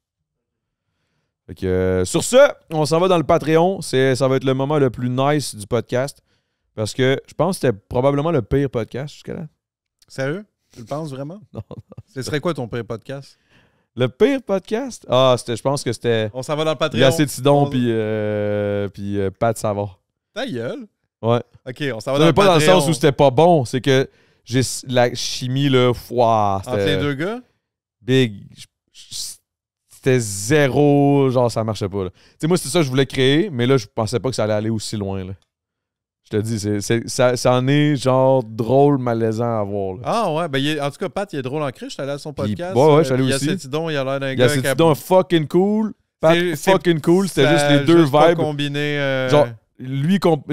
Euh, sur ce, on s'en va dans le Patreon. ça va être le moment le plus nice du podcast. Parce que je pense que c'était probablement le pire podcast jusqu'à là. Sérieux? Tu le penses vraiment? non, Ce serait quoi ton pire podcast? Le pire podcast? Ah, c'était, je pense que c'était. On s'en va dans le Patreon. Yacétidon puis, euh, puis euh, Pat savoir Ta gueule? Ouais. Ok, on s'en va dans pas dans le sens où c'était pas bon, c'est que j'ai la chimie, le foie. Entre les deux gars? Big c'était zéro, genre ça marchait pas. Tu sais, moi, c'est ça que je voulais créer, mais là, je pensais pas que ça allait aller aussi loin. Je te dis, c'est, c'est, ça, ça, en est genre drôle, malaisant à voir. Ah ouais, ben en tout cas, Pat, il est drôle en cri. Je suis allé à son podcast. ouais, ouais, je suis euh, aussi. Cétidon, il a l'air d'un gars. Cétidon, fucking cool. Pat, fucking cool. C'était juste les deux vibes. Combiné, euh, Genre, lui, comp...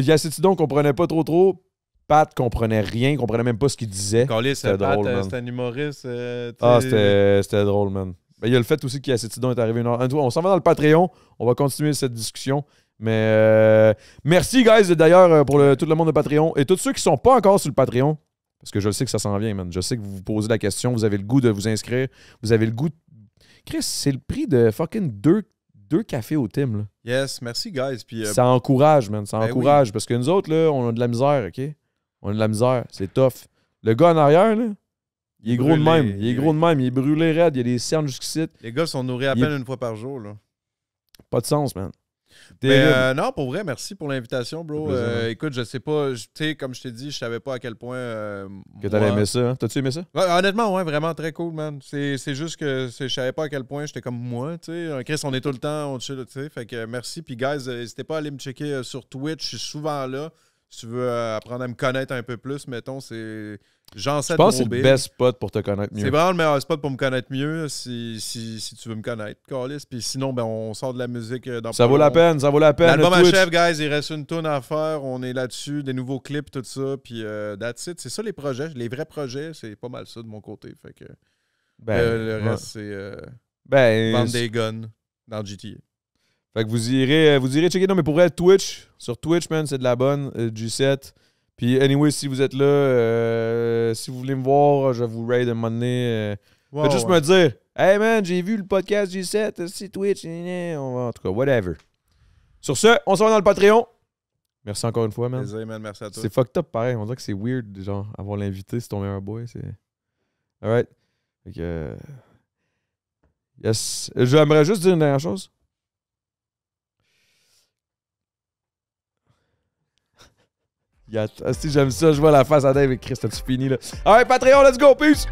comprenait pas trop trop. Pat comprenait rien, comprenait même pas ce qu'il disait. C'était drôle, euh, man. C'était un humoriste. ah, c'était, c'était drôle, man. Ben, il y a le fait aussi qu'Acetidon est arrivé une heure. On s'en va dans le Patreon. On va continuer cette discussion. Mais euh, merci, guys, d'ailleurs, euh, pour tout le monde de Patreon. Et tous ceux qui ne sont pas encore sur le Patreon, parce que je sais que ça s'en vient, man. Je sais que vous vous posez la question, vous avez le goût de vous inscrire, vous avez le goût Chris, c'est le prix de fucking deux, deux cafés au thème. là. Yes, merci, guys. Puis, euh, Ça encourage, man. Ça ben encourage. Parce que nous autres, là, on a de la misère, OK? On a de la misère. C'est tough. Le gars en arrière, là, il est gros de même. Il est gros de même. Il est brûlé raide. Il y a des cernes jusqu'ici. Les gars sont nourris à peine une fois par jour. Là. Pas de sens, man. Mais ben, euh, non, pour vrai, merci pour l'invitation, bro. Euh, hein. écoute, je sais pas, tu sais, comme je t'ai dit, je savais pas à quel point. Euh, que t'allais aimé ça. Hein. T'as-tu aimé ça? honnêtement, ouais, vraiment très cool, man. C'est juste que je savais pas à quel point j'étais comme moi, tu sais. Chris, on est tout le temps, on dessus tu sais. Fait que merci. Puis, guys, n'hésitez pas à aller me checker sur Twitch. Je suis souvent là. Si tu veux euh, apprendre à me connaître un peu plus, mettons, c'est jean Je pense que c'est le best spot pour te connaître mieux. C'est vraiment le meilleur spot pour me connaître mieux si, si, tu veux me connaître, Carlis. Puis sinon, ben, on sort de la musique euh, dans Ça vaut la peine, ça vaut la peine. L'album chef, guys. Il reste une tonne à faire. On est là-dessus, des nouveaux clips, tout ça. Puis euh, that's it. C'est ça les projets. Les vrais projets, c'est pas mal ça de mon côté. Fait que ben, euh, le reste, c'est. Euh, ben, dans GTA. Fait que vous irez, euh, vous irez checker. Non, mais pour vrai, Twitch, sur Twitch, man, c'est de la bonne, G7. Euh, Puis, anyway, si vous êtes là, euh, si vous voulez me voir, je vous raid un moment donné. juste me dire, hey man, j'ai vu le podcast G7, c'est Twitch, on va, en tout cas, whatever. Sur ce, on se voit dans le Patreon. Merci encore une fois, man. man. Merci à toi. C'est fucked up, pareil. On dirait que c'est weird, genre, avoir l'invité, c'est ton meilleur boy. C'est. Alright. Fait que. Yes. J'aimerais juste dire une dernière chose. Ah, si j'aime ça, je vois la face à Dave et Christophe c'est fini là? Allez Patreon, let's go, peace!